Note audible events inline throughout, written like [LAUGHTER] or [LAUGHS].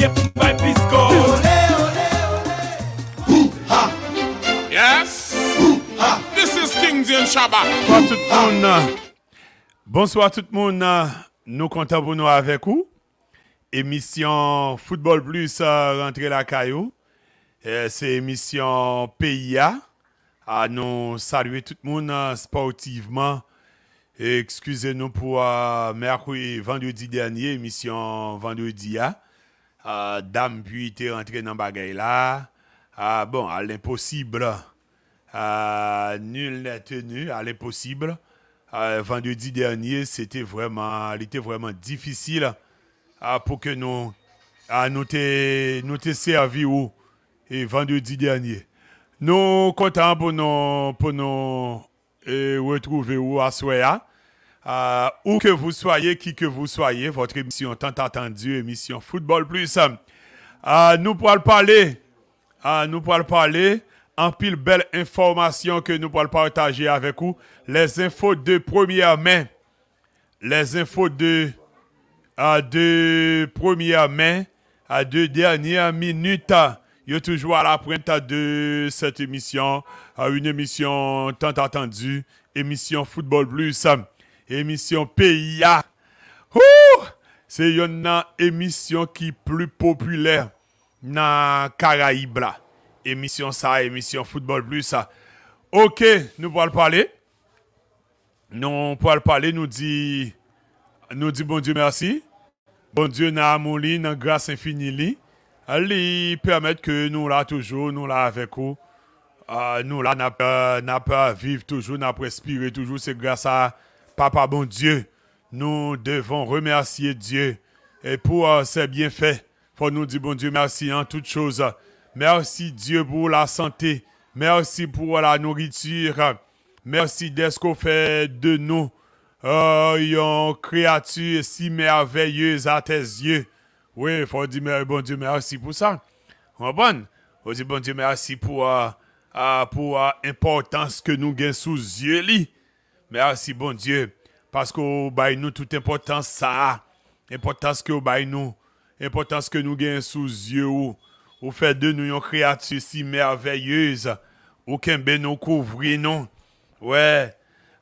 Yep, by Pisco Olé, olé, olé Ou ha! Yes! Ou ha! This is King Zien Shaba Ou ha! Bonsoir tout moun Nou kontaboun nou avek ou Emisyon Football Plus euh, rentre la kayo Se emisyon euh, P.I.A A nou salwe tout moun sportiveman Ekskuse nou pou a Merkoui vandou di denye Emisyon vandou di ya Ah, dame puis puis es rentré dans bagaille là. Ah bon, à l'impossible. Ah, nul n'est tenu à l'impossible. Ah, vendredi dernier, c'était vraiment, il vraiment difficile pour que nous nous te, nous où et vendredi dernier. Nous comptons pour nous pour nous eh, retrouver où à Soya. Euh, où que vous soyez, qui que vous soyez, votre émission tant attendue, émission Football Plus. Euh, nous pourrons parler, euh, nous pourrons parler en pile belle information que nous pourrons partager avec vous. Les infos de première main. Les infos de, de première main à deux dernières minutes. Il toujours à la pointe de cette émission, à une émission tant attendue, émission Football Plus émission PIA. C'est une émission qui est plus populaire dans Caraïbes Émission ça, émission football plus ça. OK, nous pouvons parler. Nous pouvons parler, nous dit nous dit bon Dieu merci. Bon Dieu n'a avons n'a grâce infinie Elle permet que nous là toujours, nous là avec vous. Euh, nous là n'a pas vivre toujours, n'a pas respirer toujours, c'est grâce à Papa bon Dieu, nous devons remercier Dieu et pour euh, ses bienfaits. Faut nous dire bon Dieu merci en toutes choses. Merci Dieu pour la santé. Merci pour la nourriture. Merci de ce qu'on fait de nous. Euh, oh, une créature si merveilleuse à tes yeux. Oui, faut dire bon Dieu merci pour ça. Bon, faut bon Dieu merci pour, euh, euh, pour l'importance que nous gagnons sous yeux. Mersi bon Diyo. Paske ou bay nou tout impotant sa a. Impotant se ke ou bay nou. Impotant se ke nou gen sou zye ou. Ou fe de nou yon kreati si merveyeyyez. Ou ken ben nou kouvri non? nou. Ouè.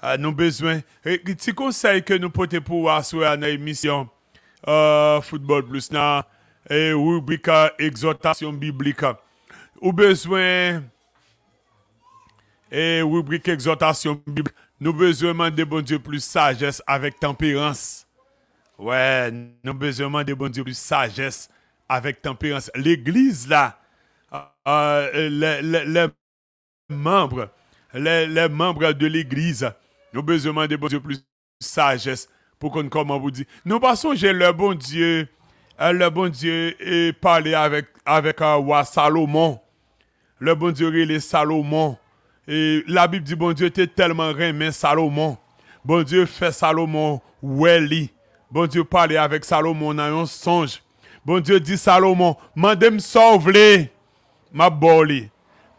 An nou bezwen. Ti konsey ke nou pote pou aswe an emisyon. Euh, Foutbol plus nan. Ou ubrika exotasyon biblika. Ou bezwen. Ou ubrika exotasyon biblika. Nous besoin de bon Dieu plus sagesse avec tempérance. Ouais, nous besoin de bon Dieu plus sagesse avec tempérance. L'Église, là, euh, euh, les, membres, les, membres de l'Église, nous besoin de bon Dieu plus sagesse pour qu'on comment vous dire. Nous passons, j'ai le bon Dieu, euh, le bon Dieu et parler avec, avec roi Salomon. Le bon Dieu, et est Salomon. Et la Bible dit, bon Dieu était tellement mais Salomon. Bon Dieu fait Salomon Welly. Bon Dieu parle avec Salomon dans un songe. Bon Dieu dit Salomon, me sauver ma boli.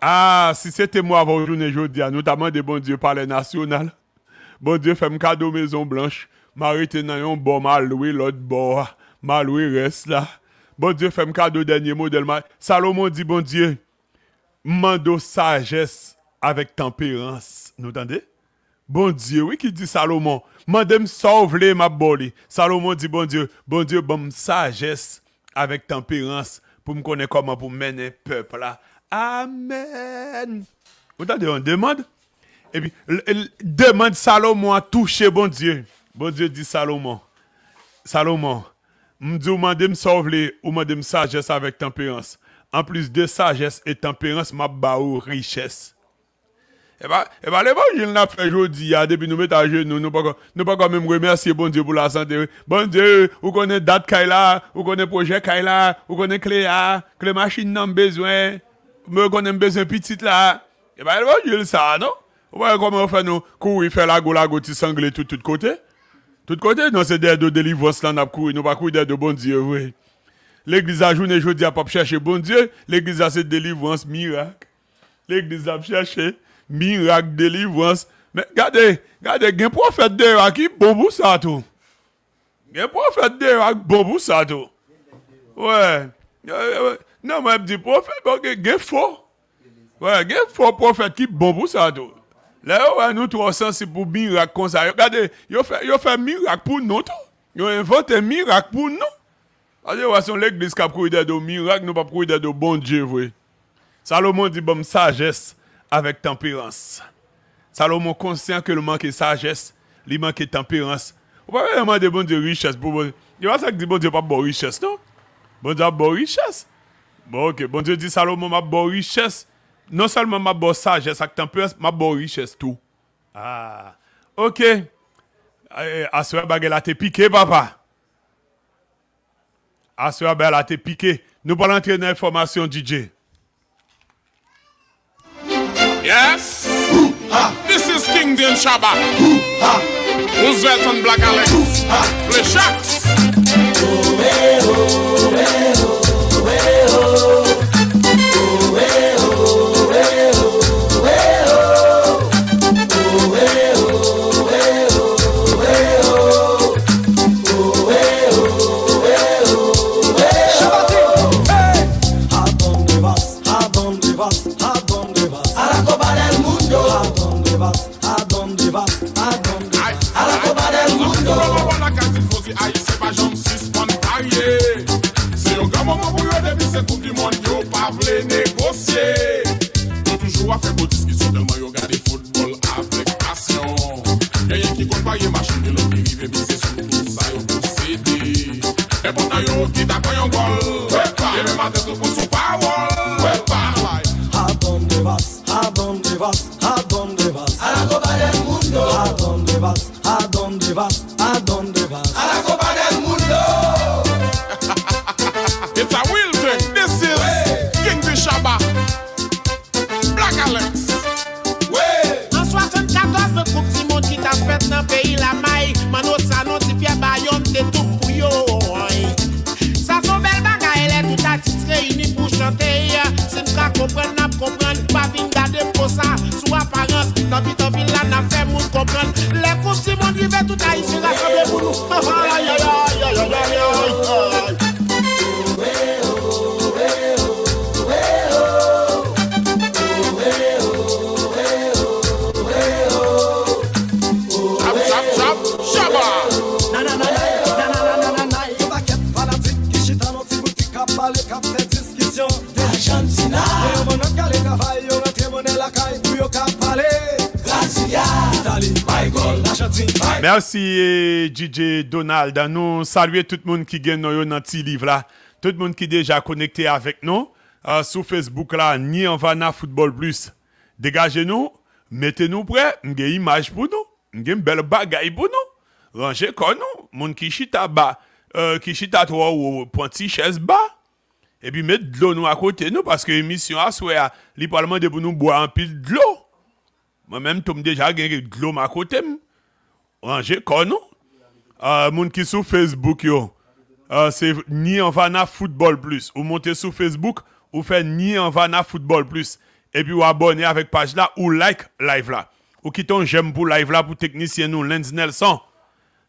Ah, si c'était moi avant journée aujourd'hui, notamment de bon Dieu parler national. Bon Dieu fait un cadeau Maison Blanche. M'arrêter dans un bon mal loué l'autre reste là. Bon Dieu fait un cadeau dernier modèle. Salomon dit bon Dieu, mando sagesse avec tempérance. Nous entendez? Bon Dieu, oui, qui dit Salomon, Madame sauve ma boli. Salomon dit bon Dieu, bon Dieu, bon sagesse avec tempérance pour me connaître comment pour mener peuple là. Amen. Vous entendez, on demande. demande Salomon à toucher bon Dieu. Bon Dieu dit Salomon, Salomon, m'dou moi m'andem sauve ou sagesse avec tempérance. En plus de sagesse et tempérance, m'a baou richesse. E ba, e ba le bon, bon jil na fwe jodi ya, depi nou met a jil nou, nou pa kon, nou pa kon mwen mwen remersye bon diyo pou la santere. Bon diyo, ou konen dat kaila, ou konen projek kaila, ou konen kliya, kliy machin nan bezwen, mwen konen bezwen pitit la. E ba, e ba jil sa, nou. Ou pa yon kon mwen fwe nou, koui fwe la go la go, ti sangle tout, tout kote. Tout kote, nou se derdo delivwans lan ap koui, nou pa koui derdo bon diyo, vwe. L'egliza jounen jodi ap ap chershe, bon diyo, l'egliza se delivwans Minrak delivrans. Gade, gade gen profet derak ki bobo sa tou. Gen profet derak bobo sa tou. Ouè. Nan mwen di profet, bon, gen fo. Ouè, gen fo profet ki bobo sa tou. Lè ouè nou tou osansi pou minrak kon sa. Gade, yo fe minrak pou nou tou. Yo envote minrak pou nou. Aze, wason lèk dis kap kou ide do minrak, nou pa kou ide do bon dje vwe. Salomon di bom sagesse. avec tempérance. Salomon conscient que le manque de sagesse, il manque de tempérance. On ne peut pas vraiment de bon Dieu richesse. Il y a pas ça que bon Dieu pas bon richesse, non? Bon Dieu a bon richesse. Bon, ok. Bon Dieu dit Salomon m'a bon richesse. Non seulement m'a bonne sagesse avec tempérance, m'a bon richesse tout. Ah. Ok. Assoir elle a été piqué, papa. Assoir elle a été piqué. Nous parlons entrer dans l'information, DJ. Yes. This is King Din Shaba. Roosevelt and Black Alex. Le Shots. Oh, hey, oh, hey, oh, hey, oh. A yi sepajan sispon a ye Se yo gaman mou yo de bisekoum di mon Yo pa vle negosye Yo toujou a fe godis ki sotelman Yo gade fotbol avek asyon Genye ki kontba yi machon Di lopi vive bisekoum Sa yo kousedi E potan yo ki takoyon gol E me maten to kon sou pawol Adon devas, adon devas Snap it. Mersi DJ Donald, an nou salwe tout moun ki gen nou yo nan ti liv la. Tout moun ki deja konekte avek nou, euh, sou Facebook la, Nye Anvana Futbol Plus. Degaje nou, mette nou pre, mge imaj pou nou, mge mbel bagay pou nou, ranje kon nou, moun ki chita ba, ki euh, chita to ou pon ti ches ba, epi met dlo nou akote nou, paske emisyon aswe ya, li palman de pou nou bo anpil dlo. Mwen menm toum deja gen gen dlo makote mou. Rangez, quoi nou? Euh, moun ki Facebook yo, euh, C'est se ni vana football plus. Ou montez sur Facebook, ou fait ni vana football plus. Et puis ou avec avec page là, ou like live là. Ou kiton j'aime pour live là, pour technicien nous, Lenz Nelson.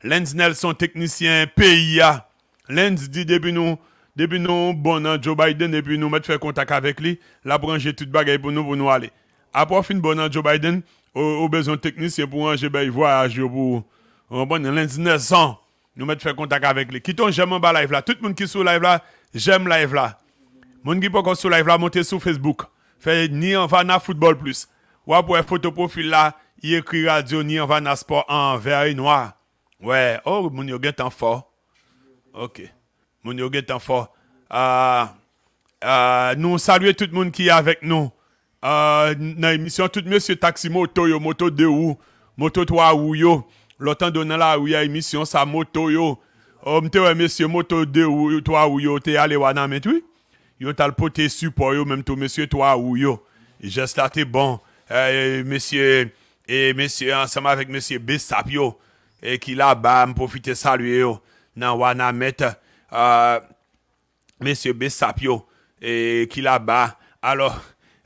Lenz Nelson technicien PIA. Lenz dit depuis nous, depuis nous, bon Joe Biden, nous, nous mettre fait contact avec lui. La branche tout bagay pour nous, pour nous aller. Après, fin bon Joe Biden, au besoin besoins c'est pour ranger ben voyage pour on bon lundi 900 nous mettre faire contact avec lui quittons j'aime en bas live là tout le monde qui est sur live là j'aime live là le monde qui pas sur live là montez sur Facebook fait ni en vana football plus ou pour photo profil là il écrit radio ni en vana sport en vert et noir ouais oh mon est en fort OK mon yo en fort ah, ah nous saluons tout le monde qui est avec nous Euh, nan emisyon tout mèsyè taksi moto yo, moto de ou, moto to a ou yo, lotan donan la ou ya emisyon sa moto yo, omte euh, wè mèsyè moto de ou, to a ou yo, te yale wana metwi, yon tal potè supo yo mèm to mèsyè to a ou yo, jesla te bon, mèsyè, mèsyè ansama vek mèsyè Besap yo, ki la ba, m poufite salye yo nan wana met, mèsyè euh, Besap yo, ki la ba, alò,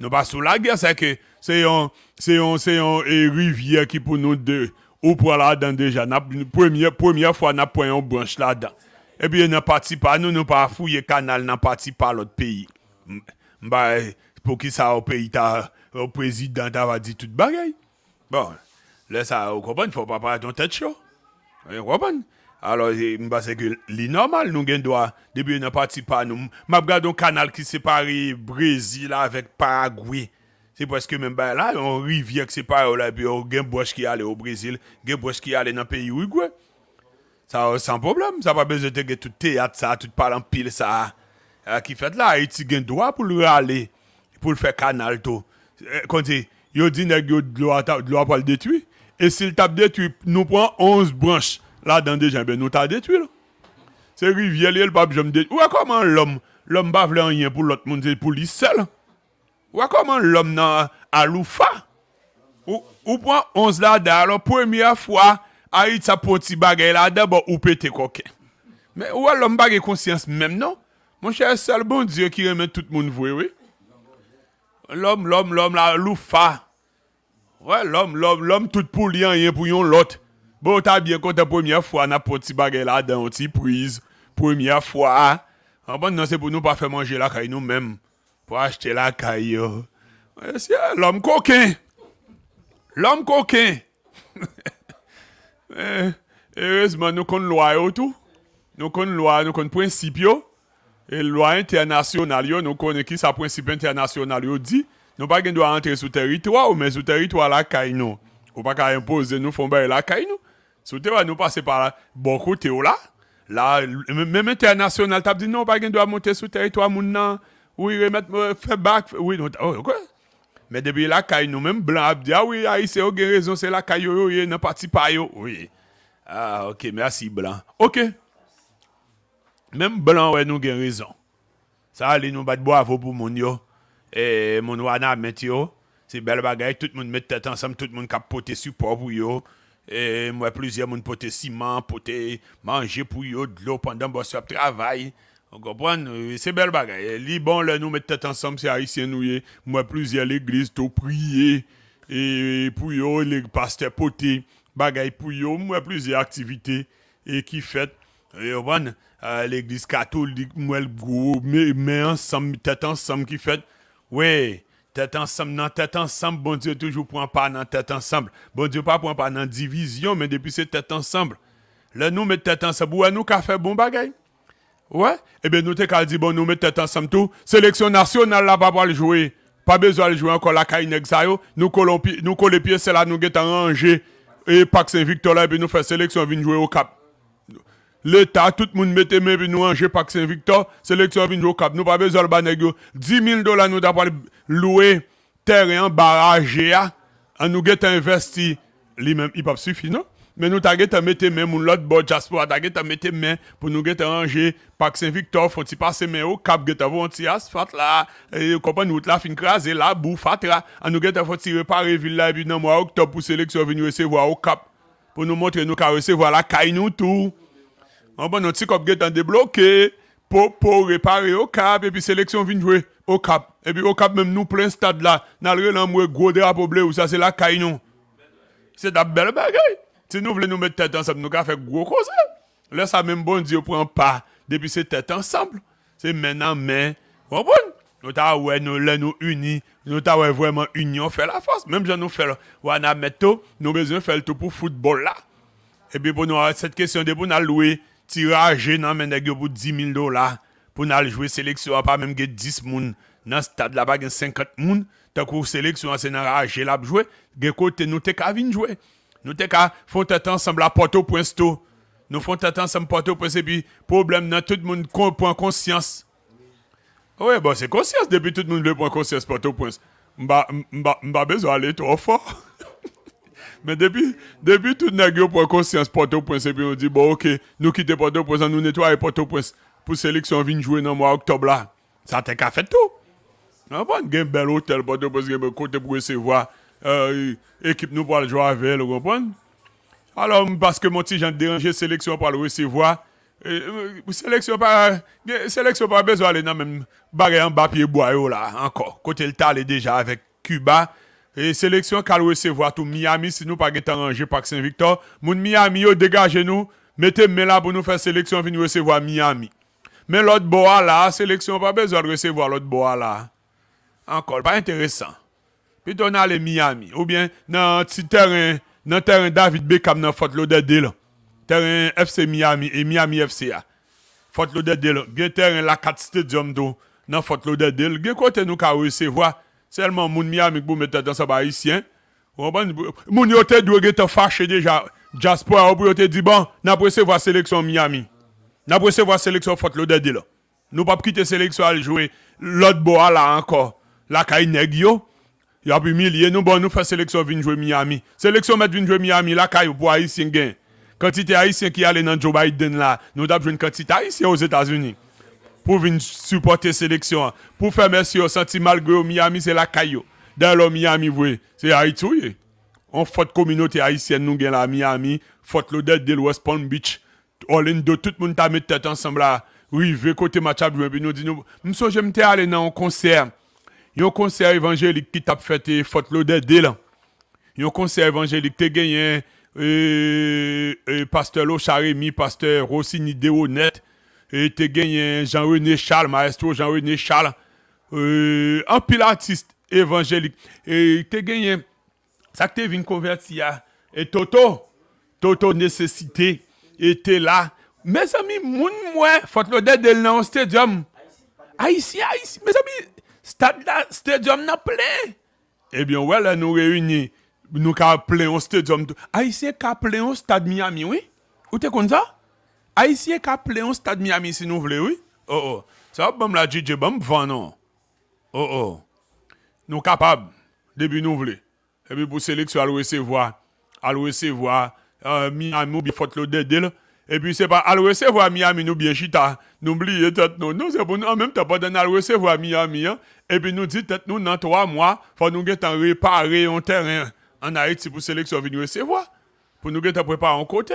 Nous pas sous la guerre, c'est que c'est un, c'est c'est rivière qui pour nous deux, ou pour là-dedans déjà. La première, première fois, nous pris une branche là-dedans. Et puis, nous parti pas, nous, nous pas fouiller canal, nous parti pas l'autre pays. Bah, pour qui ça au pays, ta, président, ta dit tout toute bagaille. Bon, là, ça, vous comprenez, faut pas parler ton tête chaud. Vous comprenez? Alo, mba se ke li normal nou gen doa. Debe yo nan pati pa nou. Mba brade yon kanal ki separe Brezila vek Paraguay. Se pweske mba la, yon rivye ki separe ou la, bi yo gen bwesh ki ale ou Brezila, gen bwesh ki ale nan peyi ou igwe. Sa, euh, san problem. Sa pa bezete gen tout teyat sa, tout palan pil sa. Ki fet la, yon ti gen doa pou l'urale, pou l'fe kanal to. Eh, konti, yon di neg yo dlo apal detwi, e si l tap detwi, nou pran 11 branche. la dan bon, de jenbe nou ta detwi la. Se rivye li el bab jenbe detwi. Ou a koman lom, lom ba vle an yen pou lot moun de pou li sel? Ou a koman lom nan alou fa? Ou pwan 11 la da, lom premye fwa a it sa poti bagay la de, bo ou pete koke. Men ou a lom bagay konsyans mem non? Mon chè sel bon diye ki remen tout moun vwe we. Lom, lom, lom la alou fa. Ou a lom, lom, lom tout pou li an yen pou yon lote. Bon, t'as bien compté première fois, n'a pas petit baguette là dans petit prise. Première fois, en bon, non, c'est pour nous pas faire manger la caille nous-mêmes. Pour acheter la caille. Oh. C'est l'homme coquin. L'homme coquin. [LAUGHS] Eh, heureusement, nous connaissons loi oh, tout. Nous connaissons loi, nous connaissons principe. Oh. Et loi internationale, nous connaissons qui sa principe international dit. Nous pas entrer sur territoire, mais sur territoire la caille nous. Ou pas imposer nous font la caille sous terre nous passait par beaucoup théo oh là là même international tu as dit non pas quelqu'un doit monter sur territoire euh, non oui maintenant fait back oui quoi mais depuis là qu'a eu nous même blanc ah oui ah il c'est aucun raison c'est la qu'a eu il n'est parti pas yo oui ah ok merci blanc ok même blanc ouais nous aucun raison ça allait nous va de boire vos boumio et monwa na met théo c'est belle bagarre tout le monde met tête ensemble tout le monde capote et support yo E mwen pluzye moun pote siman, pote manje pou yo dlo pandan bwa sop travay. O go bon, se bel bagay. E, li bon lè nou mwen tete ansam si a isen nou ye, mwen pluzye l'eglis to priye. E pou yo, lè pastor pote bagay pou yo, mwen pluzye aktivite. E ki fet, yo e, bon, l'eglis katolik mwen go, mwen ansam, tete ansam ki fet, wey. Tête ensemble non, tête ensemble, bon Dieu toujours prend pas dans tête ensemble. Bon Dieu pas prend pas dans division, mais depuis c'est tête ensemble. Là nous mettons tête ensemble, ouais nous qu'a fait bon bagay. Ouais, eh bien nous t'es qu'à dire bon nous mettons tête ensemble tout. Sélection nationale là pas le jouer. Pas besoin de jouer encore la caille nous collons nous pieds, pieds c'est là nous en ranger et Pax Saint-Victor là et puis nous faisons sélection venir jouer au Cap l'État, tout le monde main pour nous ranger Saint-Victor, sélection au cap. Nous pas besoin de 10 000 dollars nous louer loué terrain, barrage, en nous investi. il pas suffit, non? Mais nous avons mettre main pour nous ranger Saint-Victor, faut passer main au cap, nous un petit là, et là, fin nous avons faut et octobre pour sélection au cap, pour nous montrer nous recevoir caille nous tout. Anpon nou ti kop ge tan de bloke, pou pou repare okap, epi seleksyon vin jwe okap. Epi okap menm nou plen stad la, nan re lan mwe go de rapoble ou sa se la kainon. Se ta bel bagay. Se nou vle nou met tete ansap, nou ka fek go ko se. Le sa menm bon di ou pren pa, depi se tete ansap. Se men nan men, anpon, nou ta wè nou lè nou uni, nou ta wè vwèman union fè la fòs. Menm jan nou fè la, wè nan met to, nou bezè fè l to pou foutbol la. Epi pou nou a set kesyon de pou nan loue, tirage nan men nèg pou pour 10 000 dollars pour n'aller jouer sélection pas même que 10 moun dans stade là pas 50 moun tant que sélection c'est nan rage la jouer gen côté nou te ka vinn jouer nous t'es ka font tête ensemble à Port-au-Prince nous font tête ensemble Port-au-Prince et puis problème nan tout monde prend conscience oui, bon, c'est conscience depuis tout le monde veut prendre conscience Port-au-Prince. mba besoin d'aller trop fort. Mais depuis, depuis tout Nagio pour conscience, Port-au-Prince, et puis on dit, bon, ok, nous quittons Port-au-Prince, nous nettoyons Port-au-Prince pour sélection, vient jouer dans le mois octobre là. Ça t'es qu'à fait tout. On pas un bel hôtel, Port-au-Prince, côté pour recevoir, euh, équipe nous pour jouer avec elle, vous Alors, parce que mon petit j'ai dérangé sélection pour le recevoir, euh, sélection pas euh, sélection pas besoin aller dans même barrer en papier bois là encore côté le est déjà avec Cuba E seleksyon kal wesevo a tou Miami, sinou pa gen tan anje Paksin Victor. Moun Miami yo degaje nou, metem mela pou nou fè seleksyon vini wesevo a Miami. Men lout bo a la, seleksyon pa bezod wesevo a lout bo a la. Ankol, pa interesan. Pi ton alè Miami, ou bien, nan teren David Beckham nan fotlou dedèl, teren FC Miami, e Miami FC a. Fotlou dedèl, gen teren la katiste djom do nan fotlou dedèl, gen konten nou kal wesevo a Seulement, moun Miami qui pour mettre dans sa haïtien. Moun yoté te doit être fâché déjà. Jasper, a dit bon, n'a pas la sélection Miami. N'a pas la sélection Fort Lauderdale. Nous pas quitter la sélection à jouer l'autre boa là encore. La caille nèg yo. Il a humilié nous bon nous faire sélection vinn jouer Miami. Sélection mettre vinn jouer Miami la caille pour haïtien gain. Quantité haïtien qui allait dans Joe Biden nous nous d'abord une quantité haïtien aux États-Unis pour venir supporter sélection, pour faire merci au senti malgré Miami, c'est la caillou. Dans le Miami, c'est Haïti, On fait communauté haïtienne, nous avons la Miami, fait l'odeur de l'West Palm Beach. Orlando, tout le monde t'a mis tête ensemble là. Rive côté match à puis nous dit nous, nous j'étais allé dans un concert. Il y un concert évangélique qui t'a fait faute l'odeur de là. Il y un concert évangélique qui gagné, euh, pasteur pasteur Locharemi, pasteur Rossini Deonet. E te genyen Jean-René Charles, maestro Jean-René Charles e, An pilatiste evanjelik E te genyen, sakte vin konvert si ya E toto, toto nesesite E te la, mez ami moun mwen Fote lode del nan an stedyam A isi, a isi, mez ami Stadyam nan ple Ebyon we la nou reyouni Nou ka ple an stedyam A isi ka ple an stadyam mi, ou te kondza? Haïtien qui a appelé un stade Miami si nous voulons, oui. Oh oh. Ça va, la DJ, bon, vent, non. Oh oh. Nous capables, depuis nous voulons. Et puis pour sélection, à recevoir, à recevoir euh, Miami ou bien le Lauderdale. Et puis c'est pas à recevoir Miami nous bien chita. N'oubliez nous. Nous, c'est pour nous, en même temps, pas donné à recevoir Miami. Hein? Et puis nous dit nous, dans trois mois, faut nous réparer un terrain en Haïti pour sélection venir recevoir. Pour nous préparer un côté.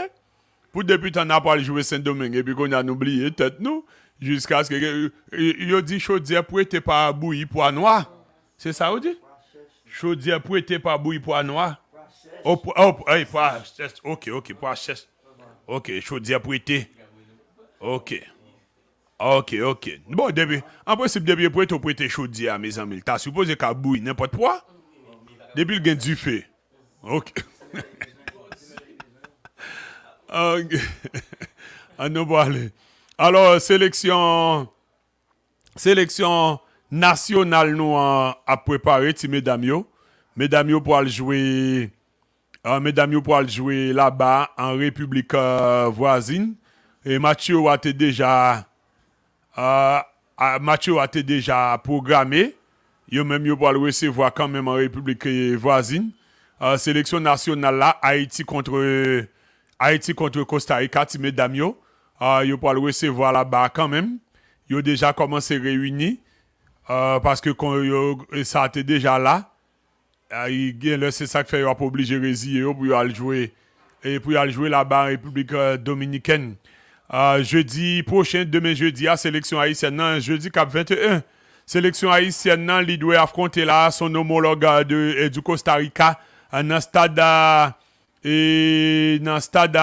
Pour depuis t'en n'as pas joué Saint-Domingue et puis qu'on a oublié tête nous jusqu'à ce que yo dit chaudière pour être pas bouilli pour noir. C'est ça ou dit Chaudière pour être pas bouilli pour noir. Oh, oh, hey, OK, OK, pour OK, chaudière pour être. OK. OK, OK. Bon, depuis, en principe, depuis pour tu pour être chaudière, mes amis, tu as supposé qu'à bouillir n'importe quoi. Depuis le gain du fait. OK. Ah, [LAUGHS] Alors, sélection, sélection nationale nous a hein, préparé, mesdames, Damio. mesdames pour jouer, euh, pour jouer là-bas en République euh, voisine. Et Mathieu a été déjà, euh, Mathieu a été déjà programmé. Yo même pour recevoir quand même en République euh, voisine. Euh, sélection nationale là, Haïti contre Haïti contre Costa Rica, mesdames, Damio. Euh, yo pour le recevoir là-bas quand même. Yo déjà commencé réunir euh, parce que quand ça déjà là. Ah, c'est ça que fait obligé de pour jouer et pour aller jouer là-bas en République euh, dominicaine. Ah, jeudi prochain, demain jeudi, à sélection haïtienne, hein, jeudi cap 21. Sélection haïtienne, nan, hein, doit affronter là son homologue euh, du Costa Rica, hein, stade et dans stade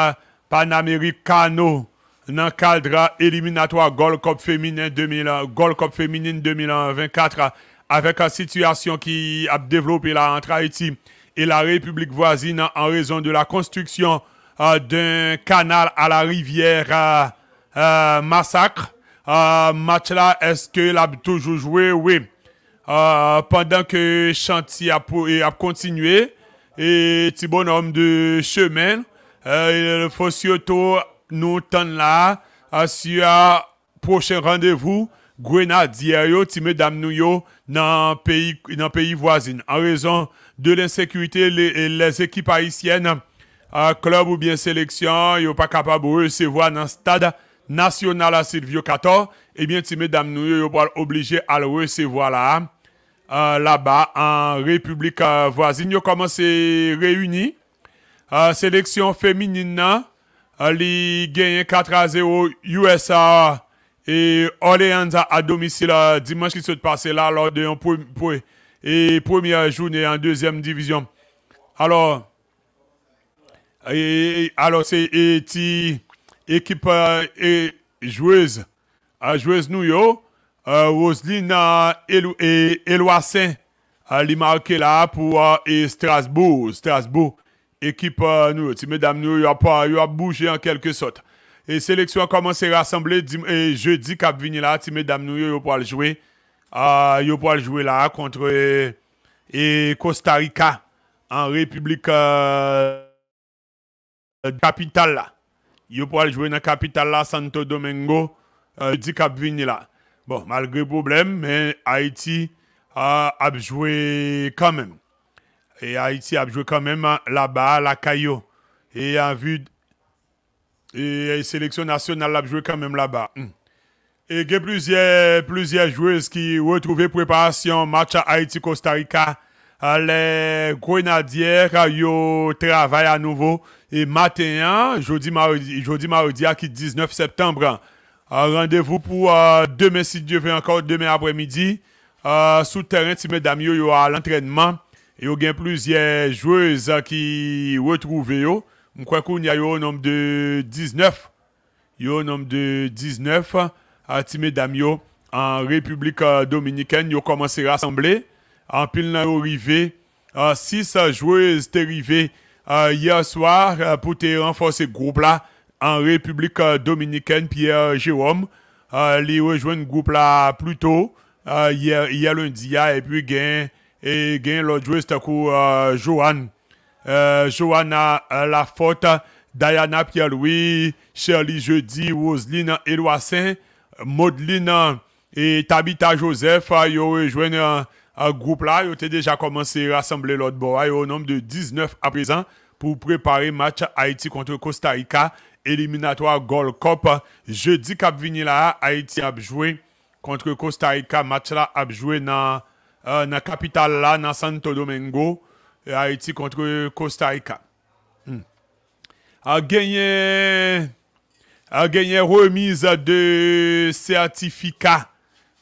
panaméricano, dans le éliminatoire Gold Cup féminin 2000, Gold Cup féminine 2024 avec la situation qui a développé là entre Haïti et la République voisine en raison de la construction euh, d'un canal à la rivière euh, euh, Massacre. match là, est-ce que a toujours joué? Oui. pendant que chantier a continué, et petit bonhomme de chemin. Euh, il faut surtout nous tenir là à ce prochain rendez-vous grenadier mesdames nous dans pays pays voisin en raison de l'insécurité les, équipes haïtiennes à euh, club ou bien sélection sont pas capable de recevoir dans stade national à Silvio 14 Eh bien ti mesdames nous yo, pas obligé à recevoir là euh, là-bas en République euh, voisine. Ils ont commencé réunir. Euh, sélection féminine, hein. euh, gagnent 4 à 0 USA et Orléans à, domicile dimanche qui se passe là lors de la première journée en deuxième division. Alors, alors c'est équipe et, joueuse, joueuse New York. Euh, Roselyne Eloissin, euh, euh, li marqué là pour Strasbourg. Strasbourg, équipe nous York. pas New York a en en quelque sorte et sélection à rassembler se rassembler jeudi Cap vini la. mesdames New York Yo Costa Rica en République capitale. là Yo pour jouer la capitale capitale Santo Domingo. Jeudi Bon, malgré problème, mais Haïti a, joué quand même. Et Haïti a joué quand même là-bas, à la Caillou. Et en vue et sélection nationale a joué quand même là-bas. Hmm. Et il y a plusieurs, plusieurs joueuses qui retrouvé préparation match à Haïti-Costa Rica. Les Grenadiers travaillent à nouveau. Et matin, hein, jeudi, mardi, jeudi, mardi, qui 19 septembre, hein. Euh, rendez-vous pour euh, demain, si Dieu veut encore, demain après-midi. Euh, sous terrain, Timé Damio à l'entraînement. Et yo a plusieurs joueuses qui retrouvent Je crois qu'il y a eu un nombre de 19. Yo un nombre de 19. à Timé Damio en République Dominicaine, yo commencé à rassembler. En pile, nan yo 6 joueuses sont arrivées hier soir pour te renforcer groupe là en République euh, dominicaine, Pierre Jérôme. Euh, li rejoint groupe là plus tôt, euh, hier, hier lundi, hein, et puis gain, et gain l'autre joueur, c'est Johan. la Laforte, Diana Pierre-Louis, Shirley Jeudi, Roselyne Saint, Maudeline et Tabita Joseph, ils ont rejoint un groupe là, ils ont déjà commencé à rassembler l'autre ont hein, au nombre de 19 à présent, pour préparer match Haïti contre Costa Rica éliminatoire Gold Cup. Jeudi, Cap là, Haïti a joué contre Costa Rica. Match là a joué dans euh, la capitale là, dans Santo Domingo. Haïti contre Costa Rica. Hmm. A gagné, a gagné remise de certificat.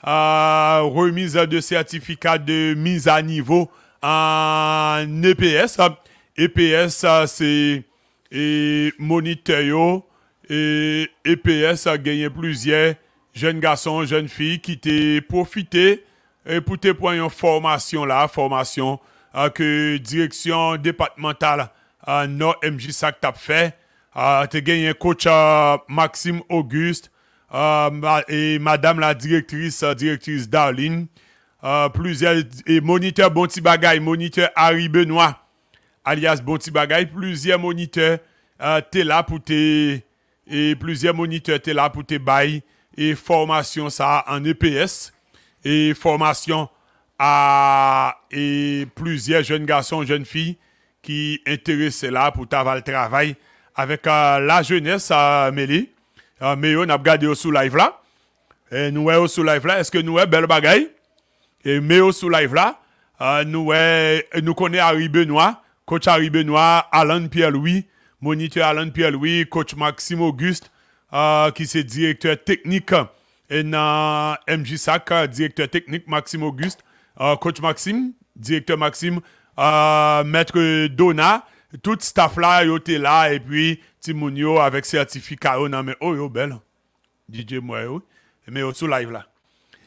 remise de certificat de mise à niveau en EPS. EPS, c'est et moniteur, et EPS a gagné plusieurs jeunes garçons, jeunes filles qui t'ont profité pour te prendre une formation là, formation euh, que direction départementale à Nord MJ SAC fait. Euh, tu gagné coach Maxime Auguste euh, et madame la directrice, directrice Darlene. plusieurs, et moniteur Bonti Bagay, moniteur Harry Benoît alias Boti Bagay, plusieurs moniteurs euh, t'es là pour te et plusieurs moniteurs t'es là pour te bail et formation ça en EPS et formation à et plusieurs jeunes garçons, jeunes filles qui intéressent là pour avoir le travail avec euh, la jeunesse à euh, Mélie. Euh, mais on a regardé sous live là. Et nous au sous live là. Est-ce que nous avons belle bagaille? Et mais sous live là, euh, nous, nous connaissons Harry Benoît coach Harry Benoît, Alan Pierre-Louis, moniteur Alan Pierre-Louis, coach Maxime Auguste, euh, qui c'est directeur technique et dans MJ Sac, euh, directeur technique Maxime Auguste, euh, coach Maxime, directeur Maxime, maître Dona, tout staff là, là et puis Timounio avec certificat yo mais oh yo DJ moué. oui mais yo sous live là.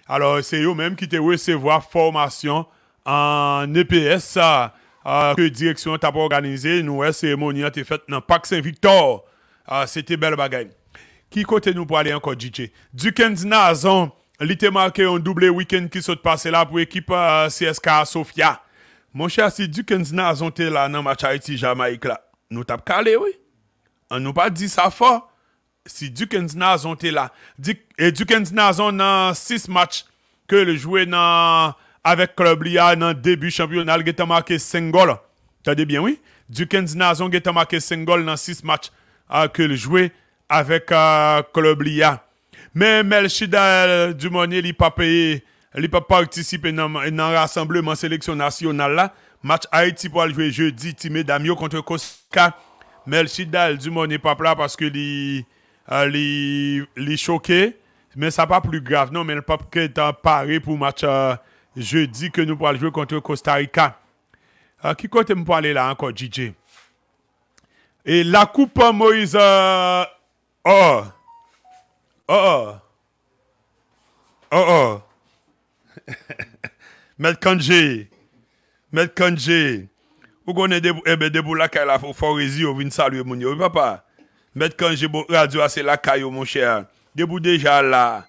Alors c'est eux même qui te recevoir formation en EPS ah, que direction t'a organisé, nous, la cérémonie a été faite dans Parc Saint-Victor. Ah, c'était belle bagaille. Qui côté nous pour aller encore, DJ? Dukens Nazon, il était marqué un double week-end qui s'est passé là pour l'équipe euh, CSK Sofia. Mon cher, si Dukens Nazon était là dans le match Haïti-Jamaïque, nous t'a calé, oui. On nous pas dit ça fort. Si Dukens Nazon était là, et Dukens Nazon dans 6 matchs que le jouer dans avec club lia dans le début championnat il a marqué 5 goals. T'as bien oui. Dukens il a marqué 5 goals dans 6 matchs euh, qu'il jouait avec euh, club lia. Mais Melchida euh, Dumonier n'a pas payé, pas participé dans le rassemblement sélection nationale Match Haïti pour jouer jeudi Timé Damio contre Koska. Melchida Dumonier pas là parce que il est choqué mais ça pas plus grave non mais le pape est paré pour match jeudi que nous pourrons jouer contre Costa Rica. Euh, qui côté me parler là encore, DJ? Et la coupe Moïse. Euh, oh oh. Oh. Oh. Oh. [LAUGHS] Maître Kanji. Met Kanji. Ou bien, est debout la caille la forésie, vous saluer mon papa. Met Kanji, radio, c'est la caille, mon cher. Debout déjà là.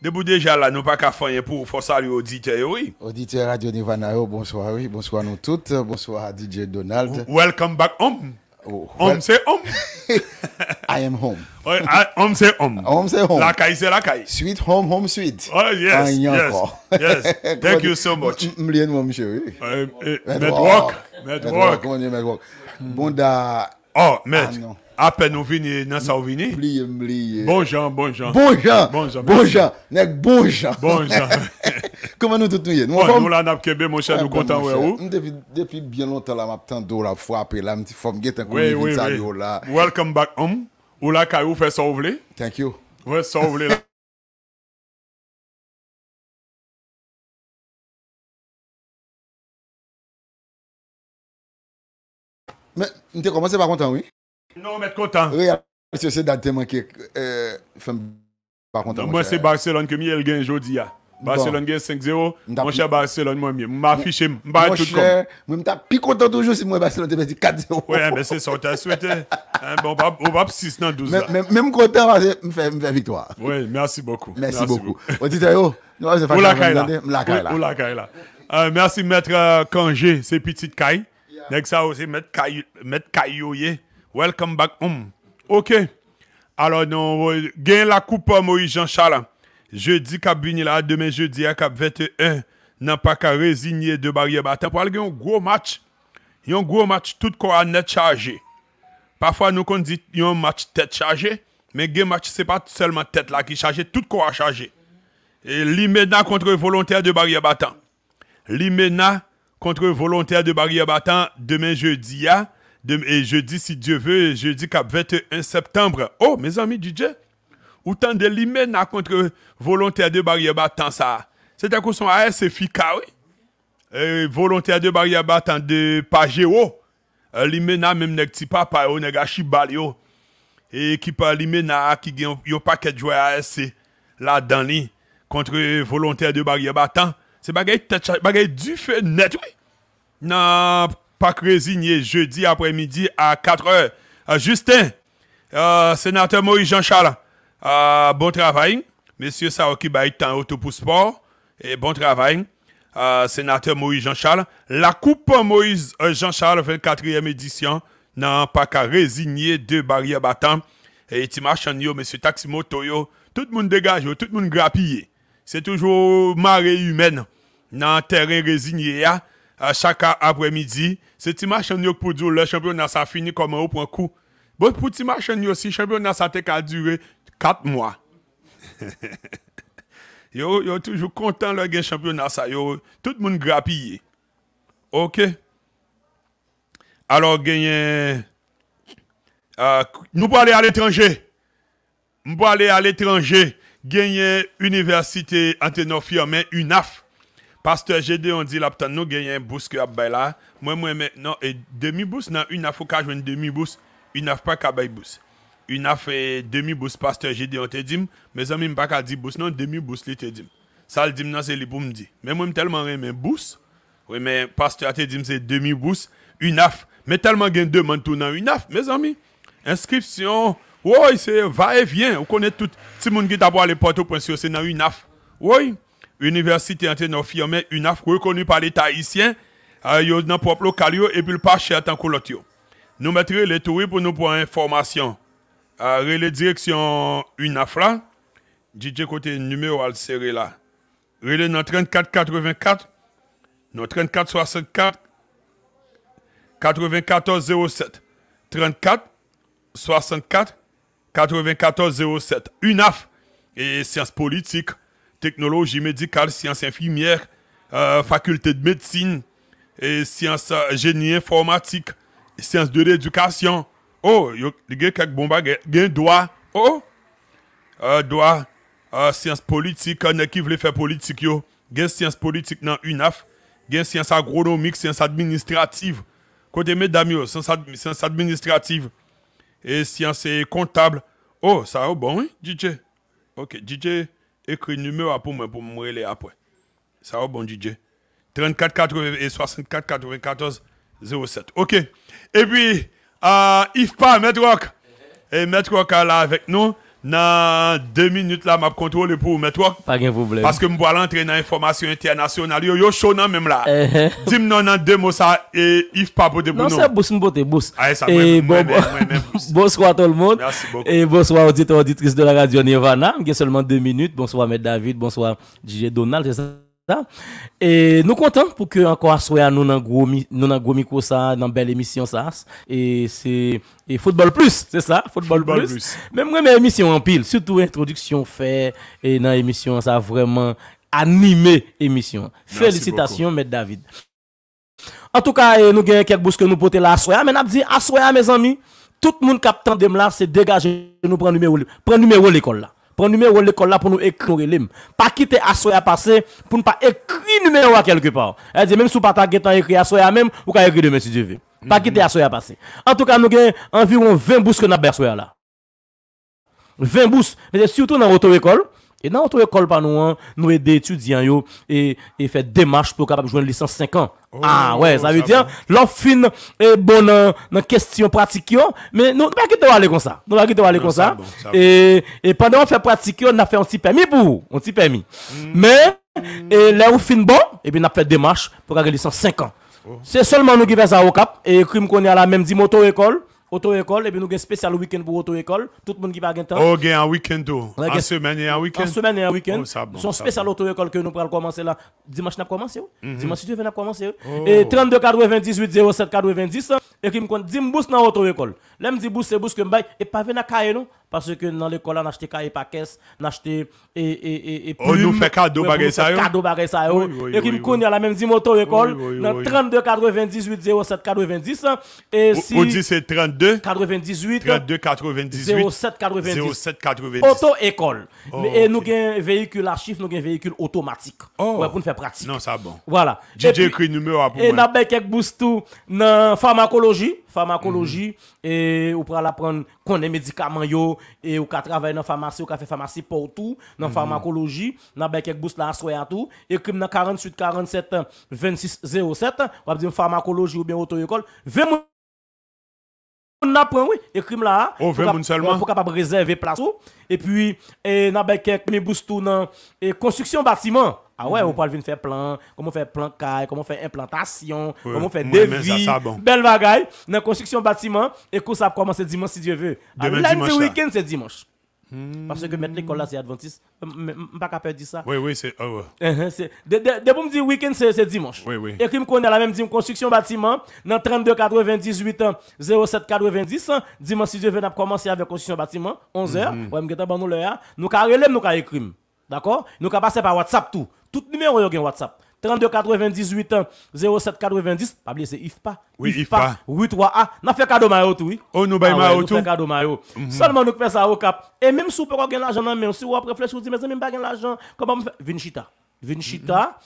Debout déjà là, nous pas qu'à faire pour forcer saluer auditeur, oui. Auditeur Radio Nirvana, oh, bonsoir, oui, bonsoir nous toutes, bonsoir à DJ Donald. Welcome back home. Oh, home, well... Homme c'est home. [LAUGHS] I am home. Ah, home, I, homme c'est home. c'est home. La caille c'est la caille. Sweet home, home sweet. Oh yes, ah, yes, yes. [LAUGHS] Thank you so much. M'lien moi monsieur. Network. Network. Bon da Oh, Med. Ape nou vini nan sa ou vini? Mliye, mliye. Bonjan, bonjan. Bonjan! Bonjan! Bon Nek bonjan! Bonjan! Koman nou tout nou ye? Nou la napkebe, mon chèdou kontan wè ou. Depi bien lontan la mapten do la fwa apè la, mti fomge tenk wè yon vinsan yon la. Welcome back, oum. Ou la kayou fè so ou vli. Thank you. Fè so ou vli la. Mè, mte komase pa kontan wè? Non, mais content. Real c'est te manqué. Euh, par contre, moi, c'est Barcelone que Miel gagne aujourd'hui. Hein. Barcelone gagne 5-0. Mon cher Barcelone, moi, je m'affiche, je m'bats tout comme. Moi, je suis content toujours si moi, Barcelone, te dit 4-0. Oui, mais c'est ça, on t'a souhaité. [LAUGHS] Hein, on va 6 dans 12 Même content, je fais victoire. Oui, merci beaucoup. Merci beaucoup. On dit, yo, nous allons faire la caille là. Merci, maître euh, Kangé, ces petites cailles. Avec ça aussi, maître caille, maître caille, oh, Welcome back home. Um. OK. Alors, nous gain la coupe Moïse Jean Charles. Jeudi, cap là, demain jeudi à cap 21. N'a pas qu'à résigner de barrière battant. Pour aller un gros match. Un gros match, tout corps net chargé. Parfois, nous on dit un match tête chargé, Mais un match, c'est pas seulement tête là qui chargé, tout corps chargé. Et L'imena contre volontaire de barrière battant. L'imena contre volontaire de barrière battant demain jeudi à. Et je dis, si Dieu veut, je jeudi cap 21 septembre. Oh, mes amis du autant de l'hymen contre volontaire de barrière battant ça. C'est-à-dire AS FICA, oui. Et de barrière battant de Pagéo. Euh, l'hymen même n'est pas papa, on nega pas qui Et de limena qui a un paquet de joueurs AS là dans li. Contre volontaire de barrière battant. C'est bagaille bagay du fait net, oui. Non, Pâques résigné jeudi après-midi à 4 h euh, Justin, euh, sénateur Moïse Jean-Charles, euh, bon travail. Monsieur Saoki Baïtan, auto pour sport. Et bon travail. sénateur Moïse Jean-Charles. La Coupe Moïse Jean-Charles, 24e édition, n'a pas qu'à résigner deux barrières battantes. Et yo monsieur taximo yo, tout le monde dégage, tout le monde grappille. C'est toujours marée humaine dans terrain résigné. Ya à chaque après-midi. C'est petit yo pour dire le championnat ça fini comme un point coup. Bon, pour petit match aussi, le championnat ça a duré 4 mois. [LAUGHS] yo, yo toujours content le gain championnat ça. Yo, tout le monde grappillé. OK. Alors, gagné. Euh, euh, nous pouvons aller à l'étranger. Nous pouvons aller à l'étranger. Gagné Université Antenor Firmin, UNAF. Pasteur GD an di la pou tan nou genyen bous ki ap bay la, mwen mwen men nan e demi bous nan un af ou ka jwen demi bous, un af pa kabay bous. Un af e demi bous Pasteur GD an te dim, me zanmi m baka di bous nan demi bous li te dim. Sal dim nan se li pou m di. Mwen m telman ren men bous, mwen men Pasteur a te dim se demi bous, un af, men telman gen den man tou nan un af, me zanmi. Inscription, woy se va e vyen, ou konen tout, ti moun ki tabwa le porto pon syose nan un af, woy. Université internationale une UNAF reconnue par l'État haïtien, euh, dans propre local et puis pas cher euh, tant que l'autre. Nous mettons les touris pour nous prendre information. Euh, direction UNAF là. DJ côté numéro al serré là. Rele dans 34 84 non 34 64 94 07 34 64 94 07 UNAF et sciences politiques technologie médicale, sciences infirmières, euh, faculté de médecine, et sciences euh, génie informatique, sciences de l'éducation. Oh, il y a quelques bons bagages. Oh, oh. Euh, euh, sciences politiques, euh, qui veulent faire politique. Il y sciences politiques dans UNAF. Il y sciences agronomiques, sciences administratives. Côté mesdames, yo, sciences, sciences administratives et sciences comptables. Oh, ça, oh, bon, DJ. Ok, DJ écris numéro pour moi pour me les après. Ça va, oh, bon DJ. 34 80 et 64 94 07. OK. Et puis, euh, Yves Pa, Rock. Et Rock là avec nous. Na 2 minutes là map kontrole pou parce que mbo al entre nan informasyon internationale yo yo show nan mem là. Eh, eh. dim nan nan 2 mosa e if pa bote de nou non c'est bous mbote ah, eh, bon [LAUGHS] bonsoir tout le monde et bonsoir auditeurs auditrices de la radio Nirvana J'ai seulement deux minutes bonsoir M. David, bonsoir DJ Donald c'est ça et nous content pour que encore à nous dans gros nous dans gros micro ça dans belle émission ça et c'est football plus, c'est ça, football, plus. Même moi mes en pile, surtout introduction fait et dans émission ça vraiment animé émission. Félicitations M. David. En tout cas, nous avons quelques bousses que nous porter là à nous à mes amis, tout le monde qui attend là, c'est dégager nous prendre numéro prendre numéro l'école là. Prends numéro l'école là pour nous écrire. Pas quitter à passer pour ne pas écrire numéro à quelque part. Elle dit même si vous pas écrit à même, ou qu'à écrire demain si tu veux. Pas mhm. quitter à passer. En tout cas, nous avons environ 20 bousses que nous avons là. 20 bousses. Mais surtout dans l'auto-école, et dans notre école, nous, hein, nous les étudiants et, et faire démarches pour capable jouer une licence 5 ans. Oh, ah ouais, ça veut dire, l'offre est bonne hein, dans la question pratique, mais nous ne pas aller comme ça. Nous ne pas quitter aller comme ça. Et pendant et, et, pendant qu'on fait pratique, on a fait un petit permis pour vous. Un petit permis. Mm. Mais, et là où fin bon, et puis on a fait démarche pour avoir une licence 5 ans. Oh. C'est seulement nous qui faisons ça au cap. Et crime qu'on est à la même dimoto école auto-école, et puis nous avons spécial week-end pour auto-école. Tout le monde qui n'a pas de temps. Oh, il y a un week-end En semaine et un week-end. En semaine et un week-end. Oh, Son spécial auto-école que nous allons commencer là. Dimanche, nous avons commencé. Mhm. Dimanche, tu nous avons commencé. Oh. Et 32 98 07 90. Et qui me compte, dis-moi, dans auto-école. L'homme dit, c'est bourse que je et pas venir à non parce que dans l'école, on acheté cahier paquets, on acheté et et et On oh, nous fait cadeau bagay ça Cadeau bagay ça Et qui me connaît la même dit moto école dans 32 98 07 90 et si On dit c'est 32 98 32 98 07 90 07 90 auto école. Oh, et nous gain véhicule à chiffre, nous gain véhicule automatique. Oh. Ouais pour nous faire pratique. Non, ça bon. Voilà. DJ écrit numéro pour moi. Et n'a quelques boost dans pharmacologie pharmacologie, mhm. et ou pour prendre qu'on est médicaments, yo, et ou ka travailler dans pharmacie, ou ka faire pharmacie pour tout, dans mhm. pharmacologie, dans ben quelques boost là, à tout, et dans 48, 47, 26, 07, on va dire pharmacologie ou bien auto-école, 20 on apprend oui et crime là on veut capable réserver place et puis et n'a quelques et construction bâtiment ah ouais mhm. on parle venir faire plan comment faire plan caille comment faire implantation comment faire devis belle bagaille dans construction bâtiment et qu'on ça commencer dimanche si Dieu veut Le week-end c'est dimanche parce que mettre l'école là, c'est adventiste. Je ne pas capable de dire ça. Oui, oui, c'est. Oh, Dès que me dire week-end, c'est dimanche. Oui, oui. Et que qu'on a la même dit construction bâtiment, dans 32 98 07 90, dimanche 6 je on a commencé avec construction bâtiment, 11h. Mm-hmm. Ouais, nous avons nous avons écrit. D'accord Nous avons passé par WhatsApp tout. Tout numéro, numéros WhatsApp. 3298 0790. Pas blessé, IFPA. Oui, IFPA. Oui, 3A. N'a fait cadeau maillot tout. On oh, nous bay ah maillot mhm. Seulement nous faisons ça au cap. Et même si vous pouvez gagner l'argent, mais si vous mais vous dites, même pas gagner l'argent, comment on fait Vinchita. Vinchita,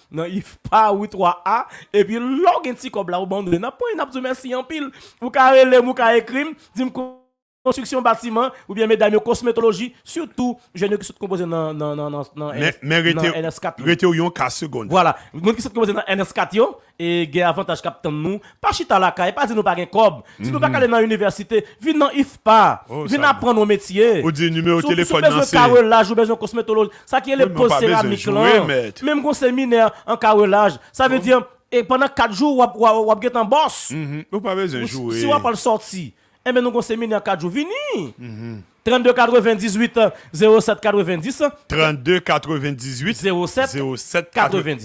pas oui, 3A. Et puis, log un petit cob N'a pas une merci en pile. Vous carrer les mouka écrire, Dis-moi construction bâtiment ou bien mesdames cosmétologie surtout jeunes qui sont composés dans dans dans dans mais ns4 4 secondes voilà monde qui sont composés dans ns4 et gain avantage captain nous pas chita la caille pas nous pas gain cob si nous pas mhm. aller dans université viens dans pas oh, viens apprendre nos métiers ou dit numéro téléphone dans c'est carrelage ou besoin cosmétologue ça qui est le poste céramiques là même qu'on séminaire en carrelage ça veut dire et pendant 4 jours on va en boss mhm. ou pas besoin jouer si on pas sortir E eh men nou gonsen mini akadjou vini. 32-98-07-90 32-98-07-90 32-98-07-90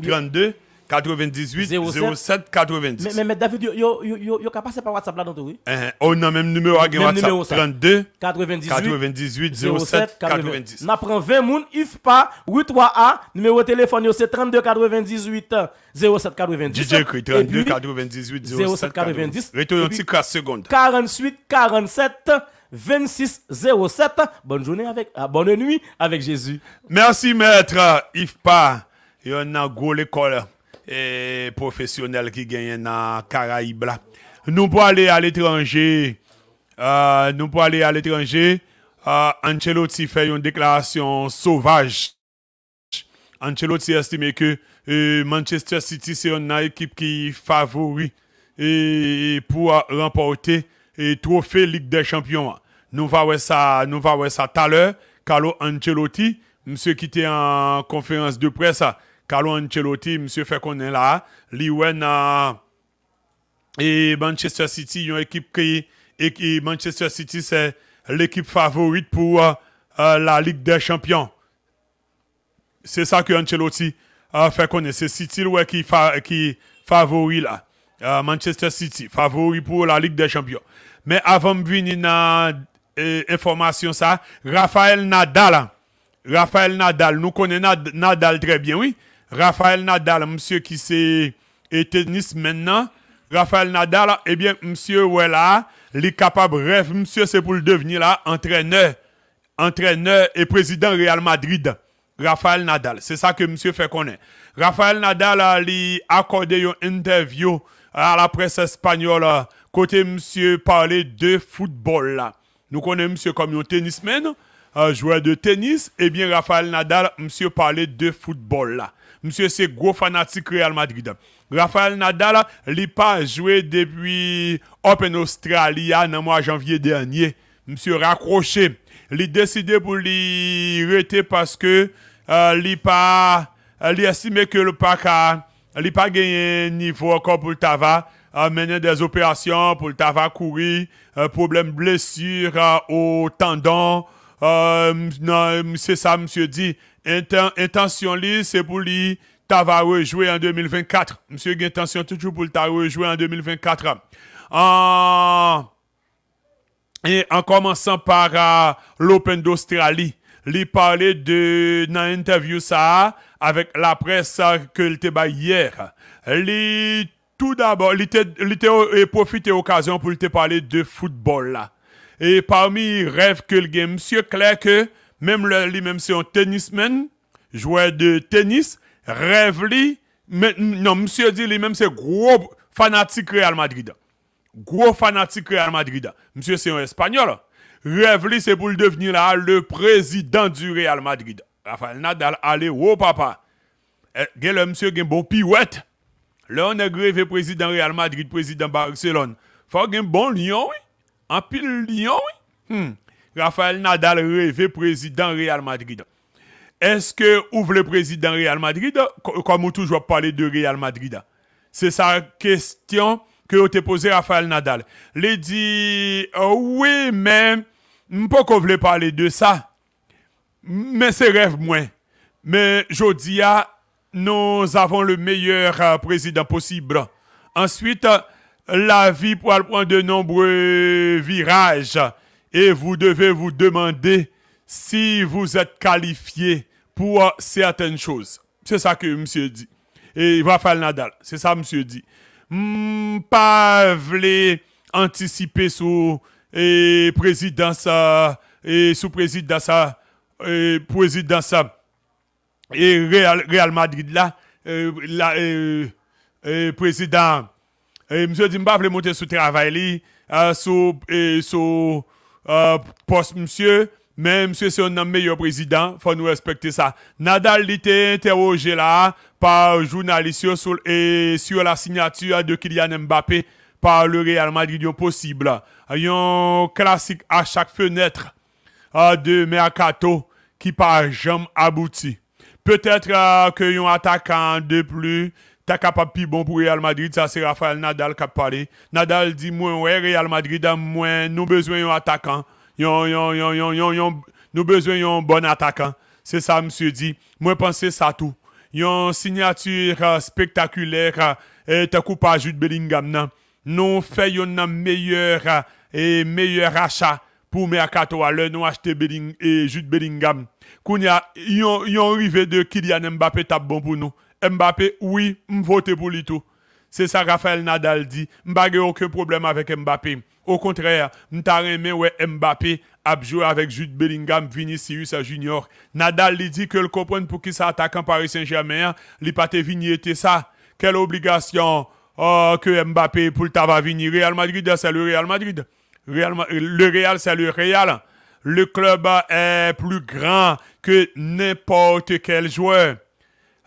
32-98-07-90 98 07, 90. Mais, David, vous pas passé par WhatsApp là dans tout, oui? Uh-huh. on a même numéro avec WhatsApp. 32 98, 07 90. On apprend 20 moun, if pas, 83A, numéro de téléphone c'est 32 98 07 90. DJ 32 98 07 90. Retournons petit la seconde 48 47 26 07. Bonne journée avec, ah, bonne nuit avec Jésus. Merci maître, IFPA. pas, il y en a gros l'école et professionnel qui gagne dans Caraïbes Nous pour aller à l'étranger, euh, nous pour aller à l'étranger, euh, Ancelotti fait une déclaration sauvage. Ancelotti estime que euh, Manchester City c'est une équipe qui favori pour remporter le trophée Ligue des Champions. Nous va voir ça, nous va voir ça tout à Carlo Ancelotti, monsieur qui était en conférence de presse, Carlo Ancelotti, monsieur fait qu'on est là. Liwen et Manchester City, une équipe qui, et Manchester City, c'est l'équipe favorite pour euh, la Ligue des Champions. C'est ça que Ancelotti euh, fait connaître. C'est City qui, est favori là. Euh, Manchester City, favori pour la Ligue des Champions. Mais avant de venir dans information ça, Rafael Nadal. Hein. Rafael Nadal, nous connaissons Nadal très bien, oui. Rafael Nadal, monsieur qui c'est tennis maintenant, Rafael Nadal, eh bien, monsieur, ouais, là, il est capable, Bref, monsieur, c'est pour le devenir, là, entraîneur, entraîneur et président Real Madrid. Rafael Nadal, c'est ça que monsieur fait connaître. Rafael Nadal a accordé une interview à la presse espagnole, côté monsieur parler de football, Nous connaissons monsieur comme un tennisman, un joueur de tennis, eh bien, Rafael Nadal, monsieur parler de football, là. Monsieur, c'est gros fanatique Real Madrid. Rafael Nadal, il pas joué depuis Open Australia, dans mois janvier dernier. Monsieur raccroché. Il décidé pour lui rester parce que euh, pas, euh, il estimé que le PACA, il pas gagné niveau encore pour le Tava. a des opérations pour le Tava courir, euh, problème blessure euh, au tendon. Euh, c'est ça, monsieur dit. Intention li, c'est pour lui ta va en 2024. Monsieur a intention toujours pour ta rejouer en 2024. En, et en commençant par euh, l'Open d'Australie, il parlait de dans interview ça avec la presse euh, que il était hier. Il tout d'abord, il était profité occasion pour te parler de football là. Et parmi rêves que le game, monsieur clair que même lui-même, c'est un tennisman, joueur de tennis, rêve lui. Non, monsieur dit lui-même, c'est gros fanatique Real Madrid. Gros fanatique Real Madrid. Monsieur, c'est un espagnol. Rêve lui, c'est pour devenir là, le président du Real Madrid. Rafael Nadal, allez, oh papa. Eh, gen le monsieur gen bon pirouette. Le on est président Real Madrid, président Barcelone. Faut un bon lion, oui. En pile lion, oui. Hmm. Rafael Nadal rêvait président Real Madrid. Est-ce que ouvre le président Real Madrid, comme on toujours parler de Real Madrid? C'est sa question que vous posée Rafael Nadal. Il dit, euh, oui, mais, pas qu'on voulait parler de ça. Mais c'est rêve moins. Mais je ah, nous avons le meilleur euh, président possible. Ensuite, la vie pour prendre de nombreux virages et vous devez vous demander si vous êtes qualifié pour certaines choses. C'est ça que monsieur dit. Et il va faire Nadal. C'est ça monsieur dit. voulais hmm, pas anticiper sous et président et sous président et président et Real, Madrid là président. Euh, la, euh, euh, président et monsieur dit pas monter sous travail euh, poste monsieur, même monsieur c'est un meilleur président, faut nous respecter ça. Nadal était interrogé là par journaliste sur, et sur la signature de Kylian Mbappé par le Real Madrid possible. Un classique à chaque fenêtre euh, de Mercato qui par jamais abouti. Peut-être euh, que un attaquant de plus T'as capable plus bon pour Real Madrid, ça c'est Rafael Nadal qui a parlé. Nadal dit moins ouais Real Madrid a moins nous besoin d'un attaquant. Nous avons nous besoin d'un bon attaquant. C'est ça monsieur dit. Moi penser ça tout. une signature euh, spectaculaire euh, et t'as coupé Jude Bellingham nan. Nous faisons un meilleur euh, et meilleur achat pour Mercato alors nous acheter Belling, Jude Bellingham. Kounia, yon, arrivé rivé de Kylian Mbappé tape bon pour nous. Mbappé, oui, voter pour lui tout. C'est ça Rafael Nadal dit. n'ai aucun problème avec Mbappé. Au contraire, m'ta ouais Mbappé a joué avec Jude Bellingham, Vinicius Junior. Nadal lui dit que le comprend pour qui ça en Paris Saint-Germain, li pas été ça. Quelle obligation oh, que Mbappé pour le venir. Real Madrid, c'est le Real Madrid. le Real, c'est le Real. Le club est plus grand que n'importe quel joueur.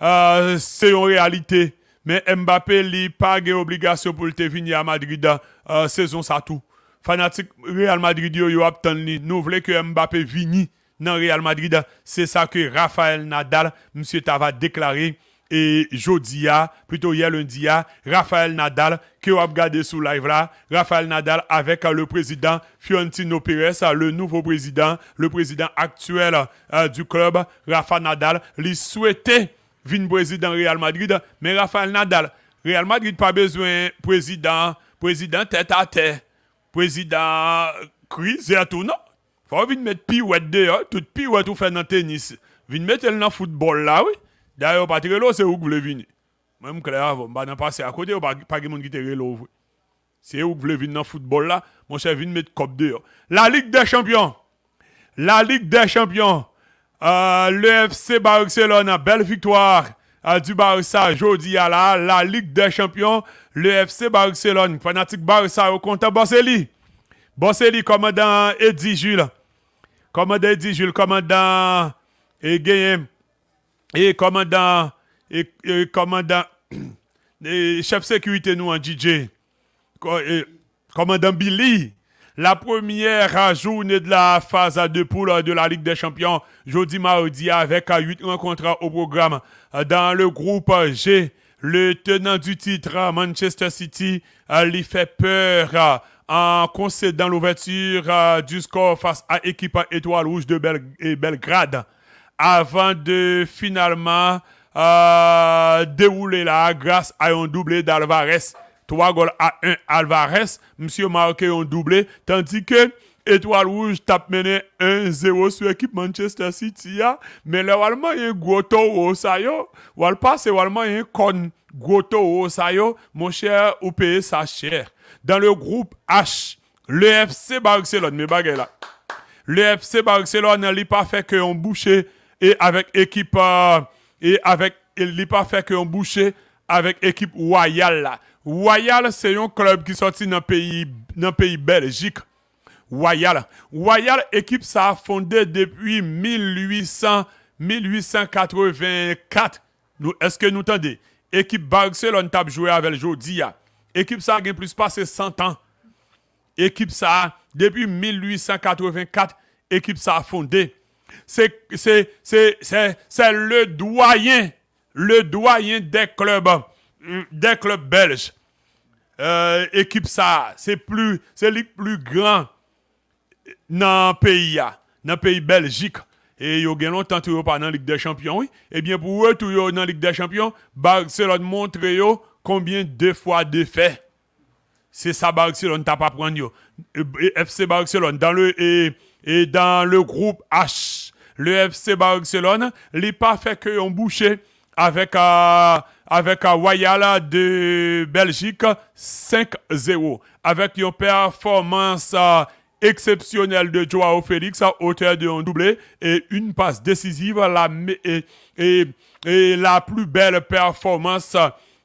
Euh, c'est une réalité. Mais Mbappé, n'a pas de obligation pour le venir à Madrid, euh, saison ça tout. Fanatique Real Madrid, Nous voulons que Mbappé vienne dans Real Madrid. C'est ça que Rafael Nadal, monsieur Tava déclaré. Et jeudi, ah, plutôt hier lundi, ah, Rafael Nadal, que vous regardé sous live là, Rafael Nadal avec ah, le président Fiorentino Pérez, le nouveau président, le président actuel du club, Rafa Nadal, lui souhaitait vin président Real Madrid, mais Rafael Nadal, Real Madrid pas besoin président, président tête à tête, président euh, crise et tout, non? Faut venir mettre pirouette dehors, tout pirouette ou faire dans tennis. Vin mettre dans football là, oui. D'ailleurs, pas relo, c'est où vous voulez venir. Même clair, on va bah, passer à côté, pas de monde qui te oui. C'est où vous voulez venir dans le football là, mon cher, vin mettre cop dehors. La Ligue des Champions. La Ligue des Champions. Euh, le FC Barcelone, belle victoire à euh, du Barça jeudi à la, Ligue des Champions. Le FC Barcelone, fanatique Barça au compte Bosseli. Bosseli, commandant Eddy Jules. Commandant Eddy Jules, commandant et Et commandant et, commandant [CLEARS THROAT] chef sécurité nous en DJ. commandant Billy. La première journée de la phase de poule de la Ligue des Champions, jeudi mardi, avec 8 rencontres au programme. Dans le groupe G, le tenant du titre, Manchester City, lui fait peur euh, en concédant l'ouverture euh, du score face à l'équipe Étoile Rouge de Belgrade avant de finalement euh, dérouler la grâce à un doublé d'Alvarez 3 goals à 1 Alvarez. Monsieur marqué un doublé. Tandis que Étoile Rouge tape mené 1-0 sur l'équipe Manchester City. Mais le Allemand est Goto ou gros taureau. Wal passe, Allemand y un con gros Mon cher, ou payer sa chère. Dans le groupe H, le FC Barcelone, mes bagues là. Le FC Barcelone n'a pas fait que on et avec équipe euh, et avec il n'a pas fait que bouché avec équipe royale là. Royal, c'est un club qui sorti dans le pays, dans pays Belgique. Royal. Royal, équipe, ça a fondé depuis 1884. Est-ce que nous tendez Équipe Barcelone tape joué avec Jodia. Équipe ça a plus passé 100 ans. Équipe ça, depuis 1884, équipe ça a fondé. C'est le doyen, le doyen des clubs des clubs belges. Euh, équipe ça, c'est plus, c'est le plus grand dans le pays, dans le pays Belgique. Et ils ont longtemps pas dans la Ligue des Champions. Et eh bien pour eux, dans la Ligue des Champions, Barcelone montre combien de fois de C'est ça Barcelone t'as pas prendre. FC Barcelone dans le et, dans le groupe H, le FC Barcelone, les pas fait que ont bouché avec, un euh, avec euh, Royal de Belgique 5-0. Avec une performance euh, exceptionnelle de Joao Félix, de un doublé et une passe décisive, la, et, la plus belle performance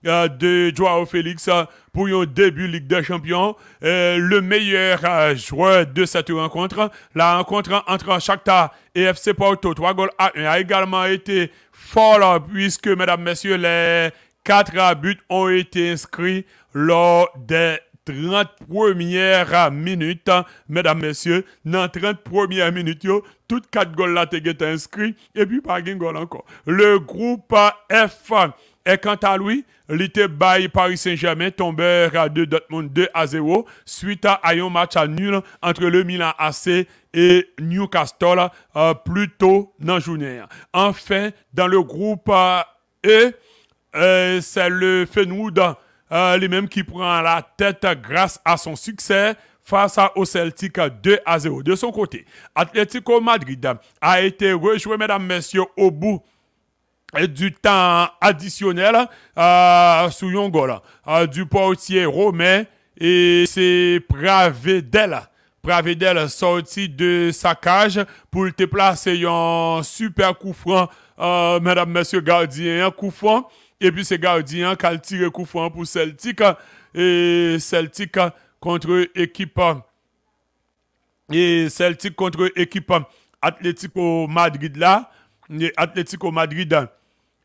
de Joao Félix pour un début Ligue des Champions. le meilleur joueur de cette rencontre, la rencontre entre Shakhtar et FC Porto, 3 goals 1, a également été voilà, hein, puisque, mesdames, messieurs, les quatre buts ont été inscrits lors des 30 premières minutes, mesdames, messieurs, dans 30 premières minutes, toutes quatre goals là, t'es inscrits, et puis pas un goal encore. Le groupe F et quant à lui, l'été bail Paris Saint-Germain tombe à 2 Dortmund 2 à 0 suite à un match à nul entre le Milan AC et Newcastle euh, plus tôt dans la journée. Enfin, dans le groupe E, euh, c'est le Fenwood, euh, les mêmes qui prend la tête grâce à son succès face au Celtic 2 à 0. De son côté, Atlético Madrid a été rejoué, mesdames, messieurs, au bout du temps additionnel à euh, sous euh, du portier romain et c'est Pravedel. Pravedel sorti de sa cage pour te placer un super coup franc, euh, madame, gardien, un coup Et puis c'est gardien qui a tiré coup pour Celtic. Et Celtic contre équipe. Et Celtic contre équipe Atlético Madrid là. Atlético Madrid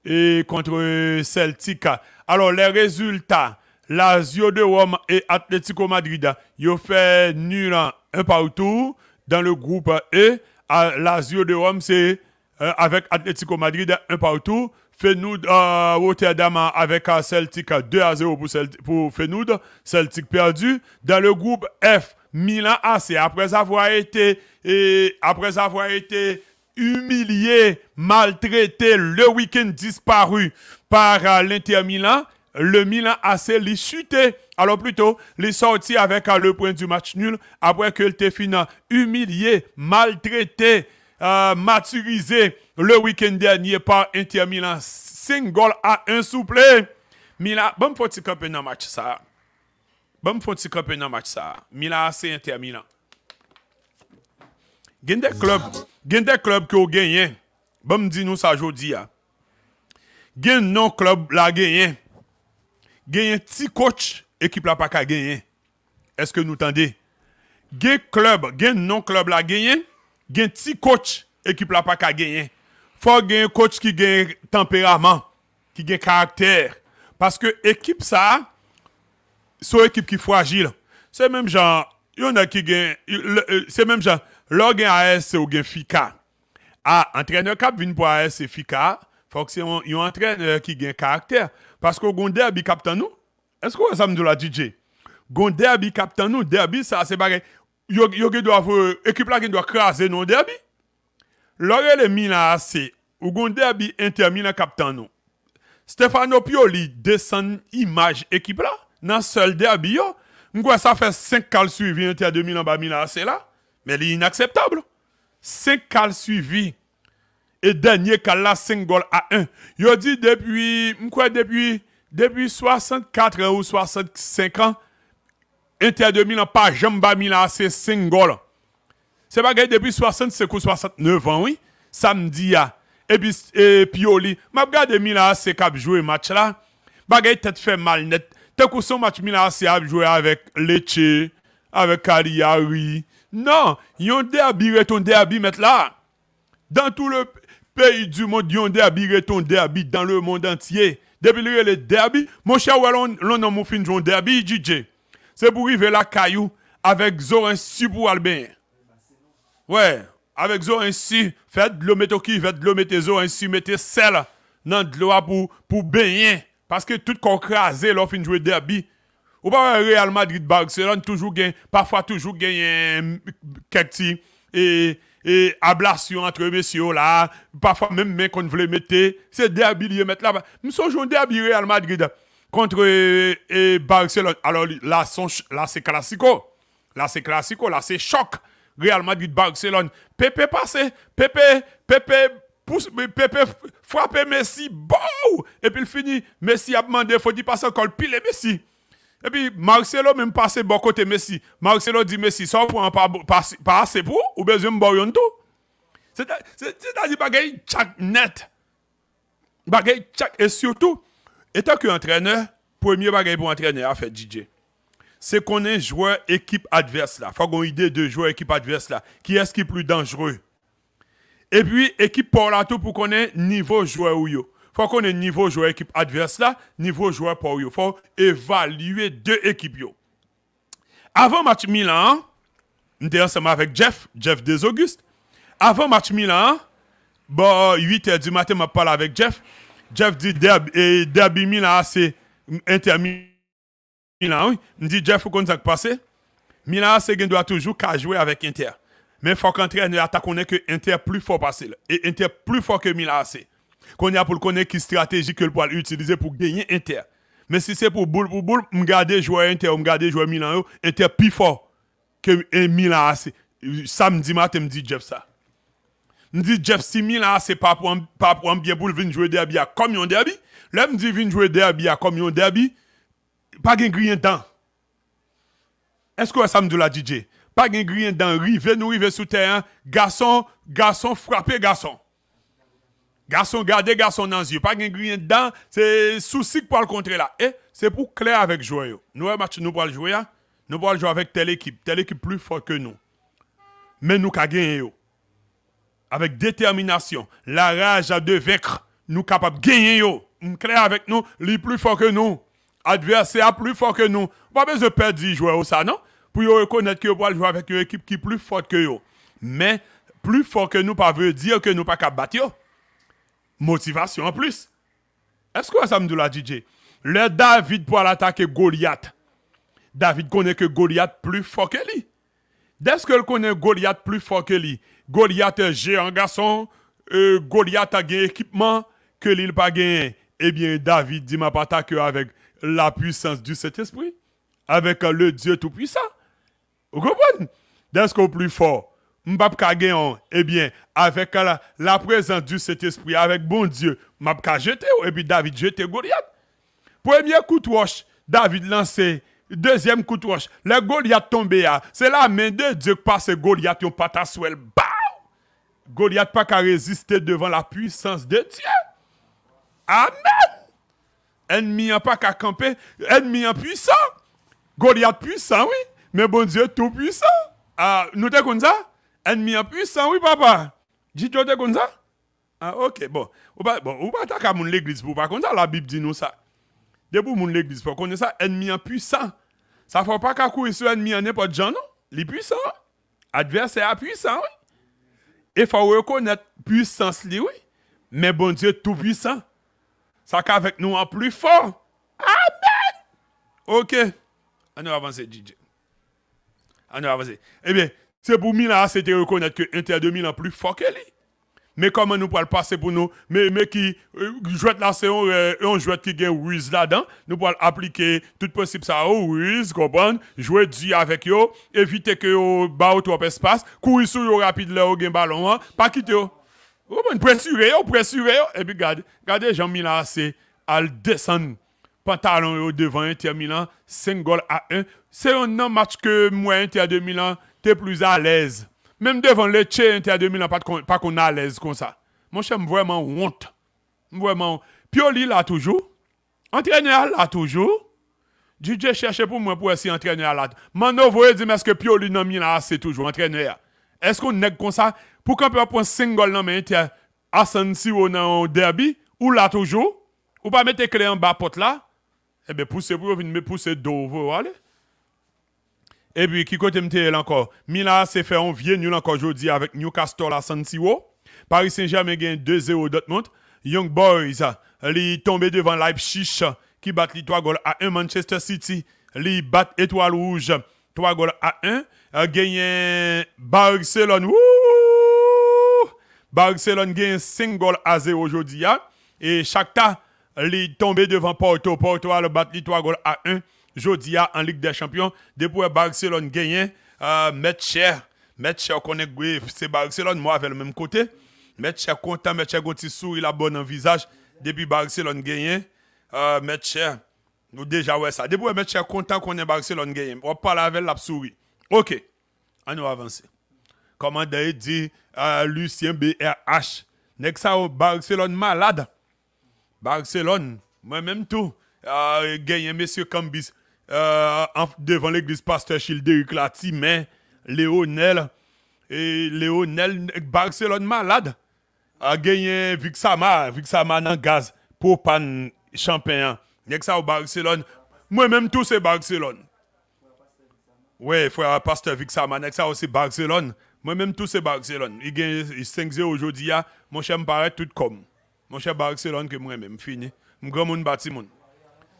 et contre Celtic. Alors, les résultats, Lazio de Rome et Atlético Madrid, ils ont fait nul un partout dans le groupe E. Ah, Lazio de Rome, c'est euh, avec Atlético Madrid, un partout. Fenoud euh, Rotterdam avec euh, Celtic 2 à 0 pour, pour Fenoud. Celtic perdu. Dans le groupe F, Milan AC, après avoir été, et, après avoir été humilié, maltraité, le week-end disparu par euh, l'Inter Milan. Le Milan a les chuté. Alors plutôt, les sorti avec euh, le point du match nul après que le fini humilié, maltraité, euh, maturisé le week-end dernier par Inter Milan. 5 à un souple. Milan, bon petit camp dans match ça. Bon petit camp dans match ça. Milan c'est Inter Milan. Il des clubs, club des clubs qui ont gagné. Bon, me dit nous ça aujourd'hui. non club la gagné. un petit coach équipe la pas ka gagné. Est-ce que nous tendez Gen club, gen non club la gagné. Gen petit coach équipe la pas ka gagné. Faut un coach qui gagne tempérament, qui gagne caractère parce que équipe ça c'est so équipe qui fragile. C'est même genre il y en a qui gagne c'est même genre Lò gen AS ou gen FIKA. Ah, entraîneur cap vin po AS et FIKA, fòk yon, yon antreneur ki gen karakter. parce que gon derbi nous, tan nou, que ça me dit la DJ? Gon derbi kap tan nou, derbi ça c'est pareil, Yo, yo qui euh, équipe la gen doit craser nou derbi. Lò le Milan AC, ou gon derbi inter Milan tan nou. Stefano Pioli descend image équipe là, nan seul derbi yo. Mkwa sa fait 5 cal suivi inter 2000 ba Milan AC la. Mais elle est inacceptable. 5 cales suivis. Et dernier cal là, 5 goals à 1. Il dit depuis, quoi, depuis, depuis 64 ans ou 65 ans, Inter 2000 n'a pas jamais mis là, c'est 5 goals. C'est pas depuis 65 ou 69 ans, oui. Samedi, et puis je Pioli, m'a regardé Milan c'est cap jouer match là. Bagay tête fait mal net. T'as que son match Milan c'est a joué avec Lecce, avec Cagliari, non, yon derby reton derby mettre là. Dans tout le pays du monde, yon derby reton derby dans le monde entier. Depuis le derby, mon cher l'on a mon fin de derby, DJ. C'est pour arriver la caillou avec Zorin Si pour Albin. Ouais, avec Zorin Si, faites de l'eau, mettez qui, faites de l'eau, mettez Zorin Si, mettez sel dans de l'eau pour, pour baigner. Parce que tout qu'on crasé, l'on finit de derby. Ou pas Real Madrid, Barcelone, toujours parfois toujours gagne euh, et et ablation entre messieurs là, parfois même mais qu'on voulait mettre, c'est derby mettre là. Nous sommes Real Madrid contre euh, Barcelone. Alors là, là c'est classico. Là c'est classico, là c'est choc. Real Madrid Barcelone. Pepe passé, Pepe Pepe pousse frappe Messi, Bouh Et puis il finit, Messi a demandé faut dire passer encore pile Messi. Et puis, Marcelo même passé bon côté Messi. Marcelo dit Messi, ça prend pas, pas, assez pour ou besoin de bon tout. C'est-à-dire, bagaille chaque net. Bagaille chaque. Et surtout, étant entraîneur, premier bagaille pour entraîneur à faire DJ. C'est qu'on est joueur équipe adverse là. Faut qu'on idée de joueur équipe adverse là. Qui est-ce qui est plus dangereux? Et puis, équipe pour la tout pour qu'on ait niveau joueur ou yo faut qu'on ait niveau joueur équipe adverse là, niveau joueur pour Il faut évaluer deux équipes yo. Avant match Milan, nous ensemble avec Jeff, Jeff des Auguste. Avant match Milan, bon 8h du matin, je parle avec Jeff. Jeff dit derby, et derby Milan c'est Inter Milan. Oui. Je dis « Jeff faut qu'on ça passer. Milan c'est doit toujours qu'à jouer avec Inter. Mais faut qu'entraîneur attaque on est que Inter plus fort passé et Inter plus fort que Milan c'est. Qu'on y a pour connaître qui stratégie que peut utiliser pour gagner Inter. Mais si c'est pour boule pour boule, garder joueur Inter, garder joueur Milan, Inter plus fort que Milan AC. Samedi matin, me dit Jeff ça. Me dit Jeff si Milan AC pas pour pas pour bien pour venir jouer derby à comme un derby. Là me dit venir jouer derby à comme un derby. Pas gain grien temps. Est-ce que samedi la DJ pas gain grien dans river nous river sous terre, garçon, garçon frapper garçon. Garçon, gardez garçon dans les yeux. Pas de dans dedans. C'est souci pour le contrer là. Et eh, c'est pour clair avec jouer Nous, eh, match, nous pour jouer. Hein. Nous pour jouer avec telle équipe. Telle équipe plus forte que nous. Mais nous, avons gagner. Avec détermination, la rage de vaincre, nous capables de gagner. Nous mm, clair avec nous, les plus forts que nous. Adversaire plus fort que nous. Pas besoin de perdre joueurs ça, non? Pour reconnaître que le jouer avec une équipe qui est plus forte que nous. Mais plus fort que nous, pas veut dire que nous pas capable battre. Motivation en plus. Est-ce que ça me dit DJ? Le David pour attaquer Goliath. David connaît que Goliath plus fort que lui. Dès que connaît Goliath plus fort que lui, Goliath est géant garçon, euh, Goliath a gagné équipement que n'a pas gagné. Eh bien, David dit m'a pas attaqué avec la puissance du Saint-Esprit, avec le Dieu Tout-Puissant. Vous comprenez? Dès est plus fort, Mbap Kageon, eh bien, avec la, présence du Saint-Esprit, avec bon Dieu, Mbap jeté, et puis David jete Goliath. Premier coup David lancé. Deuxième coup de le Goliath tombé. C'est la main de Dieu qui passe Goliath, yon patasuel souhait. Goliath pas ka résister devant la puissance de Dieu. Amen. Ennemi n'a pas qu'à camper, ennemi en puissant. Goliath puissant, oui. Mais bon Dieu, tout puissant. Ah, nous te comme ça? Ennemi en puissant, oui, papa. Dis-tu comme ça? Ah, ok, bon. Ou pas, bon, ou pas attaquer mon l'église pour pas comme ça, la Bible dit nous ça. Debout, mon l'église pour connaître ça, ennemi en puissant. Ça ne faut pas qu'à courir sur ennemi en n'importe genre, non? est puissant. adversaire puissant, oui. Et faut reconnaître puissance, lui, oui. Mais bon Dieu, tout puissant. Ça qu'avec nous en plus fort. Amen! Ok. On va avancer, DJ. On va avancer. Eh bien, c'est pour Milan, c'était reconnaître que Inter de Milan plus fort que lui. Mais comment nous pouvons passer pour nous Mais, mais qui euh, joue là, c'est un, euh, joueur qui gagne Ruiz là-dedans. Nous pouvons appliquer tout possible ça. Oh, Ruiz, comprends jouer du avec eux, éviter que yo bat trop espace, courir sur eux rapide là, au ballon, hein. pas quitter On Vous pressurez, pressurez, et puis regardez, regardez Jean-Milan, c'est à descendre pantalon devant Inter Milan, 5 goals à 1. C'est un match que moi, Inter de Milan, tu plus à l'aise. Même devant les Tchè Inter 2000, ans, pas qu'on est à l'aise comme ça. Mon cher, vraiment honte. Vraiment. Pioli là toujours. Entraîneur là toujours. J'ai cherché pour moi pour essayer entraîneur là. vous voyez mais est-ce que Pioli n'a pas là c'est toujours entraîneur. Est-ce qu'on nèg comme ça pour qu'on peut prendre single dans main Inter Asensio dans derby ou là toujours ou pas mettre clé en bas porte là et eh ben pousser pour venir me pousser vous allez. Et puis, qui côté MTL encore? Milan s'est fait un vieux nul encore aujourd'hui avec Newcastle à San Siro. Paris Saint-Germain gagne 2-0 Dortmund. Young Boys, li tombé devant Leipzig qui bat les 3 goals à 1. Manchester City, li bat Étoile Rouge 3 goals à 1. Euh, gagne Barcelone, Wouh! Barcelone gagne 5 goals à 0 aujourd'hui. Hein. Et Shakhtar, li tombé devant Porto. Porto a le bat les 3 goals à 1 jodia en Ligue des Champions. Depuis Barcelone gagné, euh, qu'on est connaît c'est Barcelone, moi avec le même côté. cher content, Metcher Gonti sourit, la bonne en visage. Depuis Barcelone gagné, euh, cher, nous déjà ouais ça. Depuis cher content qu'on est Barcelone gagné. On parle avec la souris. Ok, on va avancer. Comment dit euh, Lucien BRH, Nexa oh, Barcelone malade. Barcelone, moi-même tout, euh, gagné Monsieur Cambis. Euh, devant l'église Pasteur Childeric Lati, mais Léonel, et Léonel Barcelone malade, a gagné Vixama Vixama dans gaz, pour propane, champagne. Nèg ça au Barcelone, moi-même tout c'est Barcelone. Ouais, frère Pasteur Vixama Sama, ça aussi Barcelone. Moi-même, tout c'est Barcelone. Il gagne 5-0 aujourd'hui. Hein. Mon cher me paraît tout comme. Mon cher Barcelone que moi-même, fini. Mon grand monde bâti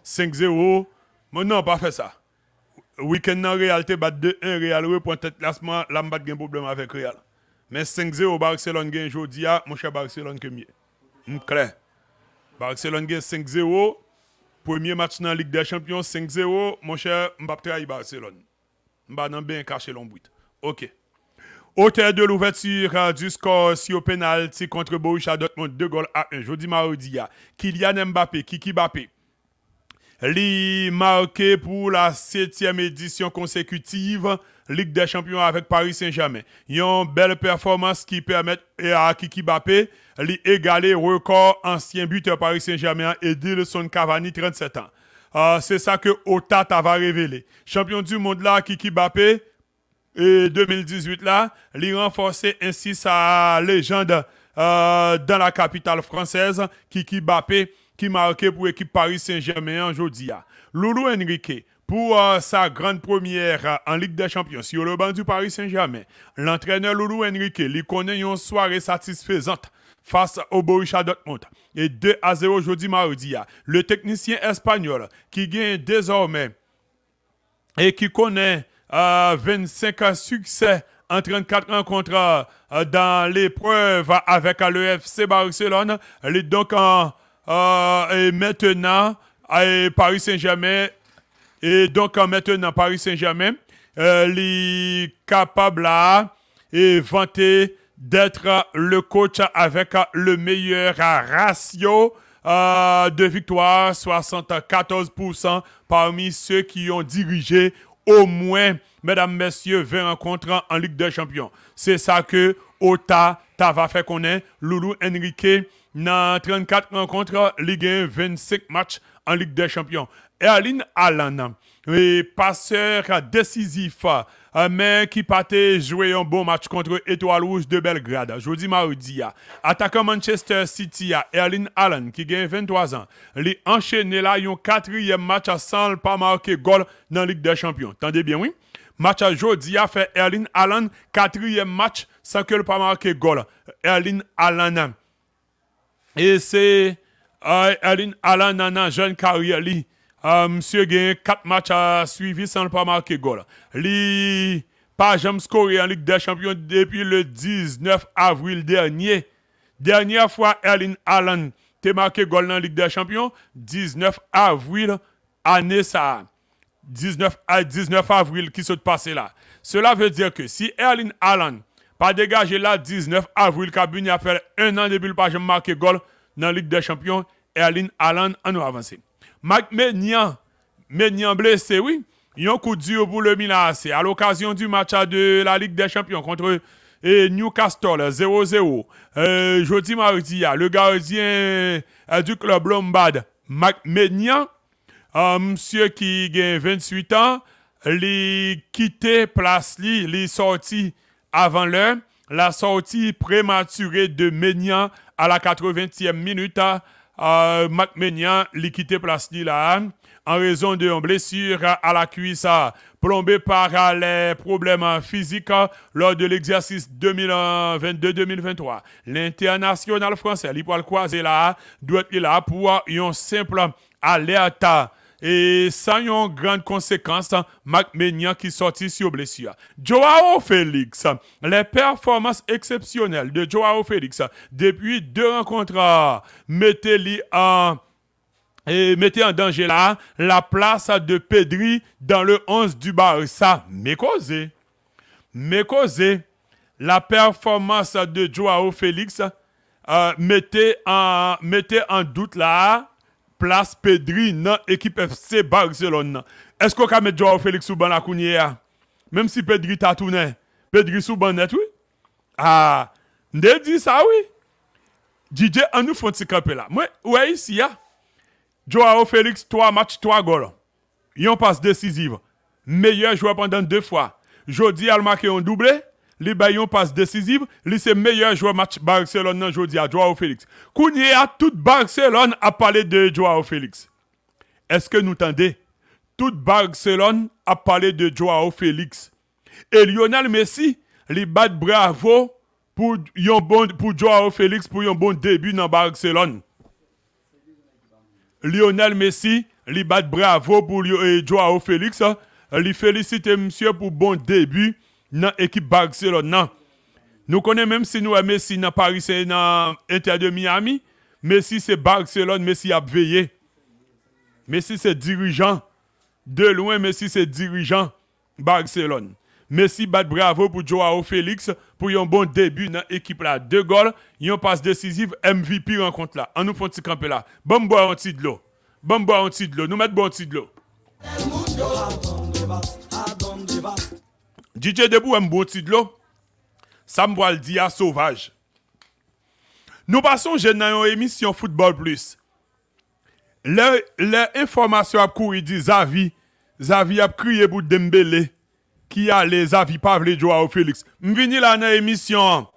5-0, mais non, pas fait ça. Week-end en réalité, bat 2-1, Real reprend tête classement, là, je pas problème avec Real. Mais 5-0, Barcelone gagne aujourd'hui, ah, mon cher Barcelone que mieux. Mm, clair. Barcelone gagne 5-0, premier match dans la Ligue des Champions, 5-0, mon cher, Mbappé trahir Barcelone. Mbappé bien caché l'ombrite. Ok. Auteur de l'ouverture euh, du score sur penalty contre Borussia Dortmund, 2 goals à 1. Jeudi mardi, ah. Kylian Mbappé, Kiki Mbappé, Li marqué pour la septième édition consécutive Ligue des Champions avec Paris Saint-Germain. Une belle performance qui permet à Kiki Bappé li égaler record ancien buteur Paris Saint-Germain Edilson Cavani 37 ans. Ah, c'est ça que Ota va révéler. Champion du monde là Kiki Bappé et 2018 là, li renforcer ainsi sa légende euh, dans la capitale française Kiki Bappé qui marqué pour l'équipe Paris Saint-Germain aujourd'hui. Ah. Loulou Enrique, pour euh, sa grande première euh, en Ligue des Champions sur le banc du Paris Saint-Germain, l'entraîneur Loulou Enrique lui connaît une soirée satisfaisante face au Borussia Dortmund. Et 2 à 0 aujourd'hui, mardi, ah. le technicien espagnol qui gagne désormais et qui connaît 25 euh, succès en 34 rencontres dans l'épreuve avec l'EFC Barcelone, il est donc en euh, et maintenant, Paris Saint-Germain, et donc maintenant, Paris Saint-Germain, euh, il est capable vanter d'être le coach avec le meilleur ratio euh, de victoire, 74% parmi ceux qui ont dirigé au moins, mesdames, messieurs, 20 rencontres en Ligue des Champions. C'est ça que Ota Tava fait qu'on Loulou Enrique dans 34 rencontres, Ligue 1, 25 matchs en Ligue des Champions. Erling le passeur décisif, mais qui partait jouer un bon match contre Étoile Rouge de Belgrade, jeudi mardi. Attaquant Manchester City, Erling Allen, qui gagne 23 ans, les enchaîné là, un quatrième match sans pas marquer goal dans la Ligue des Champions. Tendez bien, oui? Match à jeudi a fait Erling 4 quatrième match sans que le pas marqué goal. Erling Haaland et c'est dans euh, Nana, jeune carrière, euh, monsieur gagne 4 matchs suivre sans ne pas marquer goal. Li pas jamais scoré en Ligue des Champions depuis le 19 avril dernier. Dernière fois, Erlin Allen a marqué goal en Ligue des Champions, 19 avril, année ça. 19, à 19 avril qui se passé là. Cela veut dire que si Erlin Allen pas dégagé là, 19 avril, Kabuni a fait un an depuis le page marqué goal dans la Ligue des Champions. Erling Haaland en a nous avancé. Mac Ménian, Ménian blessé, oui. Il un coup dur pour le Milan AC à l'occasion du match de la Ligue des Champions contre eh, Newcastle 0-0. Euh, jeudi mardi, ah, le gardien eh, du club Lombard, Mac Ménian, euh, monsieur qui a 28 ans, il quitté place, il est sorti. Avant l'heure, la sortie prématurée de Ménian à la 80e minute, euh, Mac Ménian l'équité place en raison d'une blessure à la cuisse euh, plombée par euh, les problèmes physiques euh, lors de l'exercice 2022-2023. L'international français, l'Ipoil là, doit être là pour une simple alerte et ça a une grande conséquence, hein, Mac Ménian qui sortit sur blessure. Joao Félix, hein, les performances exceptionnelles de Joao Félix hein, depuis deux rencontres mettaient en en danger là la place de Pedri dans le 11 du Barça. Mais causé, mais causé, la performance de Joao Félix euh, mettait, en, mettait en doute là place Pedri dans l'équipe FC Barcelone. Est-ce qu'on peut mettre Joao Félix sous la Kounia? Hein? Même si Pedri t'a tourné, Pedri sous net, oui. Ah, je dit ça, oui. DJ, on nous fait ce camp là. Moi, ouais, ici, ya. Hein? Joao Félix, 3 matchs, 3 goals. Yon passe décisive. Meilleur joueur pendant deux fois. Jodi a marqué un doublé. Les Bayons passe décisive, le c'est meilleur joueur match Barcelone aujourd'hui, à Joao Félix. Kounye a tout Barcelone a parlé de Joao Félix. Est-ce que nous tendez Tout Barcelone a parlé de Joao Félix. Et Lionel Messi, li bat bravo pour bon pour Joao Félix pour yon bon début dans Barcelone. Lionel Messi, li bat bravo pour Joao Félix, Il hein. félicite monsieur pour bon début dans l'équipe Barcelone. Nous connaissons même si nous sommes Messi dans Paris et eh, dans Inter de Miami. Messi, c'est Barcelone. Messi a veillé. Messi, c'est dirigeant. De loin, Messi, c'est dirigeant Barcelone. Messi bat bravo pour Joao Félix pour un bon début dans l'équipe De Gaulle, une passe décisive MVP rencontre là. On nous font petit camper là. Bon boire en titre de l'eau. Bon boire en titre de l'eau. Nous mettons bon petit de l'eau. DJ Debout un bon titre Ça me le dire sauvage. Nous passons dans une émission Football Plus. Les informations couru, dit Zavi. Zavi a crié pour Dembélé. Qui a les avis, Zavi Pavle Joao Félix. M'vini là dans émission.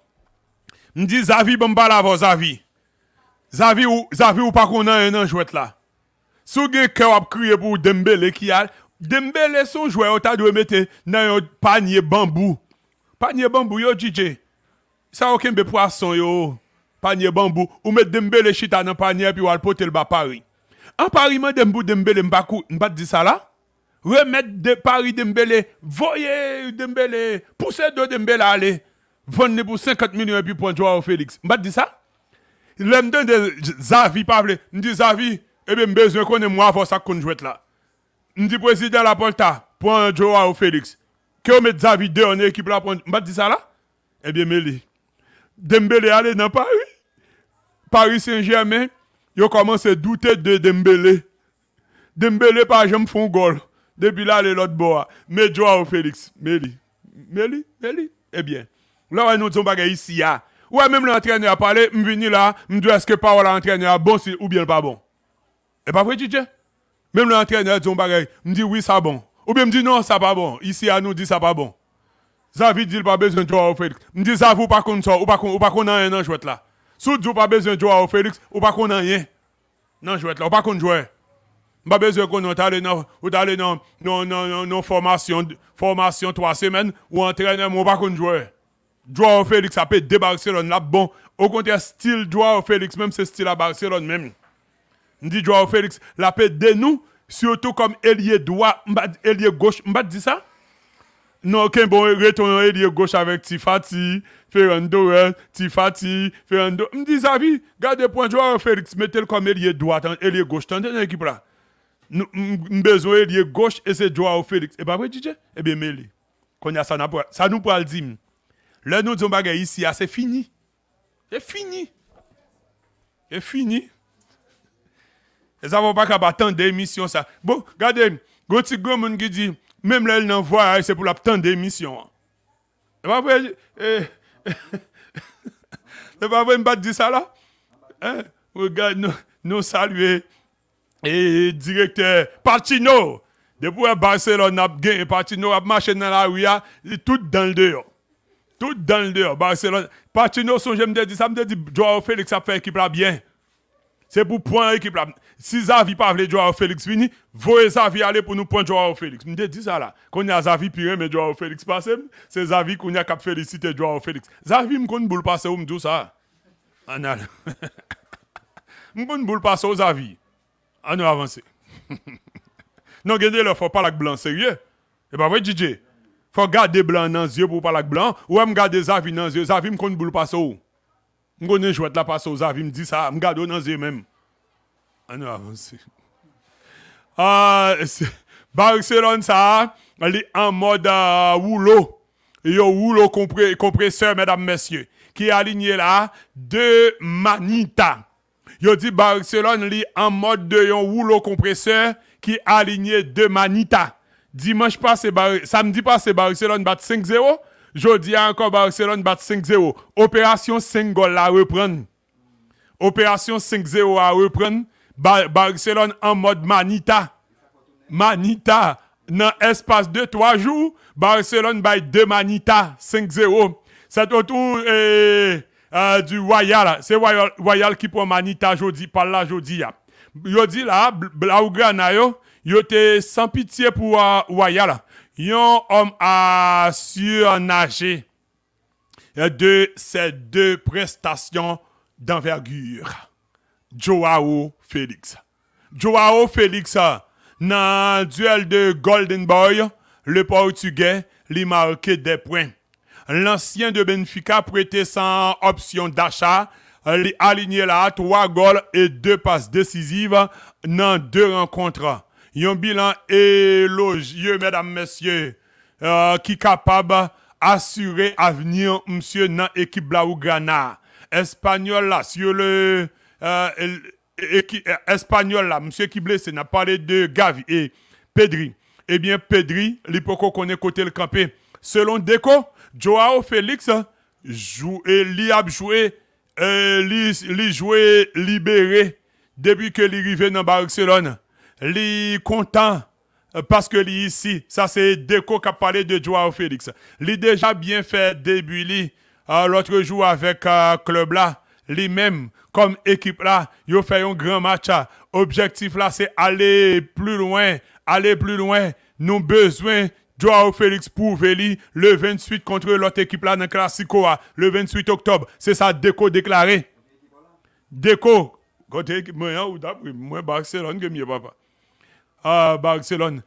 dis Zavi bon pas la Zavi. Zavi ou Zavi ou pas qu'on a un joueur là. Souge que kè wap kriye pour Dembele ki a. Dembélé son joueur au de mettre dans un panier bambou. Panier bambou yo DJ. Ça aucun be poisson yo. Panier bambou ou met Dembélé chita dans panier puis wal porter le bas Paris. En Paris moi Dembou Dembélé mbakou, m'pa dit ça là. Remettre de Paris Dembélé, voyez Dembélé, pousser de Dembélé aller. Vendre pour 50 millions et puis prendre joueur Félix. M'pa dit ça. L'aime de Zavi parler, me dit Zavi, eh ben besoin qu'on est moi pour ça la. là dis président la Polta, un Joao Félix. Que vous mettez David en équipe là, m'a dit ça là? Eh bien, Meli. Dembélé allez dans Paris. Paris Saint-Germain, ils commence à douter de Dembélé. Dembélé pas fais font goal. Depuis là, les l'autre bord. Mais Joao Félix, Meli. Meli, Meli. Eh bien, là, nous disons ici, Ou ah. Ouais, même l'entraîneur a parlé, venu là, dit, est-ce que parole l'entraîneur bon ou bien pas bon. Et eh, pas vrai, DJ? Même l'entraîneur dit me dit oui, ça bon. Ou bien me dit non, ça pas bon. Ici, à nous dit ça pas bon. Zavid dit pas besoin de Joao Félix. Me dit ça, vous pas contre ça, ou pas contre, rien jouet là. Sous pas besoin de Joao Félix, ou pas contre rien dans jouet là, ou pas Pas besoin qu'on ait dans, ou non, non, non, formation, formation trois semaines, ou entraîneur, ou pas contre jouer. Joao Félix ça peut de Barcelone là, bon. Au contraire, style Joao Félix, même c'est style à Barcelone même. Dis Joao Félix, la paix de nous, surtout comme ailier droit, ailier gauche, m'a dit ça? Non, aucun bon retourne ailier gauche avec Tifati, Ferrando, hein, Tifati, Ferrando. Je dit ça, vie, gardez point Joao Félix, mettez-le comme ailier droit, hein, ailier gauche, tendez l'équipe là. Nous besoin ailier gauche et c'est Joao Félix. Et pas vrai, DJ? Eh bien, a Ça Ça nous parle dire. Là, nous disons, ici, ah, c'est fini. C'est fini. C'est fini pas qu'à battre des démission, ça. Bon, regardez, Gotik Gomoun qui dit, même là, il hein, c'est pour la des missions. Hein. C'est pas vrai, eh, eh. [LAUGHS] c'est pas vrai, m'a dit ça là. Hein? Regarde, nous, saluer et directeur Patino. Depuis Barcelone, a gagné Patino, a marché dans la rue, hein. tout dans le dehors. Tout dans le dehors, Barcelone. Patino, son j'aime de dire ça, me dit, Joao Félix a fait équipe là bien. C'est pour prendre l'équipe là. Si Zavi pas voulait jouer Félix fini, voyez Zavi aller pour nous prendre au Félix. Je dis ça là. Quand il y a Zavi pire, mais au Félix passe, c'est Zavi qu'on a cap féliciter Joao Félix. Zavi me connaît boule passer, me dit ça. Anal. [LAUGHS] me ne boule passer au Zavi. On ah nous avancer. non, regardez [LAUGHS] là, faut pas la blanc sérieux. Et pas vrai DJ. Faut garder blanc dans les yeux pour pas la blanc ou même garder Zavi dans les yeux. Zavi me connaît boule passer où je vais jouet la passe aux avis, me dit ça, me garde dans les même. On a Ah, Barcelone, ça, elle est en mode rouleau. Yon rouleau compresseur, mesdames, messieurs, qui est aligné là, de Manita. Yo dit Barcelone, est en mode de yon rouleau compresseur, qui est aligné de Manita. Dimanche passé, samedi c'est Barcelone bat 5-0. Jodi encore Barcelone bat 5-0. Opération 5 0 à reprendre. Opération 5-0 à reprendre. Barcelone en mode Manita. Manita. Dans l'espace de 3 jours, Barcelone bat 2 Manita. 5-0. C'est autour eh, euh, du Royal. C'est Royal, Royal, qui prend Manita jodi, par là jodi. Jodi là, Blaugrana, yo, yo te sans pitié pour uh, Royal yon homme a surnagé de ces deux prestations d'envergure. Joao Félix. Joao Félix, dans le duel de Golden Boy, le Portugais lui marqué des points. L'ancien de Benfica prêté sans option d'achat, lui aligné là trois goals et deux passes décisives dans deux rencontres un bilan élogieux, mesdames, messieurs, euh, qui est capable d'assurer l'avenir monsieur, dans l'équipe Blaugrana. Espagnol là, sur le. Euh, euh, espagnol là, monsieur qui blessé, n'a parlé de Gavi et Pedri. Eh bien, Pedri, l'hypoco connaît côté le campé. Selon Deco, Joao Félix joue eh, li a joué, libéré depuis que est arrivé dans Barcelone li content euh, parce que li ici, ça c'est Deco qui a parlé de Joao Félix. Li déjà bien fait début li euh, l'autre jour avec le euh, club là, li même comme équipe là, yo fait un grand match. Objectif là c'est aller plus loin, aller plus loin. Nous besoin Joao Félix Véli. le 28 contre l'autre équipe là dans Classico le 28 octobre. C'est ça Deco déclaré. Deco, côté équipe, hein, moi, Barcelone, que mieux papa à Barcelone.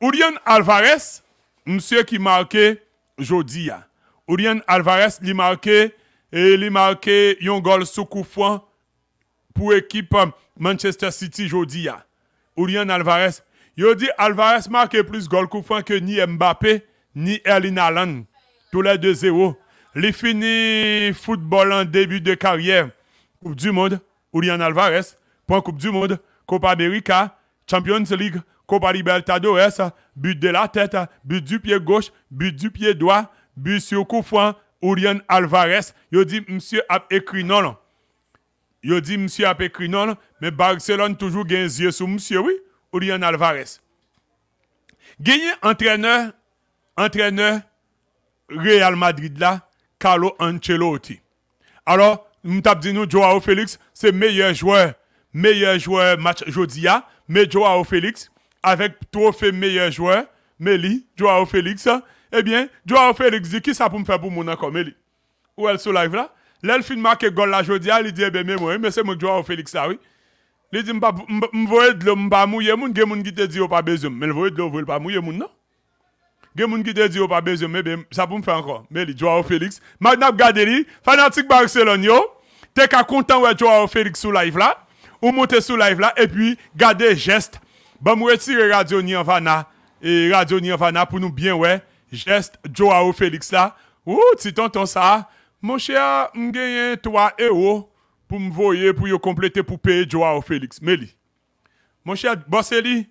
Urien Alvarez, monsieur qui marquait jeudi. Hein. Urian Alvarez, il marqué, et il marqué un goal sous pour l'équipe euh, Manchester City jeudi. Hein. Urian Alvarez, il Alvarez marqué plus goal coup que ni Mbappé, ni Erling Haaland. Tous les deux 0. Il finit football en début de carrière. Coupe du Monde, Urien Alvarez, pour Coupe du Monde, Copa America. Champions League, Copa Libertadores, but de la tête, hein. but du pied gauche, but du pied droit, but sur coup franc, Alvarez. Yo dit, monsieur a écrit non. Yo dit, monsieur a écrit non, mais Barcelone toujours gagne yeux sur monsieur, oui, Orion Alvarez. Gagné entraîneur, entraîneur Real Madrid là, Carlo Ancelotti. Alors, nous dit nous, Joao Félix, c'est meilleur joueur, meilleur joueur match Jodia, mais Joao Félix, avec trophée meilleur joueur, Meli, Joao Félix, eh bien, Joao Félix dit qui ça pour me faire pour mon encore Meli. Ou elle se live là? L'elfine marque gol je dis, elle ah, dit, eh bien, mais moi, mais c'est mon Joao Félix là, oui. Il dit, m'voye de l'eau, m'ba mouye moun, gen moun qui te dit, oh, pas besoin. Mais le m'voye de l'eau, pas mouye moun, non? Je qui te dit, oh, pas besoin, mais ça pour me faire encore. Meli, Joao Félix. Maintenant, regardez fanatique Barcelone, yo, t'es qu'à content ouais Joao Félix sous live là ou monter sous live là, et puis, gardez geste. Bon, me retirer Radio Nirvana, et Radio Nirvana pour nous bien, ouais. Geste Joao Félix là. Ouh, si t'entends ça, mon cher, m'gagne 3 euros pour me voyer, pour compléter pour payer Joao Félix. Meli. Mon cher, Bosseli,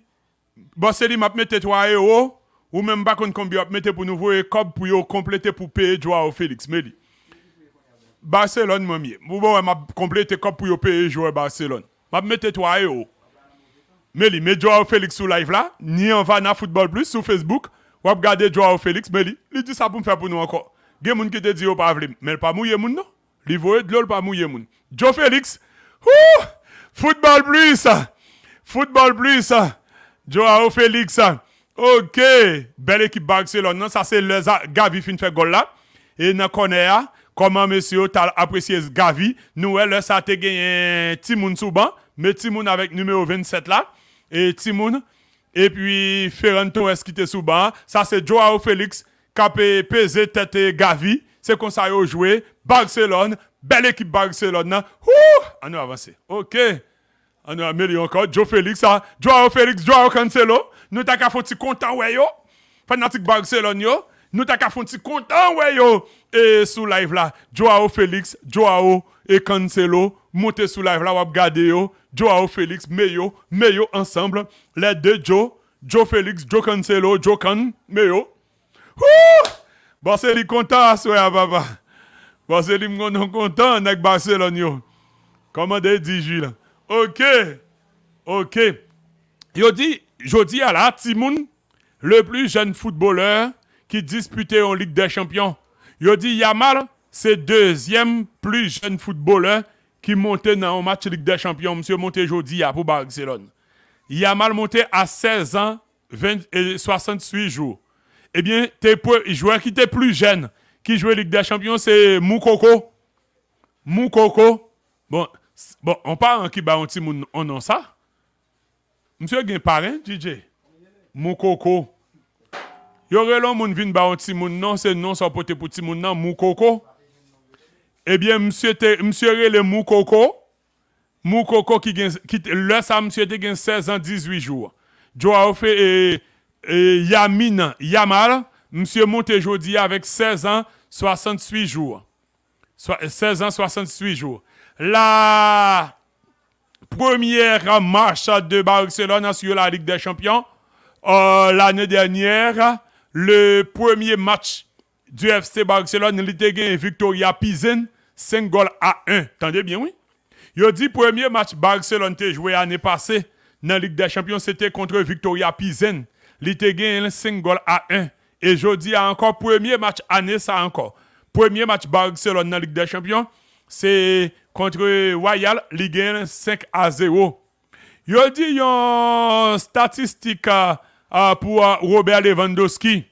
Bosseli m'a mettre 3 euros ou même pas qu'on m'a mettre pour nous voyer comme pour compléter pour payer Joao Félix Meli. Barcelone mon mieux. Vous m'a compléter comme pour payer joueur Barcelone. Mè mè tètou aè yo. Mè li, mè Joao Felix sou laif la. Ni an va na Football Plus sou Facebook. Wap gade Joao Felix. Mè li, li di sa pou m fè pou nou anko. Gen moun ki te di yo pa avli. Mè l pa mou ye moun no. Li vo e dlo l pa mou ye moun. Joao Felix. Wouh! Football Plus. Football Plus. Joao Felix. Ok. Bel ekip bagse lò. Non sa se le za gavi fin fè gol la. E na kone ya. Comment monsieur t'a apprécié Gavi? Nous, là, ça te gagné Timoun Souban, mais Timoun avec numéro 27 là. Et Timoun, et puis Ferran Torres qui était Souban. Ça, c'est Joao Félix, qui a pesé tête Gavi. C'est comme ça yo joué. Barcelone, belle équipe Barcelone. Ouh, on a avancé. OK. On a amélioré encore. Joao Félix, hein. Joao Félix, Joao Cancelo. Nous, t'a qu'à faire content, ouais, yo. Fanatique Barcelone, yo. Nous t'a fait un content, ah ouais, yo. Et sous live là, Joao Félix, Joao et Cancelo, montez sous live là, vous regardez yo. Joao Félix, Meyo, Meyo ensemble. Les deux Joe, Joe Félix, Joe Cancelo, Joe Can, Meyo. Ouh Bon, c'est lui content, soya, papa. Bon, c'est content avec Barcelone, yo. Comment dit Jules? Ok, ok. Yo dit, à la Timoun, le plus jeune footballeur qui disputait en Ligue des Champions. Yo dit Yamal, c'est deuxième plus jeune footballeur qui montait dans un match Ligue des Champions. Monsieur monté à pour Barcelone. Yamal monté à 16 ans 68 jours. Eh bien, le joueur qui était plus jeune, qui jouait Ligue des Champions, c'est Moukoko. Moukoko. Bon, bon on parle qui un petit on en ça. Monsieur Guin parrain, DJ. Moukoko. Yore l'on moun vin ba un ti moun nan, se non sa pote pou ti moun nan, mou koko. Ebyen, eh msye te, msye re le mou koko, mou koko ki gen, ki, le sa msye te gen 16 ans 18 jours. Joao a et e, yamin, yamal, msye monte jodi avec 16 ans 68 jours. 16 ans, 68 jours. La première marche de Barcelone sur la Ligue des Champions euh, l'année dernière, le premier match du FC Barcelone, il était gagné Victoria Pizen, 5 goals à 1. Tendez bien, oui? Il dit premier match Barcelone a joué l'année passée dans la Ligue des Champions, c'était contre Victoria Pizen. Il était gagné 5 goals à 1. Et je dis encore premier match année, ça encore. Premier match Barcelone dans la Ligue des Champions, c'est contre Royal, il gagne 5 à 0. Il dit une statistique euh, pour Robert Lewandowski.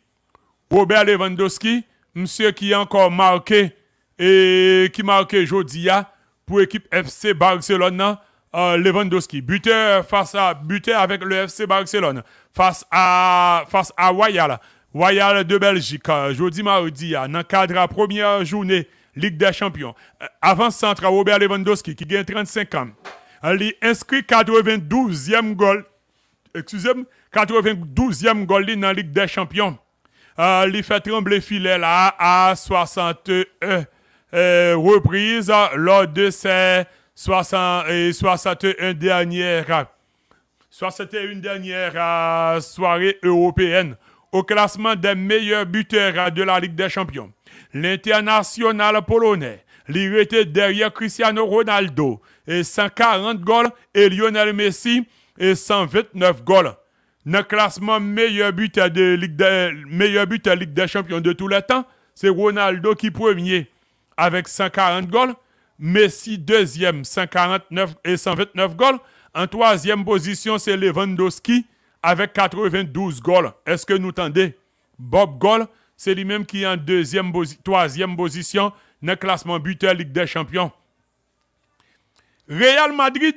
Robert Lewandowski, monsieur qui a encore marqué et qui marqué Jodia hein, pour l'équipe FC Barcelone. Hein. Euh, Lewandowski, buteur face à avec le FC Barcelone, face à face à Royal, Royal de Belgique, hein. jeudi mardi, dans le cadre de la première journée Ligue des Champions. Euh, avant centre Robert Lewandowski qui gagne 35 ans. Il inscrit 92e goal. Excusez-moi, 92e gol dans la Ligue des Champions. Euh, il fait trembler filet là à 61 euh, reprises lors de ses 61 dernières 61 dernières euh, soirées européennes au classement des meilleurs buteurs de la Ligue des Champions. L'international polonais il était derrière Cristiano Ronaldo et 140 goals et Lionel Messi et 129 goals. Dans le classement meilleur but de Ligue Ligue des Champions de tous les temps, c'est Ronaldo qui premier avec 140 goals, Messi deuxième 149 et 129 goals. En troisième position, c'est Lewandowski avec 92 goals. Est-ce que nous tendez Bob Goal, c'est lui-même qui est en deuxième, troisième position dans le classement buteur Ligue des Champions. Real Madrid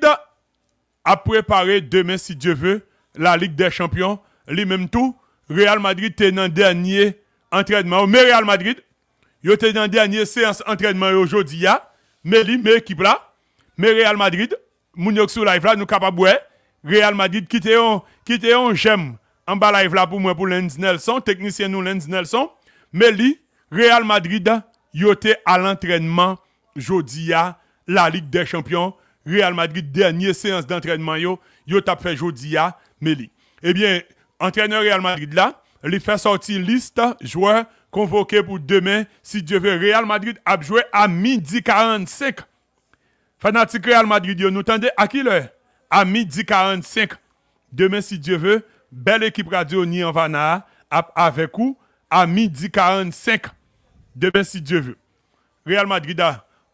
a préparé demain, si Dieu veut, la Ligue des Champions, lui-même tout, Real Madrid était dans le dernier entraînement. Mais Real Madrid, il était dans le dernier séance d'entraînement aujourd'hui, mais lui, mais équipe là, mais Real Madrid, nous live là, nous capables Real Madrid quitte était quitte un j'aime en bas live là pour moi pour Lenz Nelson, technicien nous Lenz Nelson, mais Real Madrid, il était à l'entraînement aujourd'hui, la Ligue des Champions, Real Madrid, dernière séance d'entraînement, yo, yo fait aujourd'hui. Meli. Eh bien, entraîneur Real Madrid là, il fait sortir liste joueurs convoqués pour demain. Si Dieu veut, Real Madrid a joué à midi 45. Fanatique Real Madrid, nous tendez à qui l'heure À midi 45. Demain, si Dieu veut, belle équipe radio vana avec vous à midi 45. Demain, si Dieu veut. Real Madrid,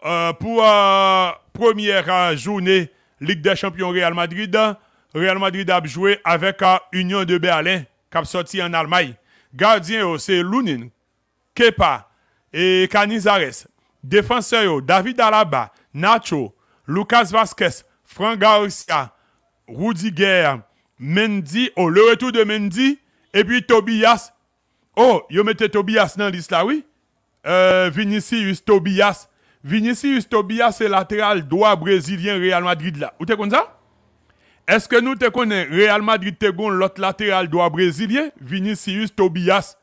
euh, pour euh, première euh, journée Ligue des Champions Real Madrid, Real Madrid a joué avec euh, Union de Berlin, qui a sorti en Allemagne. Gardien, euh, c'est Lounin, Kepa et Canizares. Défenseur, euh, David Alaba, Nacho, Lucas Vasquez, Frank Garcia, Rudiger, Mendy, oh, le retour de Mendy, et puis Tobias. Oh, yo mettez Tobias dans l'histoire, oui. Vinicius Tobias. Vinicius Tobias, c'est latéral droit brésilien Real Madrid là. Vous êtes comme ça? Est-ce que nous te connaissons Real Madrid te l'autre latéral droit brésilien, Vinicius Tobias.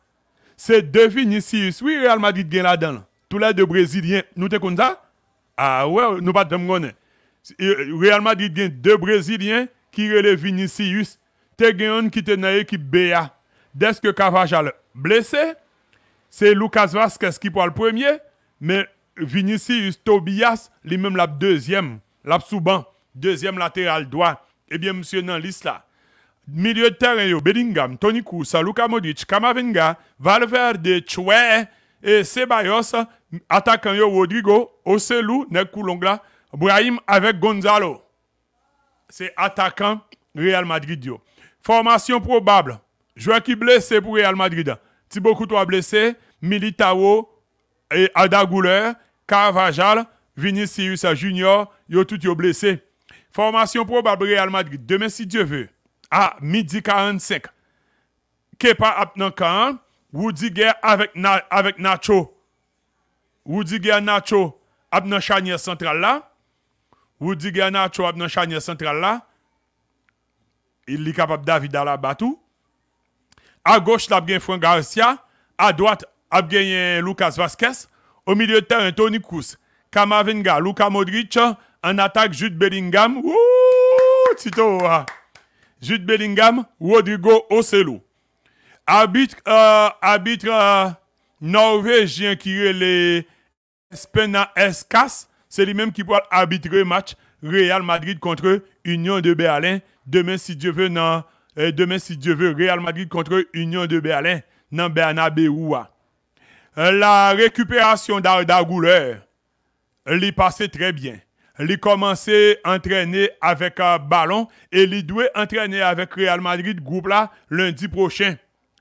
C'est deux Vinicius. Oui, Real Madrid gagne là-dedans. Tous les deux Brésiliens, nous te connaissons Ah ouais, nous pas te connaissons. Euh, Real Madrid gagne deux Brésiliens qui relèvent Vinicius. Te un qui te dans l'équipe BA. Dès que Cavajal blessé, c'est Lucas Vazquez qui pour le premier, mais Vinicius Tobias, lui-même la deuxième, la sous deuxième latéral droit eh bien, monsieur, dans liste milieu de terrain, yo, Bellingham, Tony Koussa, Luka Modric, Kamavinga, Valverde, Choué, et Ceballos, attaquant yo, Rodrigo, Oselou, Nekoulongla, Brahim avec Gonzalo. C'est attaquant Real Madrid. Yo. Formation probable. Joueur qui blessé pour Real Madrid. Thibaut Courtois blessé, Militao et Ada Carvajal, Vinicius Junior, yo tout yo blessé. Formation probable Real Madrid. Demain, si Dieu veut, à midi 45. Kepa Apnankan, Rudiger avec, avec Nacho. Rudiger Nacho, Abnan Chanier central là. Rudiger Nacho, Abnan Chanier central là. Il est capable David Alaba tout. À gauche, il a Franck Garcia. À droite, il a Lucas Vasquez. Au milieu de terrain, Tony Kroos, Kamavinga, Luka Modric, en attaque, Jude Bellingham. Ouh, ah. Jude Bellingham, Rodrigo Ocelo. Arbitre, euh, euh, norvégien qui est le Spena Escas. C'est lui-même qui pourra arbitrer match Real Madrid contre Union de Berlin. Demain, si Dieu veut, euh, demain, si Dieu veut, Real Madrid contre Union de Berlin. Dans Bernabeu. Ah. La récupération d'Arda elle est passée très bien il commencé à entraîner avec euh, ballon et il doit entraîner avec Real Madrid groupe là lundi prochain.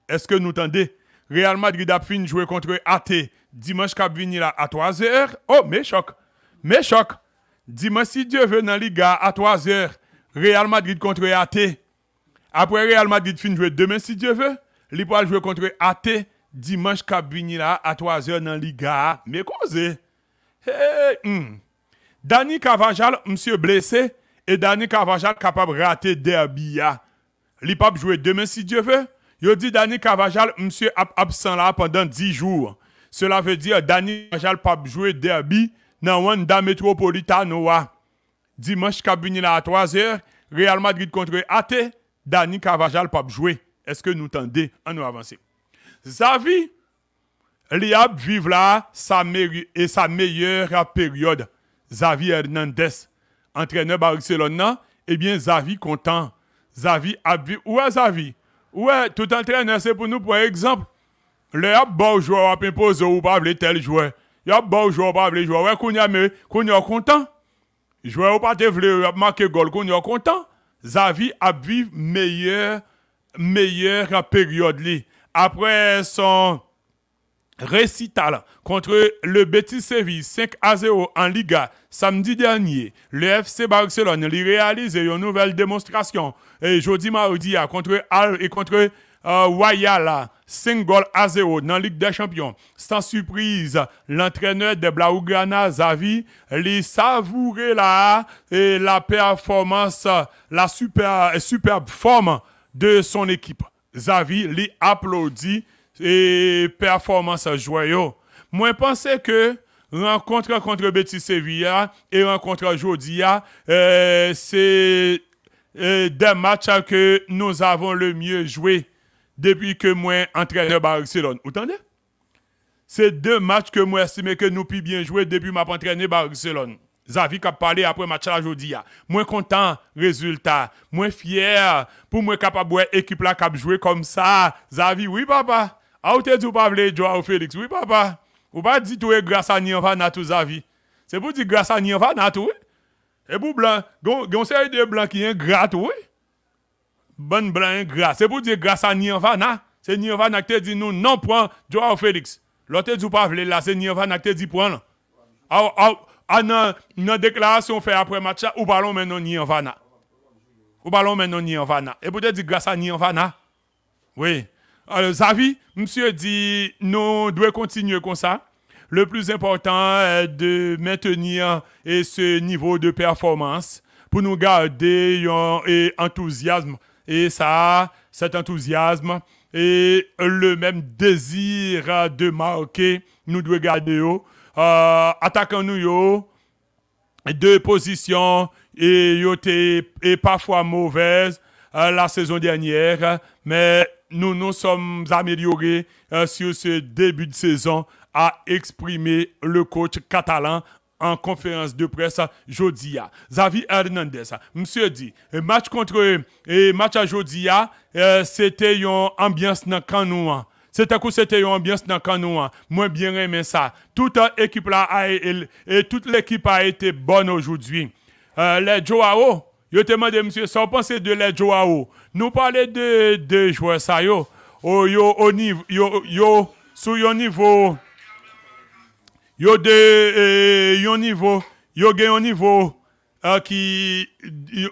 Est-ce que nous t'endez? Real Madrid a fini jouer contre AT dimanche kap venir à 3h. Oh, mes chocs. Mes chocs. Dimanche si Dieu veut dans Liga à 3h, Real Madrid contre AT. Après Real Madrid fin jouer demain si Dieu veut, il jouer contre AT dimanche 4 à 3h dans Liga. Mais Hé, Hey, hmm. Dani Kavajal, monsieur blessé, et Dani Cavajal capable de rater derby. Il peut jouer demain si Dieu veut. Il dit Dani Cavajal, monsieur absent là pendant 10 jours. Cela veut dire Dani Kavajal pas jouer derby dans Wanda Metropolitano. Dimanche, cabinet à 3h, Real Madrid contre AT, Dani Cavajal pas jouer. Est-ce que nous tendez à nous avancer? Zavi, Liab vive là sa et sa meilleure période. Xavi Hernandez, entraîneur Barcelona, eh bien, Xavi content. Xavi Où est Xavi. est tout entraîneur, c'est pour nous, pour exemple. Le a bon joueur ou pas tel joueur. Il a bon joueur pas vle joueur. Ouais, qu'on y a qu'on y a content. Joueur ou pas te vle, a marqué goal, qu'on y a content. Xavi a vu meilleur, meilleure période li. Après son, Récital contre le Betis Séville 5 à 0 en Liga samedi dernier. Le FC Barcelone les réalise une nouvelle démonstration et jeudi mardi contre Al et contre euh, Wayala 5 goals à 0 dans la Ligue des Champions. Sans surprise, l'entraîneur de Blaugrana Zavi les savourait là et la performance, la super, superbe forme de son équipe. Zavi les applaudit et performance joyeux. Moi, je pense que rencontre contre Betis Sevilla et rencontre Jodia, euh, c'est euh, des matchs que nous avons le mieux joué depuis que moi, entraîneur Barcelone. Vous entendez? C'est deux matchs que moi, estime que nous puis bien joué depuis ma entraîné Barcelone. Zavi qui a parlé après match à Jodia. Moi content, résultat. suis fier pour moi capable équipe là qui a comme ça. Zavi, oui papa. A ou te dit pas Joao Félix? Oui, papa. Ou pas dit tout grâce à à tout sa vie. C'est pour dire grâce à Nirvana na tout. Et pour blanc, gon série de blanc qui est gras Bonne blanc grâce C'est pour dire grâce à Nirvana C'est Nirvana qui te dit non, non point Joao Félix. L'autre dit ou pas là, c'est Nirvana qui te dit point. A nan, en déclaration fait après match ou ballon maintenant Nianva Nirvana Ou ballon maintenant Nianva Nirvana Et pour dire grâce à Nirvana Oui. Alors, Zavi, monsieur dit, nous devons continuer comme ça. Le plus important est de maintenir ce niveau de performance pour nous garder et enthousiasme. Et ça, cet enthousiasme et le même désir de marquer, nous devons garder. Euh, Attaquons-nous deux positions et, et parfois mauvaise euh, la saison dernière, mais nous nous sommes améliorés euh, sur ce début de saison, a exprimé le coach catalan en conférence de presse Jodia. Xavi Hernandez, monsieur dit, match contre et match à Jodia, euh, c'était une ambiance dans le c'était hein. c'était une ambiance dans le hein. Moi, bien aimé ça. Toute l'équipe là a, et, toute l'équipe a été bonne aujourd'hui. Euh, les Joao, je te demande, monsieur, sans penser de les Joao. Oh. Nous parlons de, deux joueurs ça, yo. Oh, au niveau, yo, niveau, yo de, eh, niveau, yo niveau, euh, qui,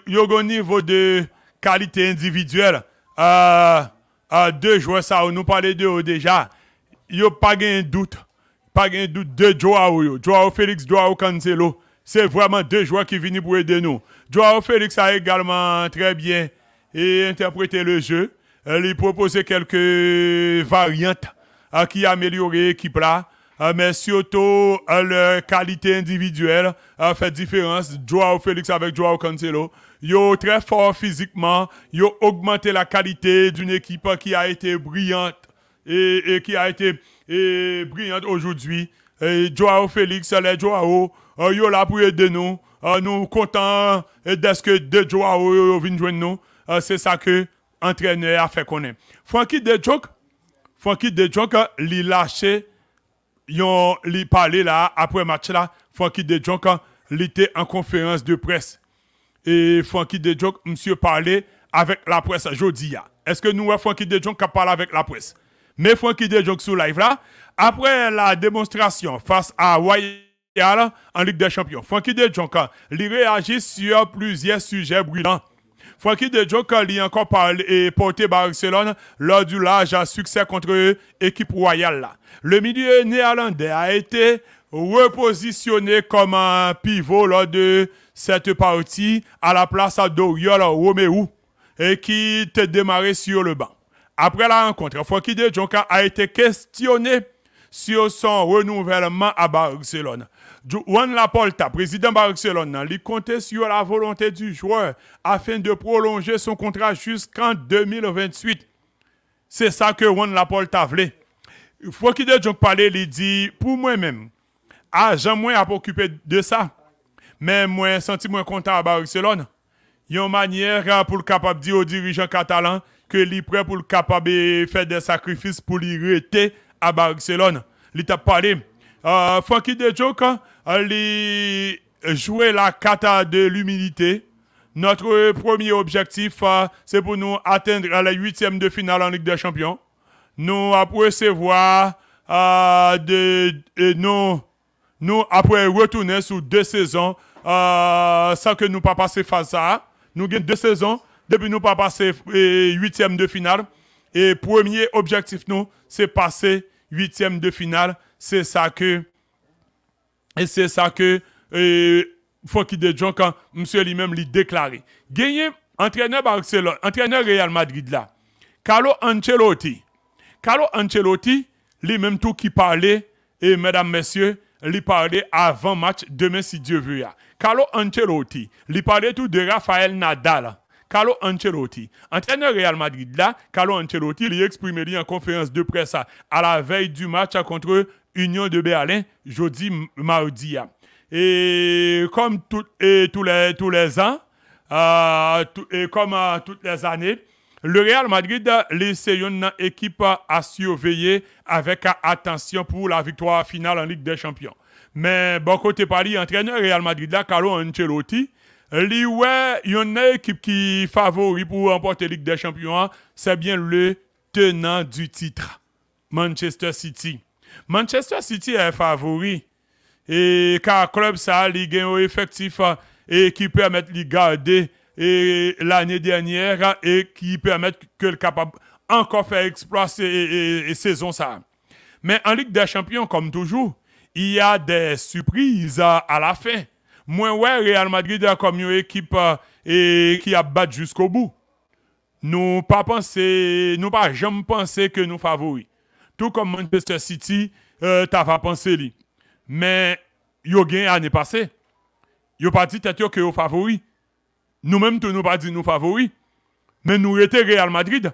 yo niveau de qualité individuelle. Euh, euh, deux joueurs ça, oh. nous parlons de déjà, déjà. Yo pas de doute, pas de doute de Joao, yo. Joao Félix, Joao Cancelo c'est vraiment deux joueurs qui viennent pour aider nous. Joao Félix a également très bien interprété le jeu. Il proposé quelques variantes à euh, qui améliorer l'équipe là. Euh, mais surtout, euh, leur qualité individuelle a fait différence. Joao Félix avec Joao Cancelo. Ils ont très fort physiquement. Ils ont augmenté la qualité d'une équipe qui a été brillante et, qui a été brillante aujourd'hui. Joao Félix, les Joao euh, yo là pour aider nous. Euh, nous contents de que Dejo euh, nous. c'est ça que entraîneur a fait Joke, Frankie De Joke, Dejo, il lâché, il parlé là après match là. de Dejo, il était en conférence de presse. Et De Joke, monsieur parlait avec la presse aujourd'hui. Est-ce que nous, de Joke qui parle avec la presse? Mais Frankie De Joke sous live là, après la démonstration face à Wayne en Ligue des Champions. Frankie de Jong, il réagit sur plusieurs sujets brûlants. Frankie de Jong a encore parlé et porté Barcelone lors du large succès contre l'équipe royale. Le milieu néerlandais a été repositionné comme un pivot lors de cette partie à la place d'Oriol Romeu et qui était démarré sur le banc. Après la rencontre, Frankie de Jonka a été questionné sur son renouvellement à Barcelone. Juan Laporta, président Barcelone, hein, lui comptait sur la volonté du joueur afin de prolonger son contrat jusqu'en 2028. C'est ça que Juan Laporta voulait. Faut qu'il ait il dit, pour moi-même, j'ai moins à m'occuper de ça. Mais moi, senti moins content à Barcelone. Il y a une manière hein, pour le capable dire aux dirigeants catalans que les prêt pour le capable de faire des sacrifices pour l'irriter à Barcelone. Il t'a parlé. Euh, Frankie De hein, Aller jouer la cata de l'humilité. Notre premier objectif, euh, c'est pour nous atteindre la huitième de finale en Ligue des Champions. Nous après recevoir euh, de, nous, retourner sur deux saisons euh, sans que nous pas passer face à. Nous avons deux saisons depuis nous pas passer euh, huitième de finale. Et premier objectif nous, c'est passer huitième de finale. C'est ça que et c'est ça que euh, Fonky de quand monsieur lui-même, lui déclaré. Gagné, entraîneur Barcelone, entraîneur Real Madrid là, Carlo Ancelotti. Carlo Ancelotti, lui-même tout qui parlait, et mesdames, messieurs, lui parlait avant match demain si Dieu veut. Carlo Ancelotti, lui parlait tout de Rafael Nadal. Carlo Ancelotti. Entraîneur Real Madrid là, Carlo Ancelotti, il exprimé en conférence de presse à la veille du match contre Union de Berlin, jeudi mardi. Et comme tous, les, tous les ans, euh, et comme euh, toutes les années, le Real Madrid laisse une équipe à surveiller avec attention pour la victoire finale en Ligue des Champions. Mais bon côté Paris, entraîneur Real Madrid là, Carlo Ancelotti, L'Iwe, il y en a équipe qui favori pour remporter Ligue des Champions, c'est bien le tenant du titre, Manchester City. Manchester City est favori. Et car club ça, a un effectif et qui permet de garder l'année dernière et qui permet que le capable encore faire exploser et, saison ça. Mais en Ligue des Champions, comme toujours, il y a des surprises à la fin. Moi, ouais, Real Madrid a comme une équipe et, qui a battu jusqu'au bout. Nous pas penser, nous pas jamais penser que nous favoris. Tout comme Manchester City, euh, t'as pas pensé lui. Mais yo gagné l'année passée. Yo pas dit que que yo favori. nous même tout nous pas dit nous favoris. Mais nous était Real Madrid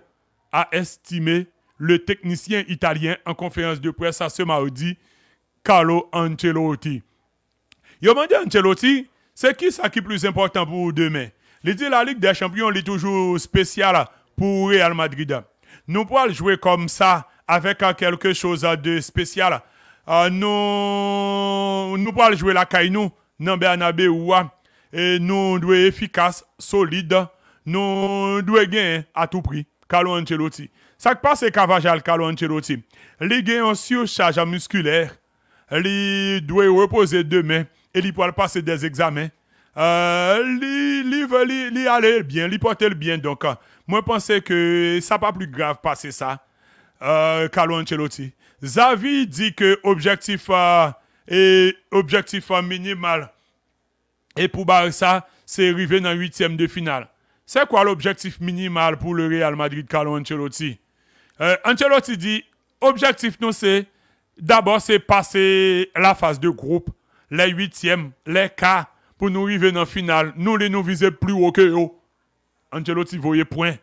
a estimé le technicien italien en conférence de presse à ce mardi, Carlo Ancelotti. Yo dit Ancelotti, c'est qui ça qui est plus important pour demain Il dit la Ligue des Champions, est toujours spéciale pour Real Madrid. Nous pouvons jouer comme ça, avec quelque chose de spécial. Euh, nous, nous pouvons jouer la Kainou, nous, dans Bernabeu, et nous devons être efficace, solide. nous devons gagner à tout prix. Carlo Ancelotti. Ça qui passe, Cavajal, Carlo Ancelotti. Il a une surcharge musculaire. Il doit reposer demain et il passer des examens. Euh, il aller bien, il porter bien. Donc, euh, moi, je pense que ça pas plus grave passer ça. Euh, Carlo Ancelotti. Zavi dit que objectif euh, objectif minimal et pour ça c'est arriver dans huitième de finale. C'est quoi l'objectif minimal pour le Real Madrid, Carlo Ancelotti? Ancelotti dit, objectif non c'est d'abord c'est passer la phase de groupe les huitièmes, les cas pour nous arriver dans la finale. Nous, les nous viser plus haut que eux. Ancelotti voyait point.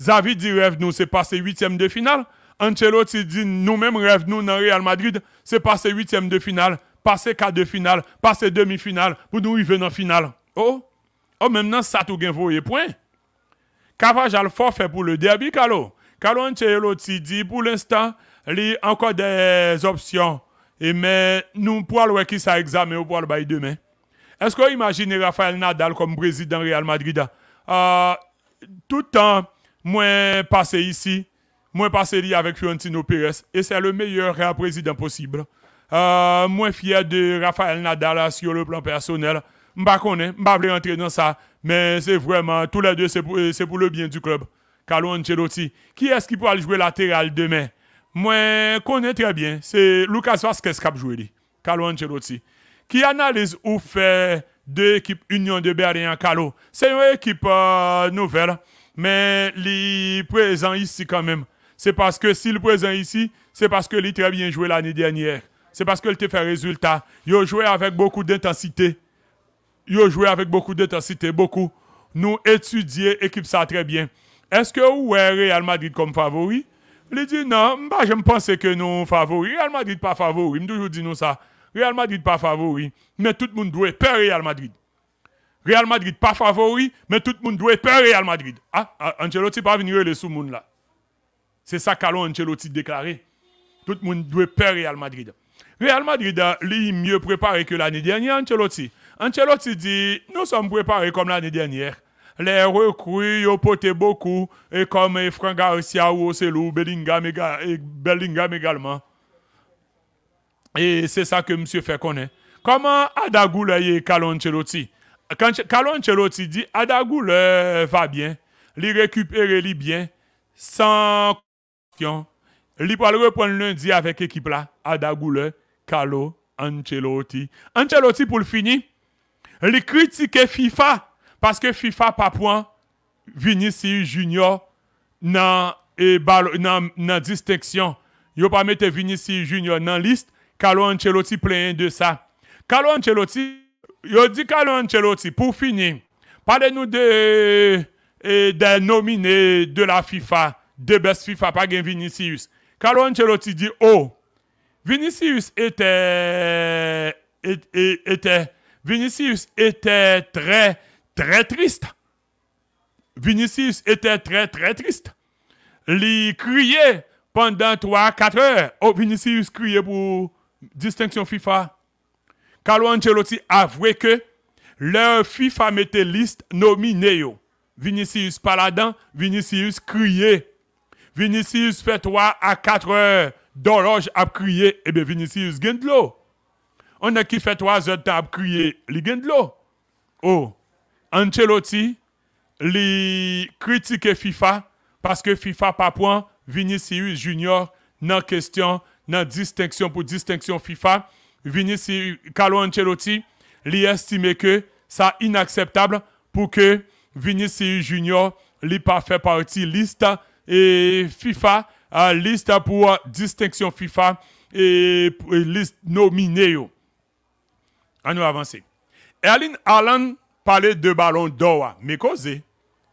Zavi dit rêve nous, c'est passé huitième de finale. Ancelotti dit nous même rêve nous dans Real Madrid, c'est passé huitième de finale, passer quart de finale, passer demi-finale, pour nous arriver dans la finale. Oh, oh maintenant, ça tout voyez voyait point. Cavajal fort fait pour le derby, Carlo. Carlo Ancelotti dit pour l'instant, il y a encore des options et mais nous pour le qui ça examen pour le bail demain. Est-ce que vous imaginez Rafael Nadal comme président Real Madrid ah, tout le temps moi passé ici, moi passé avec Fiorentino Pérez et c'est le meilleur président possible. Je ah, suis fier de Rafael Nadal sur le plan personnel. Je ne sais pas rentrer dans ça, mais c'est vraiment, tous les deux, c'est pour, le bien du club. Carlo Ancelotti, qui est-ce qui pourra jouer latéral demain moi, connais très bien, c'est Lucas Vasquez qui a joué, Carlo Ancelotti. Qui analyse ou fait de l'équipe Union de Berlin Carlo C'est une équipe euh, nouvelle, mais il présent ici quand même. C'est parce que s'il est présent ici, c'est parce qu'il a très bien joué l'année dernière. C'est parce qu'il a fait résultat. Il a joué avec beaucoup d'intensité. Il a joué avec beaucoup d'intensité, beaucoup. Nous étudions l'équipe ça très bien. Est-ce que vous avez Real Madrid comme favori? Il dit « Non, je jem que nous nou favori. Real Madrid pas favori. Mdoujou di nous ça. « Real Madrid pas favori. mais tout le monde doit pe Real Madrid. Real Madrid pas favori. mais tout le monde doit pe Real Madrid. Ah, ah Ancelotti pa vinire le sous moun là. C'est ça kalon Ancelotti déclaré. Tout monde doit pe Real Madrid. Real Madrid hein, li mieux préparé que l'année dernière Ancelotti. Ancelotti dit, nous sommes préparés comme l'année dernière les recrues, ont beaucoup, et comme Franck Garcia ou Ocelou, Bellingham, également. Et c'est ça que monsieur fait connaître. Comment Adagoule et Ancelotti Quand Ancelotti dit Adagoule va bien, il récupère li bien, sans question. Il peut le reprendre lundi avec l'équipe là, Adagoule, Calo, Ancelotti. Ancelotti pour le finir, il critique FIFA. Parce que FIFA pas point Vinicius Junior dans e, la distinction. Ils n'ont pas mis Vinicius Junior la liste. Carlo Ancelotti plein de ça. Carlo Ancelotti, il dit Carlo Ancelotti, Pour finir, parlez-nous de, e, de de la FIFA, de best FIFA pas de Vinicius. Carlo Ancelotti dit, oh, Vinicius était, e, Vinicius était très très triste. Vinicius était très, très triste. Il criait pendant 3-4 heures. Oh, Vinicius criait pour distinction FIFA. Carlo Ancelotti avouait que leur FIFA mettait liste nominée. Vinicius paladin, Vinicius criait. Vinicius fait 3 à 4 heures d'horloge à crier. Eh bien, Vinicius gagne On a qui fait 3 heures de à crier, il gagne Oh, Ancelotti li critique FIFA parce que FIFA pas point Vinicius Junior non question nan distinction pour distinction FIFA. Vinicius, Carlo Ancelotti li estime que ça inacceptable pour que Vinicius Junior li pas partie partie liste et FIFA, a euh, pour pour distinction FIFA et liste nominée. nomine va avancer parler de ballon d'or. Hein. Mekose.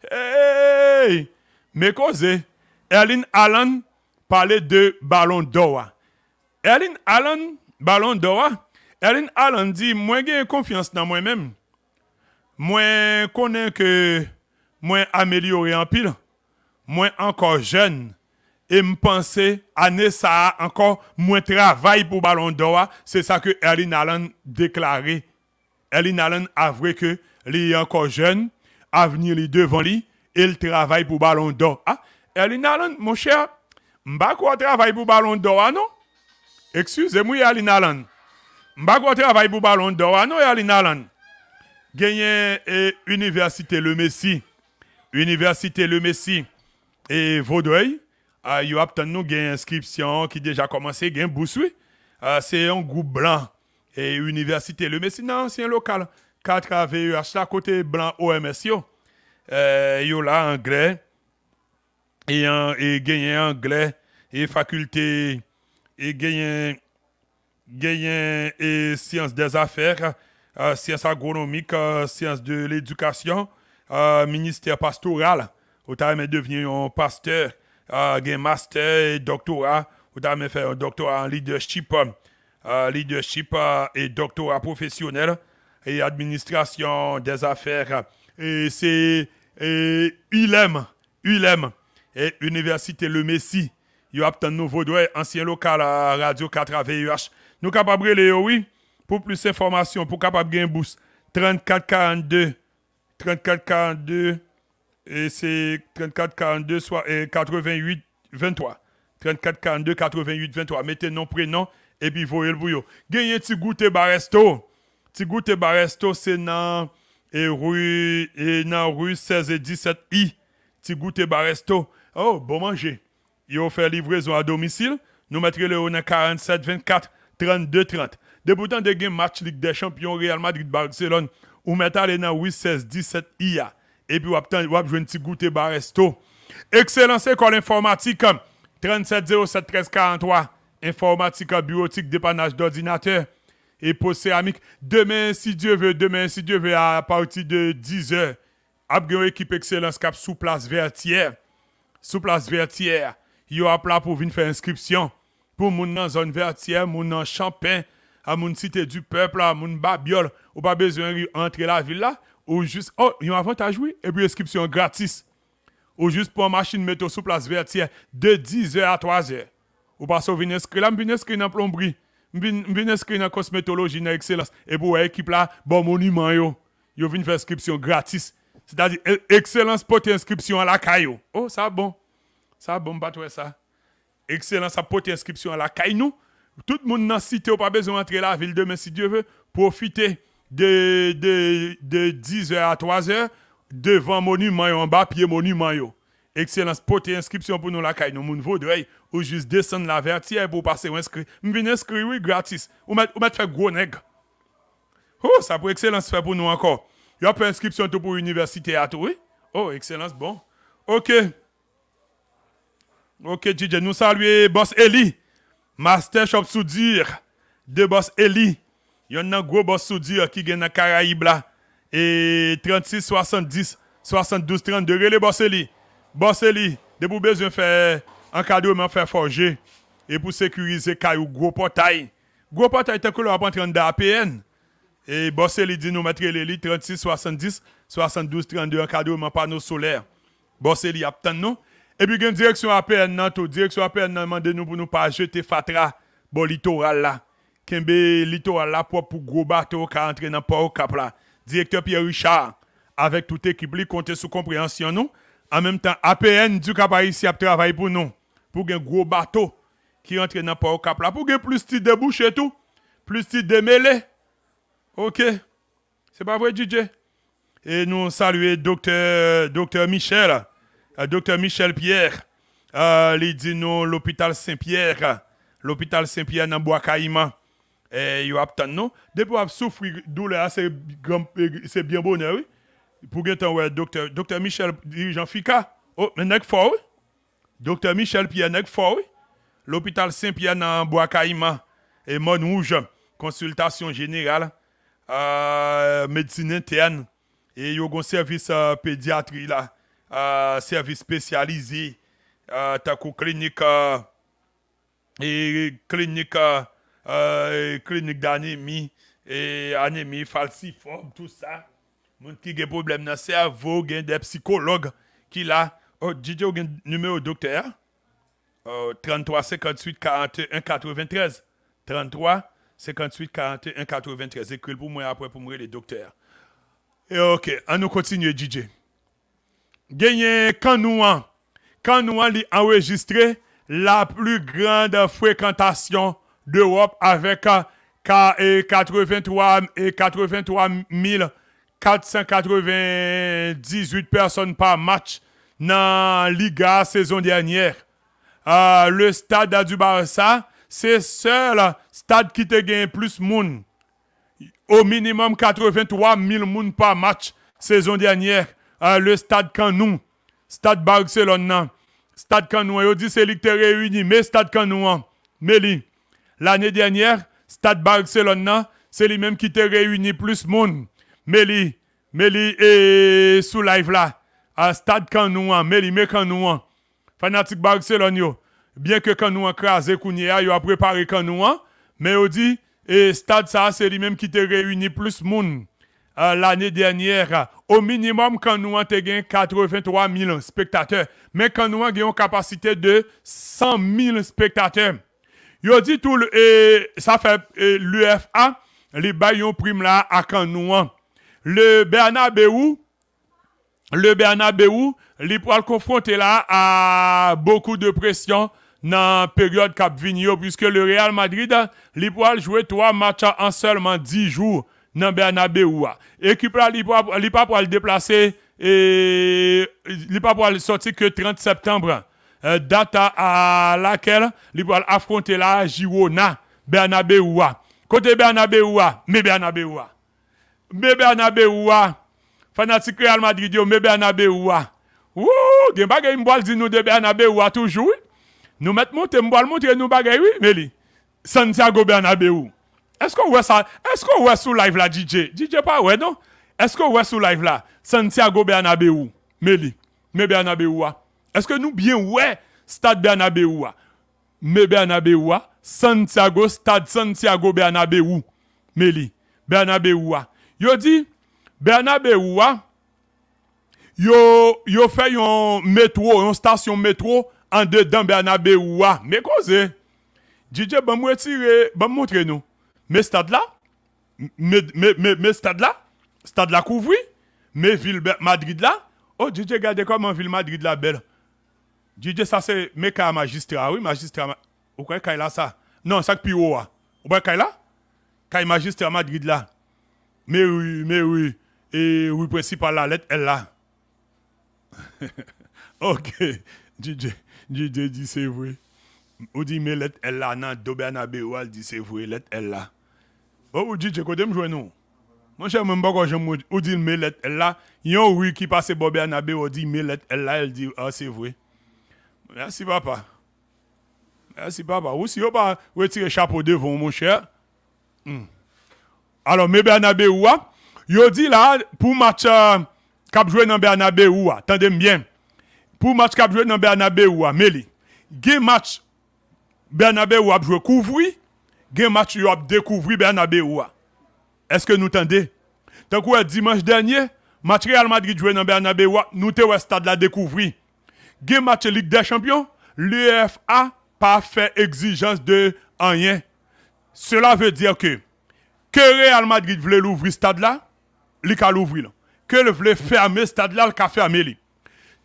Hey! Mekose. Erling Allen parler de ballon d'or. Hein. Erling Allen, ballon d'or. Hein. Erling Allen dit Moi, j'ai confiance dans moi-même. Moi, connais que moi amélioré en pile. Moi, encore jeune. Et me penser, année ça encore, moins travail pour ballon d'or. C'est ça que Erling Allen déclaré. Erling Allen avoué que il est encore jeune, avenir li devant lui, il travaille pour Ballon d'Or. Ah, est Alan, mon cher, m'ba quoi travaille pour Ballon d'Or, ah, non? Excusez-moi, Erling Alan. M'ba quoi travaille pour Ballon d'Or, ah, non, Erling Alan. Gagné eh, Université Le Messi, Université Le Messi et Vaudreuil, il y a une inscription qui déjà commencé, gain a un c'est un groupe blanc et Université Le Messi, non, c'est local. 4 à chaque côté blanc OMS yo. Euh, yo là, anglais. Et, en, et gagné anglais. Et faculté. Et gagné. Gagné et sciences des affaires. Euh, sciences agronomiques. Euh, sciences de l'éducation. Euh, ministère pastoral. Ou même devenu un pasteur. un euh, master et doctorat. Ou même fait un doctorat en leadership. leadership et doctorat professionnel et administration des affaires. Et c'est ULM, ULM, et Université Le Messie. a un nouveau droit. ancien local à Radio 4 avuh Nous capables de oui, pour plus d'informations, pour capable gagner 3442 3442 et c'est 3442 soit 88 23 3442 88 23 mettez nom prénom et puis voyez le bouillon. Gagnez un petit goûter resto? Tigou Baresto, c'est dans e rue, e dans rue 16 et 17 I. Oh, bon manger. Ils ont fait livraison à domicile. Nous mettrons le 47 24 32 30. Débutant de game match Ligue des Champions Real Madrid Barcelone ou mettre le dans rue 16 17 i et puis on va un goûter baresto. Excellence école informatique 13 43. informatique bureautique dépannage d'ordinateur et pour céramique. Demain, si Dieu veut, demain, si Dieu veut, à partir de 10h, une équipe excellence cap sous place vertière. Sous place vertière, il y a plat pour venir faire inscription. Pour moun dans zone vertière, moun dans champagne, à moun cité du peuple, à moun babiol, ou pas besoin d'entrer la ville là, ou juste, oh, il y a un avantage, oui, et puis inscription gratis. Ou juste pour machine mettre sous place vertière de 10h à 3h. Ou pas venir inscrire là, venir inscrire dans plomberie vais inscrire dans cosmétologie, dans excellence. Et pour l'équipe là, bon monument yo. Yo vin faire inscription gratis. C'est-à-dire, e- excellence porte inscription à la caillou. Oh, ça bon. Ça bon, pas ça. Excellence a porte inscription à la caillou. Tout le monde dans la cité, pas besoin d'entrer la ville demain si Dieu veut. Profitez de, de, de 10h à 3h devant monument en bas, pied monument yo. Excellence porte inscription pour nous la caillou. Moun ou juste descendre la vertière pour passer ou inscrit. M'vine inscrire, oui, gratis. Ou mettre ou met gros nègre. Oh, ça pour excellence fait pour nous encore. y a pas inscription tout pour l'université à tout, oui. Oh, excellence, bon. Ok. Ok, DJ, nous saluons Boss Eli. Master Shop Soudir. De Boss Eli. Il y a un gros Boss Soudir qui gagne dans Caraïbe là. Et 36, 70, 72, 32. Relé Boss Eli. Boss Eli, de vous besoin faire encadrement fait forger et pour sécuriser caillou gros portail. Gros portail tant que l'on entrer dans APN. Et bosser dit nous mettre les 36 70 72 32 encadrement panneau solaire. Bossé a attend nous et puis une direction APN nan direction APN nous demande nous pour nous pas jeter fatra bon littoral là. Kembe littoral là pour pour gros bateau qui entrer dans port Cap là. Directeur Pierre Richard avec toute équipe compte compter sous compréhension nous. En même temps APN du Cap Haïti a pour nous pour un gros bateau qui entre dans port cap là, pour gagner plus de bouche et tout, plus de démêlé. OK. C'est pas vrai, DJ? Et nous saluons docteur, docteur Michel, euh, docteur Michel Pierre, euh, il dit nous l'hôpital Saint-Pierre, l'hôpital Saint-Pierre dans Bois-Caïman. Et il attend nous. Depuis qu'on souffre douleur, c'est bien bon, oui. Pour que tu docteur, docteur Michel, dirigeant FICA. Oh, mais fort, oui? Dokte Michel piye nèk fò wè, l'opital Saint-Pierre nan Boakayma, e mon ouj, konsultasyon jeneral, euh, medisin enten, e yo gon servis euh, pediatri la, euh, servis spesyalizi, takou klinik, klinik, e klinik e d'anemi, e anemi, falsifon, tout sa, moun tige problem nan servo gen de psikolog ki la, Oh, DJ, vous avez numéro docteur. 33 58 41 93. 33 58 41 93. Écris pour moi après pour mourir les docteurs. Et ok, on nous continue, DJ. Gagné quand nous an, quand nous enregistré la plus grande fréquentation d'Europe avec 83 euh, et 83 498 personnes par match dans Liga saison dernière. Euh, le stade du Barça, c'est seul stade qui te gagne plus monde Au minimum 83 000 par match saison dernière. Euh, le stade Canou, stade Barcelone, stade Canou. Et dit c'est te réuni, mais stade Canou. Hein. Meli. l'année dernière, stade Barcelone, c'est lui-même qui te réuni plus monde Meli, Meli, et sous live là à stade Kanouan, Mélimé nous. fanatique Barcelone Bien que Kanouan crasé Kounia, yo a préparé Kanouan, mais on dit et stade ça c'est lui-même qui te réuni plus monde euh, l'année dernière. Au minimum Kanouan te gagné 83 000 spectateurs, mais quand nous gagne une capacité de 100 000 spectateurs. Yo dit tout et ça fait l'UFA les baillons prime là à Kanouan. Le Bernard le Bernabeu, li le confronter là à beaucoup de pression dans la période cap puisque le Real Madrid li pral jouer trois matchs en seulement dix jours dans Bernabeu. Équipe là li pas le déplacer et li pas le sortir que 30 septembre. Euh, date à laquelle li pral affronter la Girona Bernabeu. Côté Bernabeu, mais Bernabeu. Mais Bernabeu fanatique Real Madrid yo mais Bernabeu a. Ouh, gen bagay m'bal di nou de Bernabeu a toujours. Nous mettons monte mboal montre nous bagay oui, Meli. Santiago Bernabeu. Est-ce qu'on voit ça Est-ce qu'on voit sous live là DJ DJ pas ouais non Est-ce qu'on voit sous live là Santiago Bernabeu Meli. Me Bernabeu a. Est-ce que nous bien ouais Stade Bernabeu a. Mais Bernabeu a Santiago Stade Santiago Bernabeu. Meli. Bernabeu a. Yo di, Bernabe ouwa, yo fe yon metro, yon stasyon metro, an de dan Bernabe ouwa. Me konze, DJ ban mwetire, ban mwotre nou. Me stad la, me stad la, stad la kouvri, me vil Madrid la. Oh, DJ gade kwa man vil Madrid la bel. DJ sa se me ka magistra, oui magistra. Ou kwa e kaila sa? Non, sak pi ouwa. Ou kwa e kaila? Kwa e magistra Madrid la. Me ou, me ou, me ou. Et oui, principal, la lettre, elle là. [LAUGHS] ok. DJ, DJ dit, c'est vrai. Ou dit, mais lettre, elle là. Non, Dobernabe, elle dit, c'est vrai, lettre, elle là. oh dj dit, je connais, nous. non. Mon cher, même pas quand je ou dit, mais lettre, elle là. Yon, oui, qui passe Bobernabe, ou dit, mais lettre, elle là, elle dit, ah, c'est vrai. Merci, papa. Merci, papa. Ou si vous pas retirer le chapeau devant, mon cher. Hmm. Alors, mais Bernabe, ce Yo dit là, pour match qu'a cap joué dans a attendez bien. Pour match cap joué dans Bernabeu, Meli, gen match Bernabeu a joué couvri, gen match yo a découvri Bernabeu. Est-ce que nous tendez? Tant que e, dimanche dernier, match Real Madrid joué dans a nous te au stade la découvri. Gen match Ligue des Champions, l'UFA e pas fait exigence de rien. Cela veut dire que que Real Madrid voulait l'ouvrir stade là, li ka l'ouvri lan. Ke le vle ferme stad la l ka ferme li.